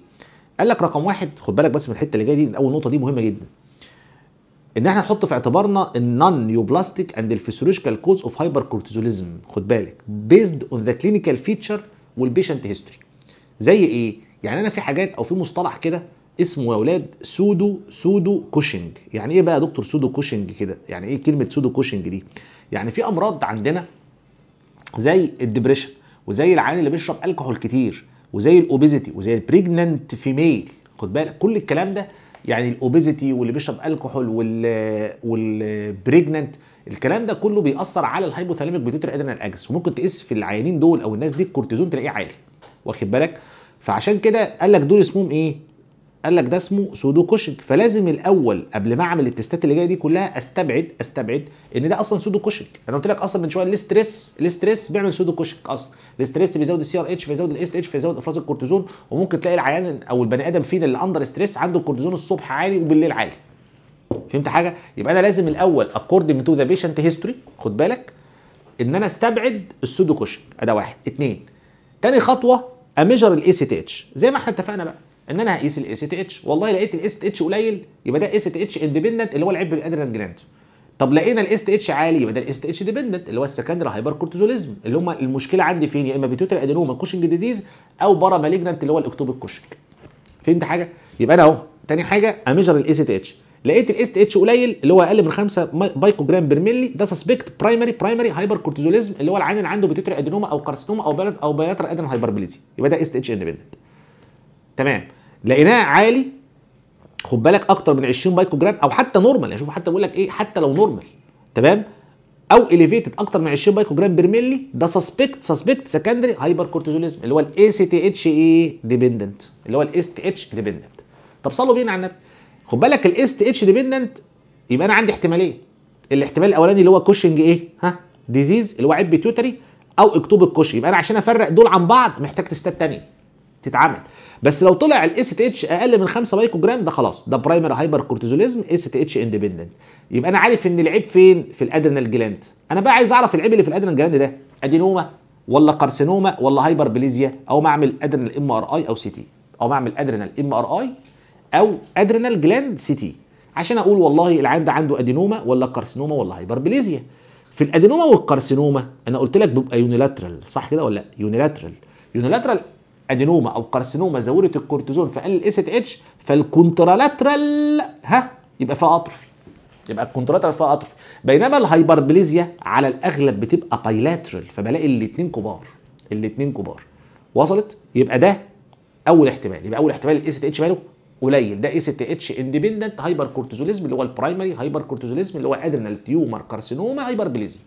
قال لك رقم واحد خد بالك بس من الحته اللي جايه دي من اول نقطه دي مهمه جدا ان احنا نحط في اعتبارنا النون نيوبلاستيك اند الفسيولوجيكال كوز اوف هايبر كورتيزوليزم خد بالك بيزد اون ذا كلينيكال فيتشر والبيشنت هيستوري زي ايه يعني انا في حاجات او في مصطلح كده اسمه يا اولاد سودو سودو كوشنج يعني ايه بقى يا دكتور سودو كوشنج كده يعني ايه كلمه سودو كوشنج دي يعني في امراض عندنا زي الدبريشن وزي العيان اللي بيشرب الكحول كتير وزي الاوبيزيتي وزي البريجننت فيميل خد بالك كل الكلام ده يعني الاوبيزيتي واللي بيشرب الكحول وال والبريجننت الكلام ده كله بيأثر على الهايبوثاليميك بيتوتري ادرينال اكس وممكن تقيس في العيانين دول او الناس دي الكورتيزون تلاقيه عالي واخد بالك فعشان كده قال لك دول اسمهم ايه قال لك ده اسمه سودو كوشنج فلازم الاول قبل ما اعمل التستات اللي جايه دي كلها استبعد استبعد ان ده اصلا سودو كوشنج انا قلت لك اصلا من شويه الاستريس الاستريس بيعمل سودو كوشنج اصلا الاستريس بيزود السي ار اتش فيزود الاس اتش فيزود افراز الكورتيزون وممكن تلاقي العيان او البني ادم فينا اللي اندر ستريس عنده الكورتيزون الصبح عالي وبالليل عالي فهمت حاجه يبقى انا لازم الاول اكوردنج تو ذا بيشنت هيستوري خد بالك ان انا استبعد السودو كوشنج ده واحد اتنين تاني خطوه اميجر الاي سي تي اتش زي ما احنا اتفقنا بقى ان انا هقيس الاي سي تي اتش والله لقيت الاي سي تي اتش قليل يبقى ده اس تي اتش اندبندنت اللي هو العب بالادرينال جراند طب لقينا الاس تي اتش عالي يبقى ده الاس تي اتش ديبندنت اللي هو السكندري هايبر كورتيزوليزم اللي هم المشكله عندي فين يا اما بيتوتال ادينوما كوشنج ديزيز او بارا ماليجنت اللي هو الاكتوبيك كوشنج فهمت حاجه يبقى انا اهو تاني حاجه اميجر الاس تي اتش لقيت الاس تي اتش قليل اللي هو اقل من 5 بايكو جرام بير ميلي ده سسبكت برايمري برايمري هايبر كورتيزوليزم اللي هو اللي عنده بيتوتال ادينوما او كارسينوما او بلد او بيلاترال ادن هايبربيليتي يبقى ده اس تي اتش اندبندنت تمام لقيناه عالي خد بالك اكتر من 20 مايكرو جرام او حتى نورمال يعني شوف حتى بيقول لك ايه حتى لو نورمال تمام او اليفيتد اكتر من 20 مايكرو جرام برميلي ده سسبكت سسبكت سكندري هايبر كورتيزوليزم اللي هو الاي سي تي اتش اي ديبندنت اللي هو الاس تي اتش ديبندنت طب صلوا بينا على النبي خد بالك الاس تي اتش ديبندنت يبقى انا عندي احتمالين الاحتمال الاولاني اللي هو كوشنج ايه ها ديزيز اللي هو عيب بيتوتري او اكتوب الكوش يبقى انا عشان افرق دول عن بعض محتاج تستات ثانيه تتعمل بس لو طلع الاس تي اتش اقل من 5 مايكرو جرام ده خلاص ده برايمر هايبر كورتيزوليزم اس تي اتش اندبندنت يبقى انا عارف ان العيب فين في الادرينال جلاند انا بقى عايز اعرف العيب اللي في الادرينال جلاند ده ادينوما ولا كارسينوما ولا هايبر بليزيا او ما اعمل ادرينال ام ار اي او سي تي او ما اعمل ادرينال ام ار اي او ادرينال جلاند سي تي عشان اقول والله العيان ده عنده ادينوما ولا كارسينوما ولا هايبر بليزيا في الادينوما والكارسينوما انا قلت لك بيبقى يونيلاترال صح كده ولا لا يونيلاترال يونيلاترال ادينوما او كارسينوما زودت الكورتيزون فقل الاس اتش فالكونترالاترال ها يبقى فيها اتروفي يبقى الكونترالاترال فيها اتروفي بينما الهايبربليزيا على الاغلب بتبقى بايلاترال فبلاقي الاثنين كبار الاثنين كبار وصلت يبقى ده اول احتمال يبقى اول احتمال الاس اتش ماله قليل ده اس تي اتش اندبندنت هايبر كورتيزوليزم اللي هو البرايمري هايبر كورتيزوليزم اللي هو ادرينال تيومر كارسينوما هايبربليزيا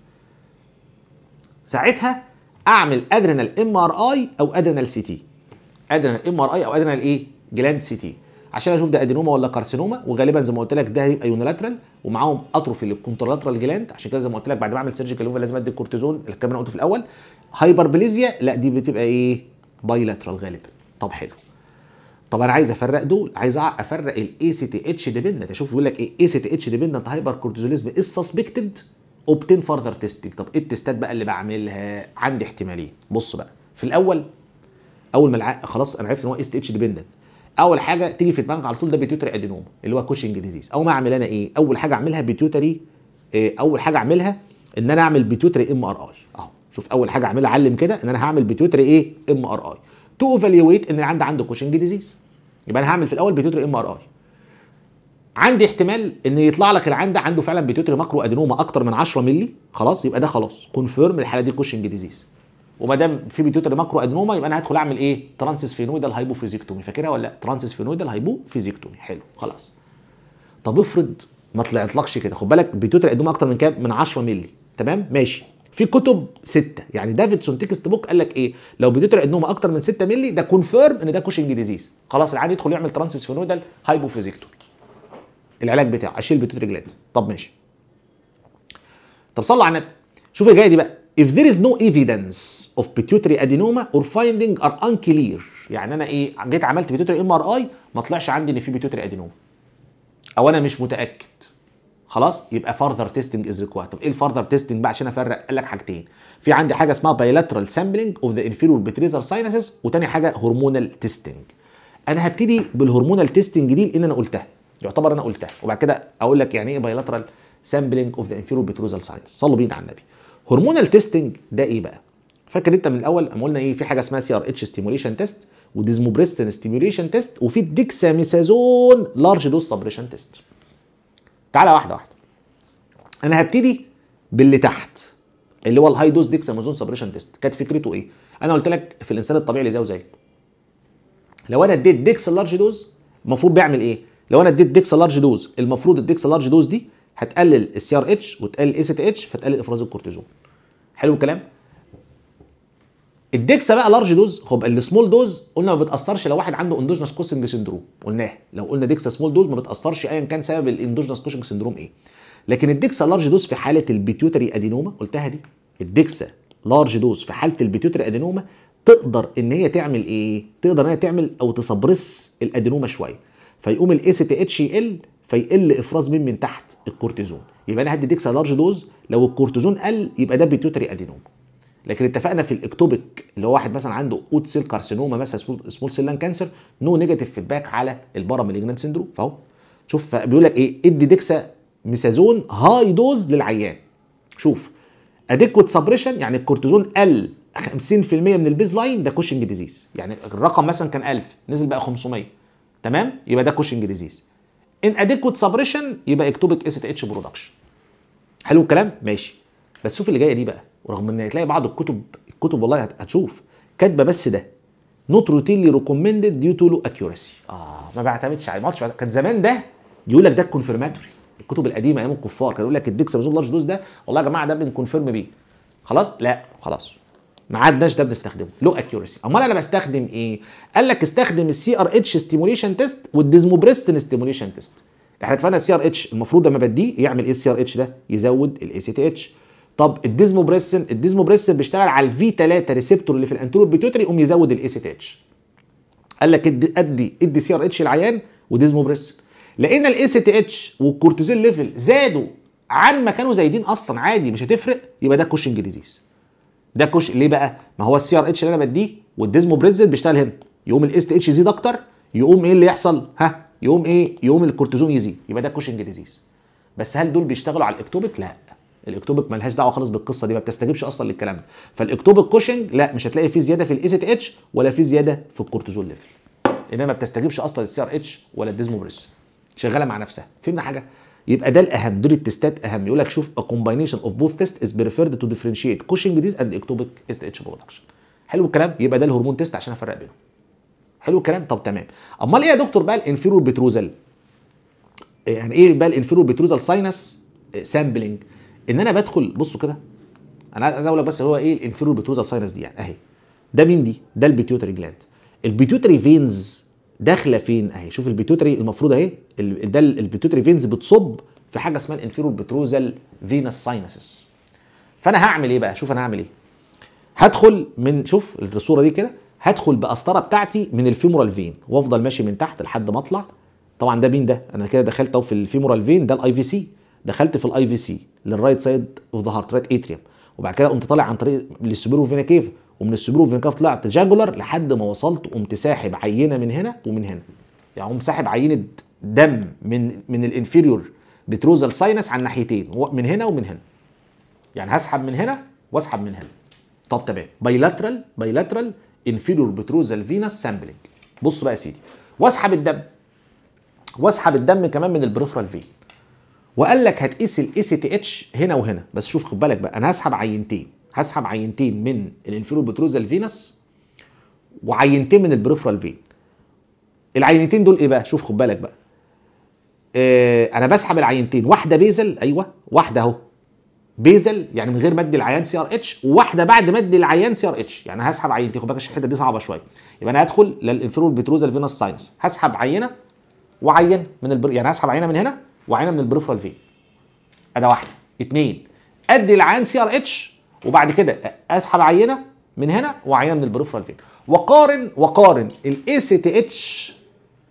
ساعتها اعمل ادرينال ام ار اي او ادرينال سي تي ادنى الام ار اي او ادنى الايه جلاند سي تي عشان اشوف ده ادينوما ولا كارسينوما وغالبا زي ما قلت لك ده هيبقى يونيلاترال ومعاهم اطرف للكونترالاترال جلاند عشان كده زي ما قلت لك بعد ما اعمل سيرجيكال لوفا لازم ادي الكورتيزون الكلام اللي قلته في الاول هايبربليزيا لا دي بتبقى ايه بايلاترال غالبا طب حلو طب انا عايز افرق دول عايز افرق الاي سي تي اتش ديبندنت اشوف يقول لك ايه اي سي تي اتش ديبندنت هايبر كورتيزوليزم از سسبكتد اوبتين فارذر تيستنج طب ايه التستات بقى اللي بعملها عندي احتمالين بص بقى في الاول اول ما الع... خلاص انا عرفت ان هو ايست اتش ديبندنت اول حاجه تيجي في دماغك على طول ده بيتيوتري ادينوما اللي هو كوشنج ديزيز او ما اعمل انا ايه اول حاجه اعملها بيتيوتري إيه اول حاجه اعملها ان انا اعمل بيتيوتري ام ار اي اهو شوف اول حاجه اعملها علم كده ان انا هعمل بيتيوتري ايه ام ار اي تو ايفالويت ان انا عندي عنده كوشنج ديزيز يبقى انا هعمل في الاول بيتيوتري ام ار اي عندي احتمال ان يطلع لك العند عنده فعلا بيتيوتري ماكرو ادينوما اكتر من 10 مللي خلاص يبقى ده خلاص كونفيرم الحاله دي كوشنج ديزيز وما دام في بيتيوتري ماكرو ادنوما يبقى انا هدخل اعمل ايه؟ ترانسس فينويدال هايبوفيزيكتومي فاكرها ولا لا؟ ترانسس فينويدال هايبوفيزيكتومي حلو خلاص طب افرض ما طلعتلكش كده خد بالك بيتيوتري ادنوما اكتر من كام؟ من 10 مللي تمام؟ ماشي في كتب سته يعني دافيدسون تكست بوك قال لك ايه؟ لو بيتيوتري ادنوما اكتر من 6 مللي ده كونفيرم ان ده كوشنج ديزيز خلاص العيان يدخل يعمل ترانسس فينويدال هايبوفيزيكتومي العلاج بتاعه اشيل بيتيوتري جلاند طب ماشي طب صلى على النبي شوف الجايه دي بقى if there is no evidence of pituitary adenoma or finding are unclear يعني انا ايه جيت عملت بيتوتري ام ار اي ما طلعش عندي ان في pituitary adenoma او انا مش متاكد خلاص يبقى further testing is required طب ايه الفرذر testing بقى عشان افرق قال لك حاجتين في عندي حاجه اسمها bilateral sampling of the inferior بتريزر sinuses وتاني حاجه هرمونال تيستنج انا هبتدي بالهرمونال تيستنج دي لان انا قلتها يعتبر انا قلتها وبعد كده اقول لك يعني ايه بايلاترال سامبلنج اوف ذا انفيرور بتريزر ساينس صلوا بينا على النبي هرمونال تيستنج ده ايه بقى فاكر انت من الاول اما قلنا ايه في حاجه اسمها سي ار اتش ستيموليشن تيست وديزموبريستين ستيموليشن تيست وفي الديكساميسازون لارج دوز سبريشن تيست تعالى واحده واحده انا هبتدي باللي تحت اللي هو الهاي دوز ديكساميثازون سبريشن تيست كانت فكرته ايه انا قلت لك في الانسان الطبيعي اللي زي وزيك. لو انا اديت ديكس لارج دوز المفروض بيعمل ايه لو انا اديت ديكس لارج دوز المفروض الديكس لارج دوز دي هتقلل السي ار اتش وتقلل الاي سي اتش فتقلل افراز الكورتيزون حلو الكلام الدكسا بقى لارج دوز خب السمول دوز قلنا ما بتاثرش لو واحد عنده اندوجنس كوشنج سندروم قلناها لو قلنا دكسا سمول دوز ما بتاثرش ايا كان سبب الاندوجنس كوشنج سندروم ايه لكن الدكسا لارج دوز في حاله البيتيوتري ادينوما قلتها دي الدكسا لارج دوز في حاله البيتيوتري ادينوما تقدر ان هي تعمل ايه تقدر ان هي تعمل او تسبرس الادينوما شويه فيقوم الاي سي تي اتش يقل فيقل افراز مين من تحت الكورتيزون يبقى انا هدي ديكسا لارج دوز لو الكورتيزون قل يبقى ده بيتيوتري ادينوم لكن اتفقنا في الاكتوبيك اللي هو واحد مثلا عنده اوت سيل كارسينوما مثلا سمول سيل لان كانسر نو نيجاتيف فيدباك على البارا مالجنانت سندروم فاهو شوف بيقول لك ايه ادي ديكسا ميسازون هاي دوز للعيان شوف اديكوت سبريشن يعني الكورتيزون قل 50% من البيز لاين ده كوشنج ديزيز يعني الرقم مثلا كان 1000 نزل بقى 500 تمام يبقى ده كوشنج ديزيز ان اديكوت سبريشن يبقى اكتبك اس اتش برودكشن حلو الكلام ماشي بس شوف اللي جايه دي بقى ورغم ان هتلاقي بعض الكتب الكتب والله هتشوف كاتبه بس ده نوت روتينلي ريكومندد ديو تو لو اكيوراسي اه ما بعتمدش عليه ما كان زمان ده يقول لك ده الكونفيرماتوري الكتب القديمه ايام الكفار كان يقول لك بزون لارج دوز ده والله يا جماعه ده بنكونفيرم بيه خلاص لا خلاص ما عدناش ده بنستخدمه لو اكيورسي امال انا بستخدم ايه قال لك استخدم السي ار اتش ستيموليشن تيست والديزموبريستن ستيموليشن تيست احنا اتفقنا السي ار اتش المفروض لما بديه يعمل ايه السي ار اتش ده يزود الاي سي تي اتش طب الديزموبريسن الديزموبريسن بيشتغل على الفي 3 ريسبتور اللي في الانتروب بيتوتري يقوم يزود الاي سي تي اتش قال لك ادي ادي ادي سي ار اتش العيان وديزموبريسن لقينا الاي سي تي اتش والكورتيزول ليفل زادوا عن ما كانوا زايدين اصلا عادي مش هتفرق يبقى ده كوشنج ديزيز ده كوش ليه بقى ما هو السي ار اتش اللي انا بديه والديزمو بريزل بيشتغل هنا يقوم الاس اتش يزيد اكتر يقوم ايه اللي يحصل ها يقوم ايه يقوم الكورتيزون يزيد يبقى ده كوشنج ديزيز بس هل دول بيشتغلوا على الاكتوبك؟ لا الاكتوبك ملهاش دعوه خالص بالقصه دي ما بتستجيبش اصلا للكلام ده فالاكتوبك كوشنج لا مش هتلاقي فيه زياده في الاس اتش ولا فيه زياده في الكورتيزون ليفل انما ما بتستجيبش اصلا للسي ار اتش ولا الديزمو بريزل شغاله مع نفسها فهمنا حاجه يبقى ده الاهم دول التستات اهم يقول لك شوف كومباينيشن اوف بوث تيست از بريفيرد تو ديفرنشيت كوشنج ديز اند اكتوبيك اس اتش برودكشن حلو الكلام يبقى ده الهرمون تيست عشان افرق بينهم حلو الكلام طب تمام امال ايه يا دكتور بقى الانفيرور بتروزل إيه يعني ايه بقى الانفيرور بتروزل ساينس سامبلنج ان انا بدخل بصوا كده انا عايز اقول لك بس هو ايه الانفيرور بتروزل ساينس دي يعني اهي ده مين دي ده البيتيوتري جلاند البيتيوتري فينز داخله فين اهي شوف البيتوتري المفروض اهي ده البيتوتري فينز بتصب في حاجه اسمها الانفيرو بتروزال فينس ساينسس فانا هعمل ايه بقى شوف انا هعمل ايه هدخل من شوف الصوره دي كده هدخل بقسطره بتاعتي من الفيمورال فين وافضل ماشي من تحت لحد ما اطلع طبعا ده مين ده انا كده دخلت اهو في الفيمورال فين ده الاي في سي دخلت في الاي في سي للرايت سايد اوف ذا هارت رايت اتريوم وبعد كده قمت طالع عن طريق للسوبيرو فينا كيف ومن السبروفين كاف طلعت جاجولر لحد ما وصلت قمت ساحب عينه من هنا ومن هنا يعني قمت ساحب عينه دم من من الانفيريور بتروزال ساينس على الناحيتين من هنا ومن هنا يعني هسحب من هنا واسحب من هنا طب تمام بايلاترال بايلاترال انفيريور بتروزال فينس سامبلنج بص بقى يا سيدي واسحب الدم واسحب الدم كمان من البريفرال فين وقال لك هتقيس الاي سي تي اتش هنا وهنا بس شوف خد بالك بقى انا هسحب عينتين هسحب عينتين من الانفيرور بتروزال فينس وعينتين من البريفرال فين العينتين دول ايه بقى شوف خد بالك بقى آه انا بسحب العينتين واحده بيزل ايوه واحده اهو بيزل يعني من غير مد العيان سي ار اتش وواحده بعد مد العيان سي ار اتش يعني هسحب عينتين خد بالك الحته دي صعبه شويه يبقى انا هدخل للانفيرور بتروزال فينس ساينس هسحب عينه وعين من البر... يعني هسحب عينه من هنا وعينه من البريفرال فين ادي واحده اثنين ادي العيان سي ار اتش وبعد كده اسحب عينه من هنا وعينه من البروفال فين وقارن وقارن الاي سي تي اتش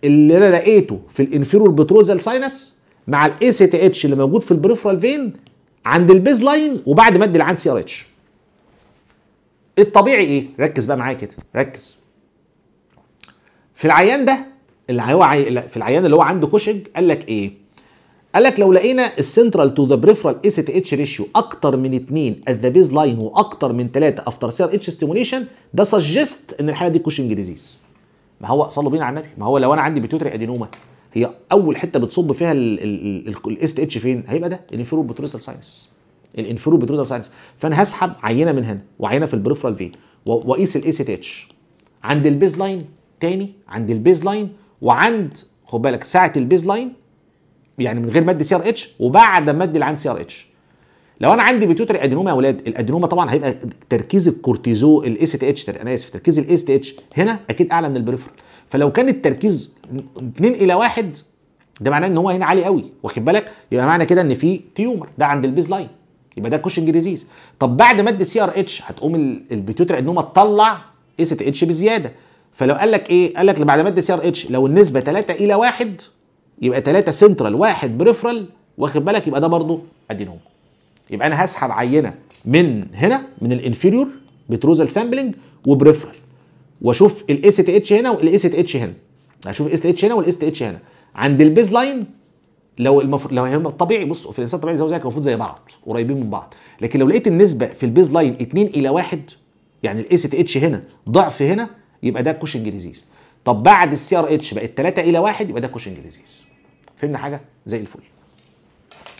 اللي انا لقيته في الانفيرور بتروزال ساينس مع الاي سي تي اتش اللي موجود في البريفرال فين عند البيز لاين وبعد ما ادي العين سي ار اتش الطبيعي ايه ركز بقى معايا كده ركز في العيان ده اللي هو عي... في العيان اللي هو عنده كوشنج قال لك ايه قال لك لو لقينا السنترال تو ذا بريفرال اس تي اتش ريشيو اكتر من 2 ات ذا بيز لاين واكتر من 3 افتر سير اتش ستيموليشن ده سجست ان الحاله دي كوشنج ديزيز ما هو صلوا بينا على النبي ما هو لو انا عندي بيتوتري ادينوما هي اول حته بتصب فيها الاس تي اتش فين هيبقى ده الانفيرو بتروسال ساينس الانفيرو بتروسال ساينس فانا هسحب عينه من هنا وعينه في البريفرال فين واقيس الاس تي اتش عند البيز لاين تاني عند البيز لاين وعند خد بالك ساعه البيز لاين يعني من غير مد سي ار اتش وبعد ما ادي العين سي ار اتش لو انا عندي بيتوتري ادينوما يا اولاد الادينوما طبعا هيبقى تركيز الكورتيزو الاس تي اتش انا اسف تركيز الاس تي اتش هنا اكيد اعلى من البريفرال فلو كان التركيز 2 الى 1 ده معناه ان هو هنا عالي قوي واخد بالك يبقى معنى كده ان في تيومر ده عند البيز لاين يبقى ده كوشنج ديزيز طب بعد ادي سي ار اتش هتقوم البيتوتري ادينوما تطلع اس تي اتش بزياده فلو قال لك ايه قال لك بعد ادي سي ار اتش لو النسبه 3 الى 1 يبقى ثلاثه سنترال واحد بريفرال واخد بالك يبقى ده برضه ادينوما يبقى انا هسحب عينه من هنا من الانفيريور بتروزال سامبلنج وبريفرال واشوف الاس تي اتش هنا والاس تي اتش هنا هشوف الاس تي اتش هنا والاس تي اتش هنا عند البيز لاين لو المفروض لو هم يعني الطبيعي بص في الانسان الطبيعي زي المفروض زي بعض قريبين من بعض لكن لو لقيت النسبه في البيز لاين 2 الى 1 يعني الاس تي اتش هنا ضعف هنا يبقى ده كوشنج ديزيز طب بعد السي ار اتش بقت 3 الى 1 يبقى ده كوشنج ديزيز فهمنا حاجه زي الفل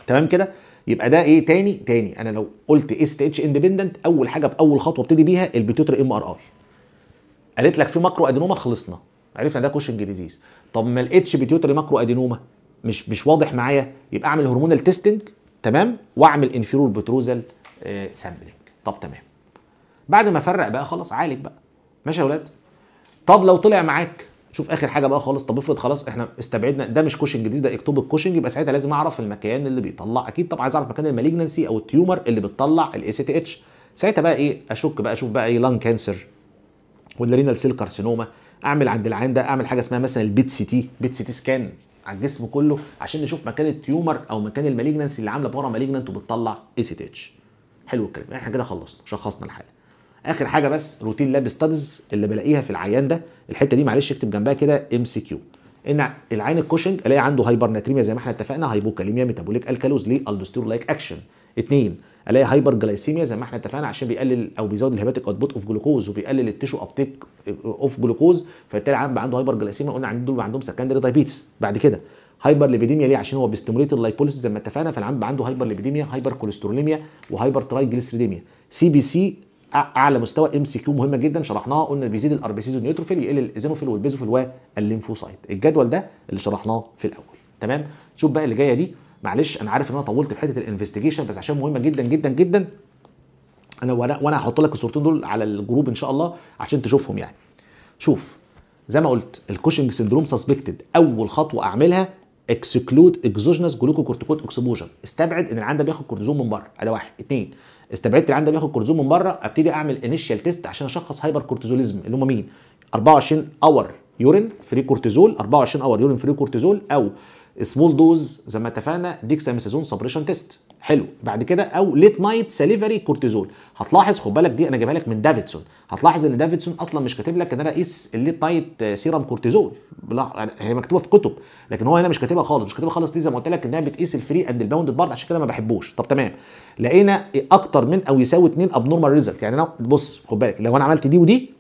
تمام كده يبقى ده ايه تاني تاني انا لو قلت اس اتش اندبندنت اول حاجه باول خطوه ابتدي بيها البيتوتر ام ار ار قالت لك في ماكرو ادينوما خلصنا عرفنا ده كوشنج ديزيز طب ما الاتش بيتيوتري ماكرو ادينوما مش مش واضح معايا يبقى اعمل هرمونال تيستنج تمام واعمل انفيرور بتروزال سامبلنج طب تمام بعد ما افرق بقى خلاص عالج بقى ماشي يا ولاد طب لو طلع معاك شوف اخر حاجه بقى خالص طب افرض خلاص احنا استبعدنا ده مش كوشنج ديز ده اكتوب الكوشنج يبقى ساعتها لازم اعرف المكان اللي بيطلع اكيد طبعا عايز اعرف مكان المالجنسي او التيومر اللي بتطلع الاي سي تي اتش ساعتها بقى ايه اشك بقى اشوف بقى ايه لان كانسر ولا رينال سيل كارسينوما اعمل عند العين ده اعمل حاجه اسمها مثلا البيت سي تي بيت سي تي سكان على الجسم كله عشان نشوف مكان التيومر او مكان المالجنسي اللي عامله بورا مالجنانت وبتطلع اي سي تي اتش حلو الكلام احنا كده خلصنا شخصنا الحاله اخر حاجه بس روتين لاب ستادز اللي بلاقيها في العيان ده الحته دي معلش اكتب جنبها كده ام سي كيو ان العين الكوشنج الاقي عنده هايبرناتريميا زي ما احنا اتفقنا هايبوكاليميا ميتابوليك الكالوز ليه الدستور لايك اكشن اثنين الاقي هايبر جلايسيميا زي ما احنا اتفقنا عشان بيقلل او بيزود الهيباتيك اوتبوت اوف جلوكوز وبيقلل التيشو ابتيك اوف جلوكوز فبالتالي عم عنده هايبر جلايسيميا قلنا عندهم دول عندهم سكندري دايبيتس بعد كده هايبر ليبيديميا ليه عشان هو بيستيموليت اللايبوليسيس زي ما اتفقنا فالعم عنده هايبر ليبيديميا هايبر كوليستروليميا وهايبر ترايجليسيديميا سي بي سي اعلى مستوى ام سي كيو مهمه جدا شرحناها قلنا بيزيد الار بي سيز والنيوتروفيل يقل الايزينوفيل والبيزوفيل والليمفوسايت الجدول ده اللي شرحناه في الاول تمام شوف بقى اللي جايه دي معلش انا عارف ان انا طولت في حته الانفستيجيشن بس عشان مهمه جدا جدا جدا انا وانا هحط لك الصورتين دول على الجروب ان شاء الله عشان تشوفهم يعني شوف زي ما قلت الكوشنج سندروم سسبكتد اول خطوه اعملها اكسكلود اكزوجنس جلوكوكورتيكويد اكسبوجر استبعد ان العنده ده بياخد كورتيزون من بره ده واحد اثنين استبعدت العيان ده بياخد كورتيزون من بره ابتدي اعمل انيشال تيست عشان اشخص هايبر كورتيزوليزم اللي هم مين 24 اور يورين فري كورتيزول 24 اور يورين فري كورتيزول او سمول دوز زي ما اتفقنا ديكساميثازون سبريشن تيست حلو بعد كده او ليت نايت سليفري كورتيزول هتلاحظ خد بالك دي انا جايبها لك من دافيدسون هتلاحظ ان دافيدسون اصلا مش كاتب لك ان انا اقيس الليت نايت سيرم كورتيزول هي مكتوبه في كتب لكن هو هنا مش كاتبها خالص مش كاتبها خالص دي زي ما قلت لك انها بتقيس الفري اند الباوند بارد عشان كده ما بحبوش طب تمام لقينا إيه اكتر من او يساوي 2 ابنورمال ريزلت يعني انا بص خد بالك لو انا عملت دي ودي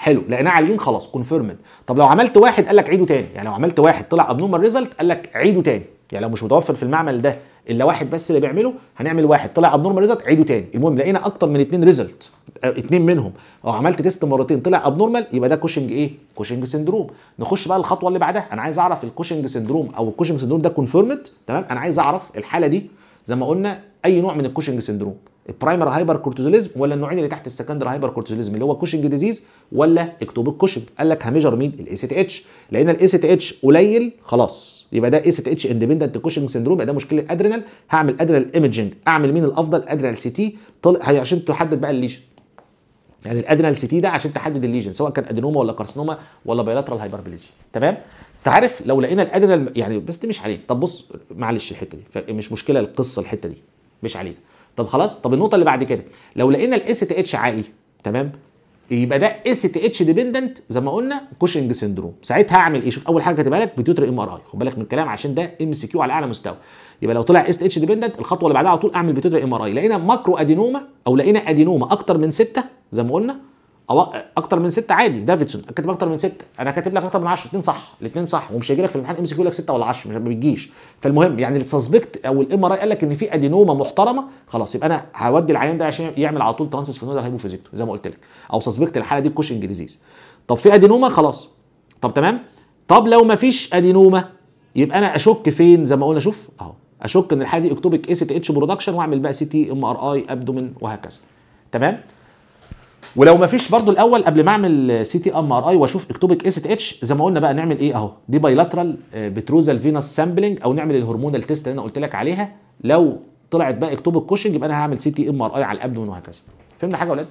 حلو لقيناه عاليين خلاص كونفيرمد طب لو عملت واحد قال لك عيده تاني يعني لو عملت واحد طلع ابنورمال ريزلت قال لك عيده تاني يعني لو مش متوفر في المعمل ده الا واحد بس اللي بيعمله هنعمل واحد طلع ابنورمال ريزلت عيده تاني المهم لقينا اكتر من اتنين ريزلت آه، اتنين منهم او عملت تيست مرتين طلع ابنورمال يبقى ده كوشنج ايه كوشنج سندروم نخش بقى الخطوه اللي بعدها انا عايز اعرف الكوشنج سندروم او الكوشنج سندروم ده كونفيرمد تمام انا عايز اعرف الحاله دي زي ما قلنا اي نوع من الكوشنج سندروم البرايمر هايبر كورتيزوليزم ولا النوعين اللي تحت السكندر هايبر كورتيزوليزم اللي هو كوشنج ديزيز ولا اكتوب كوشنج قال لك هميجر مين الاي سي تي اتش لان الاي سي تي اتش قليل خلاص يبقى ده اي سي تي اتش اندبندنت كوشنج سندروم يبقى ده مشكله ادرينال هعمل ادرينال ايمجنج اعمل مين الافضل ادرينال سي تي هي عشان تحدد بقى الليجن يعني الادرينال سي تي ده عشان تحدد الليجن سواء كان ادينوما ولا كارسينوما ولا بايلاترال هايبربليزيا تمام انت عارف لو لقينا الادرينال يعني بس دي مش عليه طب بص معلش الحته دي مش مشكله القصه الحته دي مش علينا طب خلاص طب النقطه اللي بعد كده لو لقينا الاس تي اتش عالي تمام يبقى ده اس تي اتش ديبندنت زي ما قلنا كوشنج سندروم ساعتها هعمل ايه شوف اول حاجه كاتبها لك بتوتر ام ار اي خد بالك من الكلام عشان ده ام سي كيو على اعلى مستوى يبقى لو طلع اس تي اتش ديبندنت الخطوه اللي بعدها على طول اعمل بتوتر ام ار اي لقينا ماكرو ادينوما او لقينا ادينوما اكتر من 6 زي ما قلنا او اكتر من سته عادي دافيدسون كاتب اكتر من سته انا كاتب لك اكتر من 10 اتنين صح الاثنين صح ومش هيجي لك في الامتحان ام سي كيو لك سته ولا 10 ما بتجيش فالمهم يعني السسبكت او الام ار اي قال لك ان في ادينوما محترمه خلاص يبقى انا هودي العيان ده عشان يعمل على طول ترانسس فينودال هايبوفيزيكتو زي ما قلت لك او سسبكت الحاله دي كوشنج ديزيز طب في ادينوما خلاص طب تمام طب لو ما فيش ادينوما يبقى انا اشك فين زي ما قلنا شوف اهو اشك ان الحاله دي اكتوبك اس تي اتش برودكشن واعمل بقى سي تي ام ار اي ابدومن وهكذا تمام ولو ما فيش برضو الاول قبل ما اعمل سي تي ام ار اي واشوف اكتوبك اس اتش زي ما قلنا بقى نعمل ايه اهو دي بايلاترال بتروزال فينس سامبلنج او نعمل الهرمونال تيست اللي انا قلت لك عليها لو طلعت بقى اكتوبك كوشنج يبقى انا هعمل سي تي ام ار اي على الابدون وهكذا فهمنا حاجه يا ولاد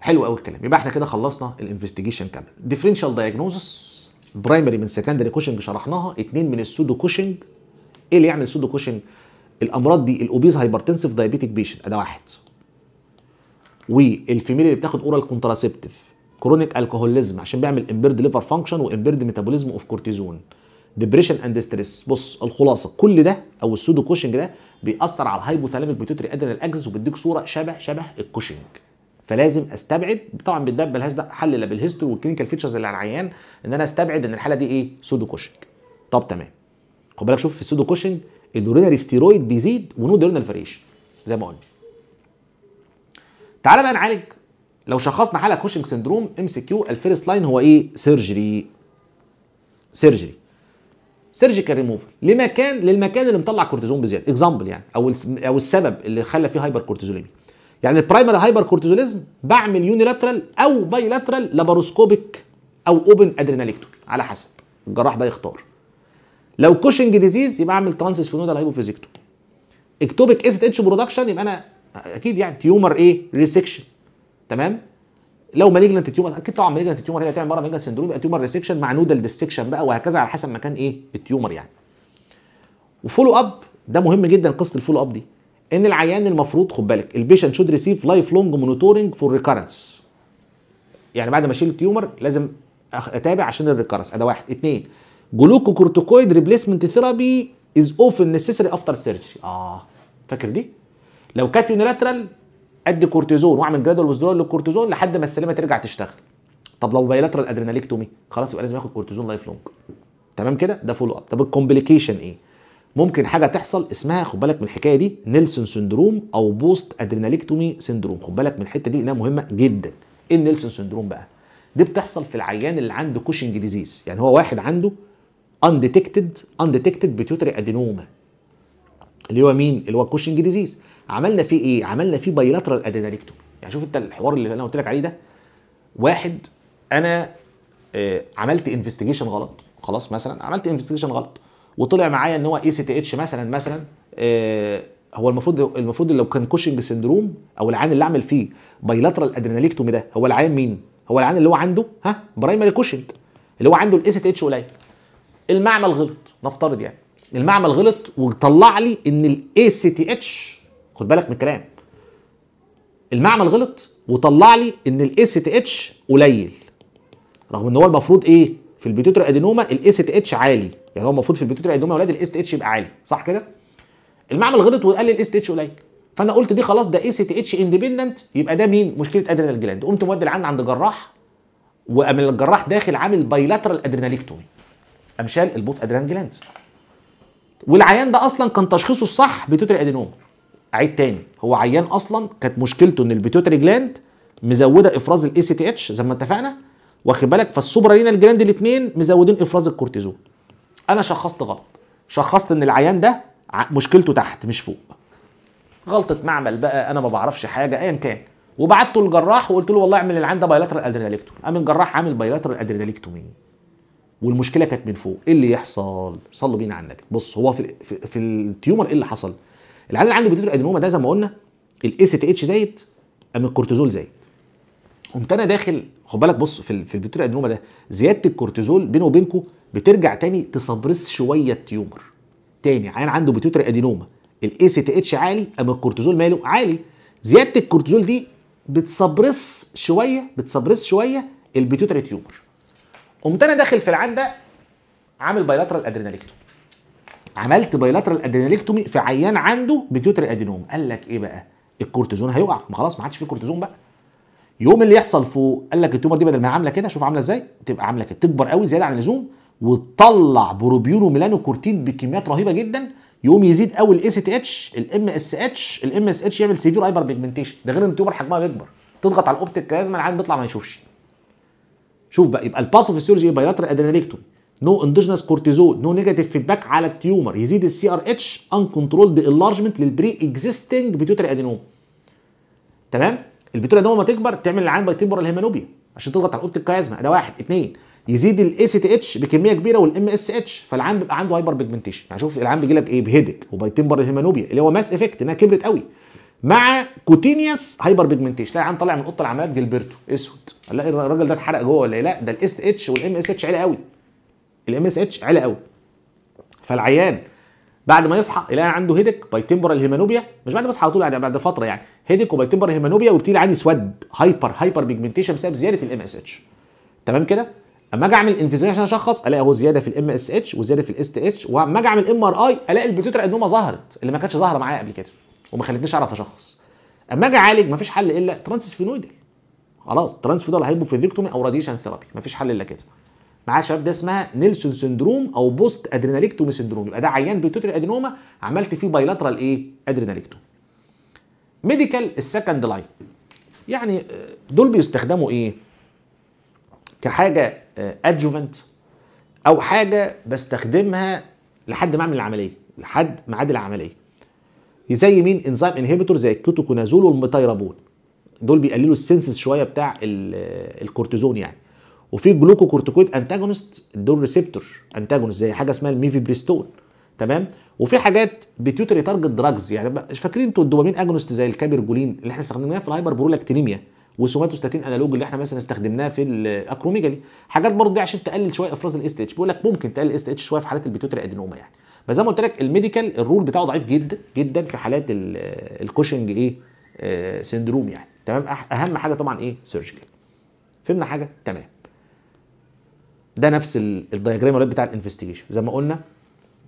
حلو قوي الكلام يبقى احنا كده خلصنا الانفستيجيشن كامل ديفرنشال دايجنوزس برايمري من سكندري كوشنج شرحناها اثنين من السودو كوشنج ايه اللي يعمل سودو كوشنج الامراض دي الاوبيز هايبرتنسيف دايبيتيك بيشنت ده واحد والفيميل اللي بتاخد اورال كونتراسبتيف كرونيك الكهوليزم عشان بيعمل امبيرد ليفر فانكشن وامبيرد ميتابوليزم اوف كورتيزون ديبريشن اند ستريس بص الخلاصه كل ده او السودو كوشنج ده بيأثر على الهايبوثالاميك بيتوتري ادرينال اكسس وبيديك صوره شبه شبه الكوشنج فلازم استبعد طبعا ده حل لا بالهيستوري والكلينيكال فيتشرز اللي على العيان ان انا استبعد ان الحاله دي ايه سودو كوشنج طب تمام خد بالك شوف في السودو كوشنج الدورينال ستيرويد بيزيد ونو دورينال فاريشن زي ما قلنا تعالى بقى نعالج لو شخصنا حاله كوشنج سندروم ام سي كيو الفيرست لاين هو ايه سيرجري سيرجري سيرجيكال ريموفال لمكان للمكان اللي مطلع كورتيزون بزياده اكزامبل يعني او او السبب اللي خلى فيه هايبر كورتيزوليمي يعني البرايمري هايبر كورتيزوليزم بعمل يونيلاترال او بايلاترال لابروسكوبيك او اوبن ادريناليكتور على حسب الجراح ده يختار لو كوشنج ديزيز يبقى اعمل ترانسس فينودال هايبوفيزيكتور اكتوبيك اسيد اتش برودكشن يبقى انا اكيد يعني تيومر ايه ريسكشن تمام لو مالجنت تيومر اكيد طبعا مالجنت تيومر هي هتعمل مره مالجنت سندروم يبقى تيومر ريسكشن مع نودل ديسكشن بقى وهكذا على حسب مكان ايه التيومر يعني وفولو اب ده مهم جدا قصه الفولو اب دي ان العيان المفروض خد بالك البيشنت شود ريسيف لايف لونج مونيتورنج فور ريكارنس يعني بعد ما اشيل التيومر لازم اتابع عشان الريكارنس ده واحد اثنين جلوكوكورتيكويد ريبليسمنت ثيرابي از اوفن نيسيسري افتر سيرجري اه فاكر دي لو كانت يونيلاترال ادي كورتيزون واعمل جدول وذرول للكورتيزون لحد ما السلمه ترجع تشتغل طب لو بايلاترال ادريناليكتومي خلاص يبقى لازم ياخد كورتيزون لايف لونج تمام كده ده فولو اب طب الكومبليكيشن ايه ممكن حاجه تحصل اسمها خد بالك من الحكايه دي نيلسون سندروم او بوست ادريناليكتومي سندروم خد بالك من الحته دي انها مهمه جدا ايه النيلسون سندروم بقى دي بتحصل في العيان اللي عنده كوشنج ديزيز يعني هو واحد عنده undetected undetected بيوتري ادينوما اللي هو مين اللي هو كوشنج ديزيز عملنا فيه ايه؟ عملنا فيه بايلاترال ادينالكتوم يعني شوف انت الحوار اللي انا قلت لك عليه ده واحد انا آه عملت انفستيجيشن غلط خلاص مثلا عملت انفستيجيشن غلط وطلع معايا ان هو اي سي تي اتش مثلا مثلا آه هو المفروض المفروض لو كان كوشنج سندروم او العيان اللي اعمل فيه بايلاترال ادريناليكتومي ده هو العيان مين؟ هو العيان اللي هو عنده ها برايمري كوشنج اللي هو عنده الاي سي تي اتش قليل المعمل غلط نفترض يعني المعمل غلط وطلع لي ان الاي سي تي اتش خد بالك من الكلام المعمل غلط وطلع لي ان الاي سي تي اتش قليل رغم ان هو المفروض ايه في البيتوترا ادينوما الاي سي تي اتش عالي يعني هو المفروض في البيتوترا ادينوما يا اولاد الاي سي تي اتش يبقى عالي صح كده المعمل غلط وقال لي الاي سي تي اتش قليل فانا قلت دي خلاص ده اي سي تي اتش اندبندنت يبقى ده مين مشكله ادرينال جلاند قمت مودي العند عند جراح وقام الجراح داخل عامل بايلاترال ادرينالكتومي قام شال البوث ادرينال جلاند والعيان ده اصلا كان تشخيصه الصح بيتوتري ادينوما اعيد تاني هو عيان اصلا كانت مشكلته ان البيتوتري جلاند مزوده افراز الاي سي تي اتش زي ما اتفقنا واخد بالك فالسوبرالينال جلاند الاثنين مزودين افراز الكورتيزون انا شخصت غلط شخصت ان العيان ده مشكلته تحت مش فوق غلطه معمل بقى انا ما بعرفش حاجه ايا كان وبعته للجراح وقلت له والله اعمل العيان ده بايلاترال ادرينالكتومي قام الجراح عامل بايلاترال ادرينالكتومي والمشكله كانت من فوق ايه اللي يحصل صلوا بينا على النبي بص هو في, في التيومر ايه اللي حصل العيال اللي عنده بيتوتري ادينوما ده زي ما قلنا الاي سي تي اتش زايد ام الكورتيزول زايد قمت انا داخل خد بالك بص في في البيتوتري ادينوما ده زياده الكورتيزول بينه وبينكم بترجع تاني تصبرس شويه تيومر تاني عيان عنده بيتوتري ادينوما الاي سي تي اتش عالي ام الكورتيزول ماله عالي زياده الكورتيزول دي بتصبرس شويه بتصبرس شويه البيتوتري تيومر قمت انا داخل في العيان ده عامل بايلاترال ادرينالكتوم عملت بايلاترال ادرينالكتومي في عيان عنده بيتيوتري ادينوم قال لك ايه بقى الكورتيزون هيقع ما خلاص ما عادش فيه كورتيزون بقى يوم اللي يحصل فوق قال لك التومر دي بدل ما عامله كده شوف عامله ازاي تبقى عامله كده تكبر قوي زياده عن اللزوم وتطلع بروبيون ميلانو كورتين بكميات رهيبه جدا يقوم يزيد قوي الاي سي تي اتش الام اس اتش الام اس اتش يعمل سيفير هايبر بيجمنتيشن ده غير ان التومر حجمها بيكبر تضغط على الاوبتيك كلازما العيان بيطلع ما يشوفش شوف بقى يبقى الباثوفيسيولوجي بايلاترال ادريناليكتوم نو اندوجنس كورتيزول نو نيجاتيف فيدباك على التيومر يزيد السي ار اتش ان كنترولد انلارجمنت للبري اكزيستنج بيتوتري ادينوم تمام البيتوري ادينوم لما تكبر تعمل العين بايتمبرال الهيمانوبيا عشان تضغط على اوضه الكيازما ده واحد اثنين يزيد الاي سي تي اتش بكميه كبيره والام اس اتش فالعين بيبقى عنده هايبر بيجمنتيشن يعني شوف العين بيجي لك ايه بهيدك وبايتمبرال الهيمانوبيا اللي هو ماس افكت انها كبرت قوي مع كوتينيوس هايبر بيجمنتيشن تلاقي عين طالع من اوضه العمليات جلبرتو اسود الاقي الراجل ده اتحرق جوه ولا إيه؟ لا ده الاس اتش والام اس اتش عالي قوي الام اس اتش عالي قوي فالعيان بعد ما يصحى يلاقي عنده هيدك بايتمبرال هيمانوبيا مش بعد ما يصحى على طول يعني بعد فتره يعني هيدك تمبرال هيمانوبيا وبتيجي العيان يسود هايبر هايبر بيجمنتيشن بسبب زياده الام اس اتش تمام كده اما اجي اعمل انفيزيون عشان اشخص الاقي اهو زياده في الام اس اتش وزياده في الاس تي اتش واما اجي اعمل ام ار اي الاقي البيتوترا انوما ظهرت اللي ما كانتش ظاهره معايا قبل كده وما خلتنيش اعرف اشخص اما اجي اعالج مفيش حل الا ترانسفينويدال خلاص ترانسفينويدال هيبوفيفيكتومي او راديشن ثيرابي مفيش حل الا كده معاه شباب ده اسمها نيلسون سندروم او بوست ادرينالكتومي سندروم يبقى ده عيان بيتوتري ادينوما عملت فيه بايلاترال ايه ادرينالكتوم ميديكال السكند لاين يعني آه، دول بيستخدموا ايه كحاجه ادجوفنت آه، او حاجه بستخدمها لحد ما اعمل العمليه لحد ميعاد العمليه زي مين انزيم انهبيتور زي الكوتوكونازول والميتايرابول دول بيقللوا السنسز شويه بتاع آه، الكورتيزون يعني وفي جلوكوكورتيكويد انتاجونست دول ريسبتور انتاجونست زي حاجه اسمها بريستول تمام وفي حاجات بتيوتري تارجت دراجز يعني فاكرين انتوا الدوبامين اجونست زي الكابيرجولين اللي احنا استخدمناه في الهايبر برولاكتينيميا وسوماتوستاتين انالوج اللي احنا مثلا استخدمناه في الاكروميجالي حاجات برضه دي عشان تقلل شويه افراز الاس اتش بيقول لك ممكن تقلل الاس اتش شويه في حالات البيوتري ادينوما يعني بس زي ما قلت لك الميديكال الرول بتاعه ضعيف جدا جدا في حالات الكوشنج ايه آه سندروم يعني تمام اهم حاجه طبعا ايه سيرجيكال فهمنا حاجه تمام ده نفس الدياجرام بتاع الانفستيجيشن زي ما قلنا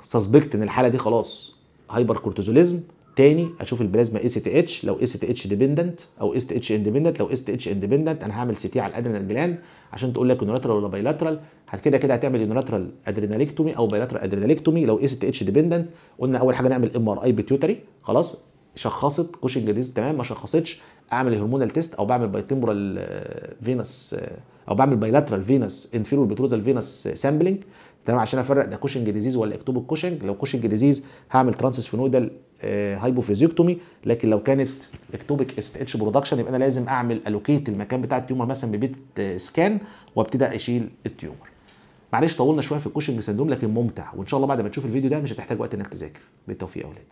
سسبكت ان الحاله دي خلاص هايبر كورتيزوليزم تاني اشوف البلازما اي سي تي اتش لو اي سي تي اتش ديبندنت او اس تي اتش اندبندنت لو اس تي اتش اندبندنت انا هعمل سي تي على الادرينال جلاند عشان تقول لك يونيلاترال ولا بايلاترال كده كده هتعمل يونيلاترال ادرينالكتومي او بايلاترال ادرينالكتومي لو اي سي تي اتش ديبندنت قلنا اول حاجه نعمل ام ار اي بيتيوتري خلاص شخصت كوشنج ديز تمام ما شخصتش اعمل هرمونال تيست او بعمل بايتمبرال آه، آه، فينس او بعمل بايلاترال فينس انفيرور بتروزال فينس سامبلنج تمام عشان افرق ده كوشنج ديزيز ولا اكتوب كوشنج لو كوشنج ديزيز هعمل ترانسس فينودال هايبوفيزيكتومي لكن لو كانت اكتوبك است اتش برودكشن يبقى انا لازم اعمل الوكيت المكان بتاع التيومر مثلا ببيت سكان آه، وابتدي اشيل التيومر معلش طولنا شويه في الكوشنج سندوم لكن ممتع وان شاء الله بعد ما تشوف الفيديو ده مش هتحتاج وقت انك تذاكر بالتوفيق يا اولاد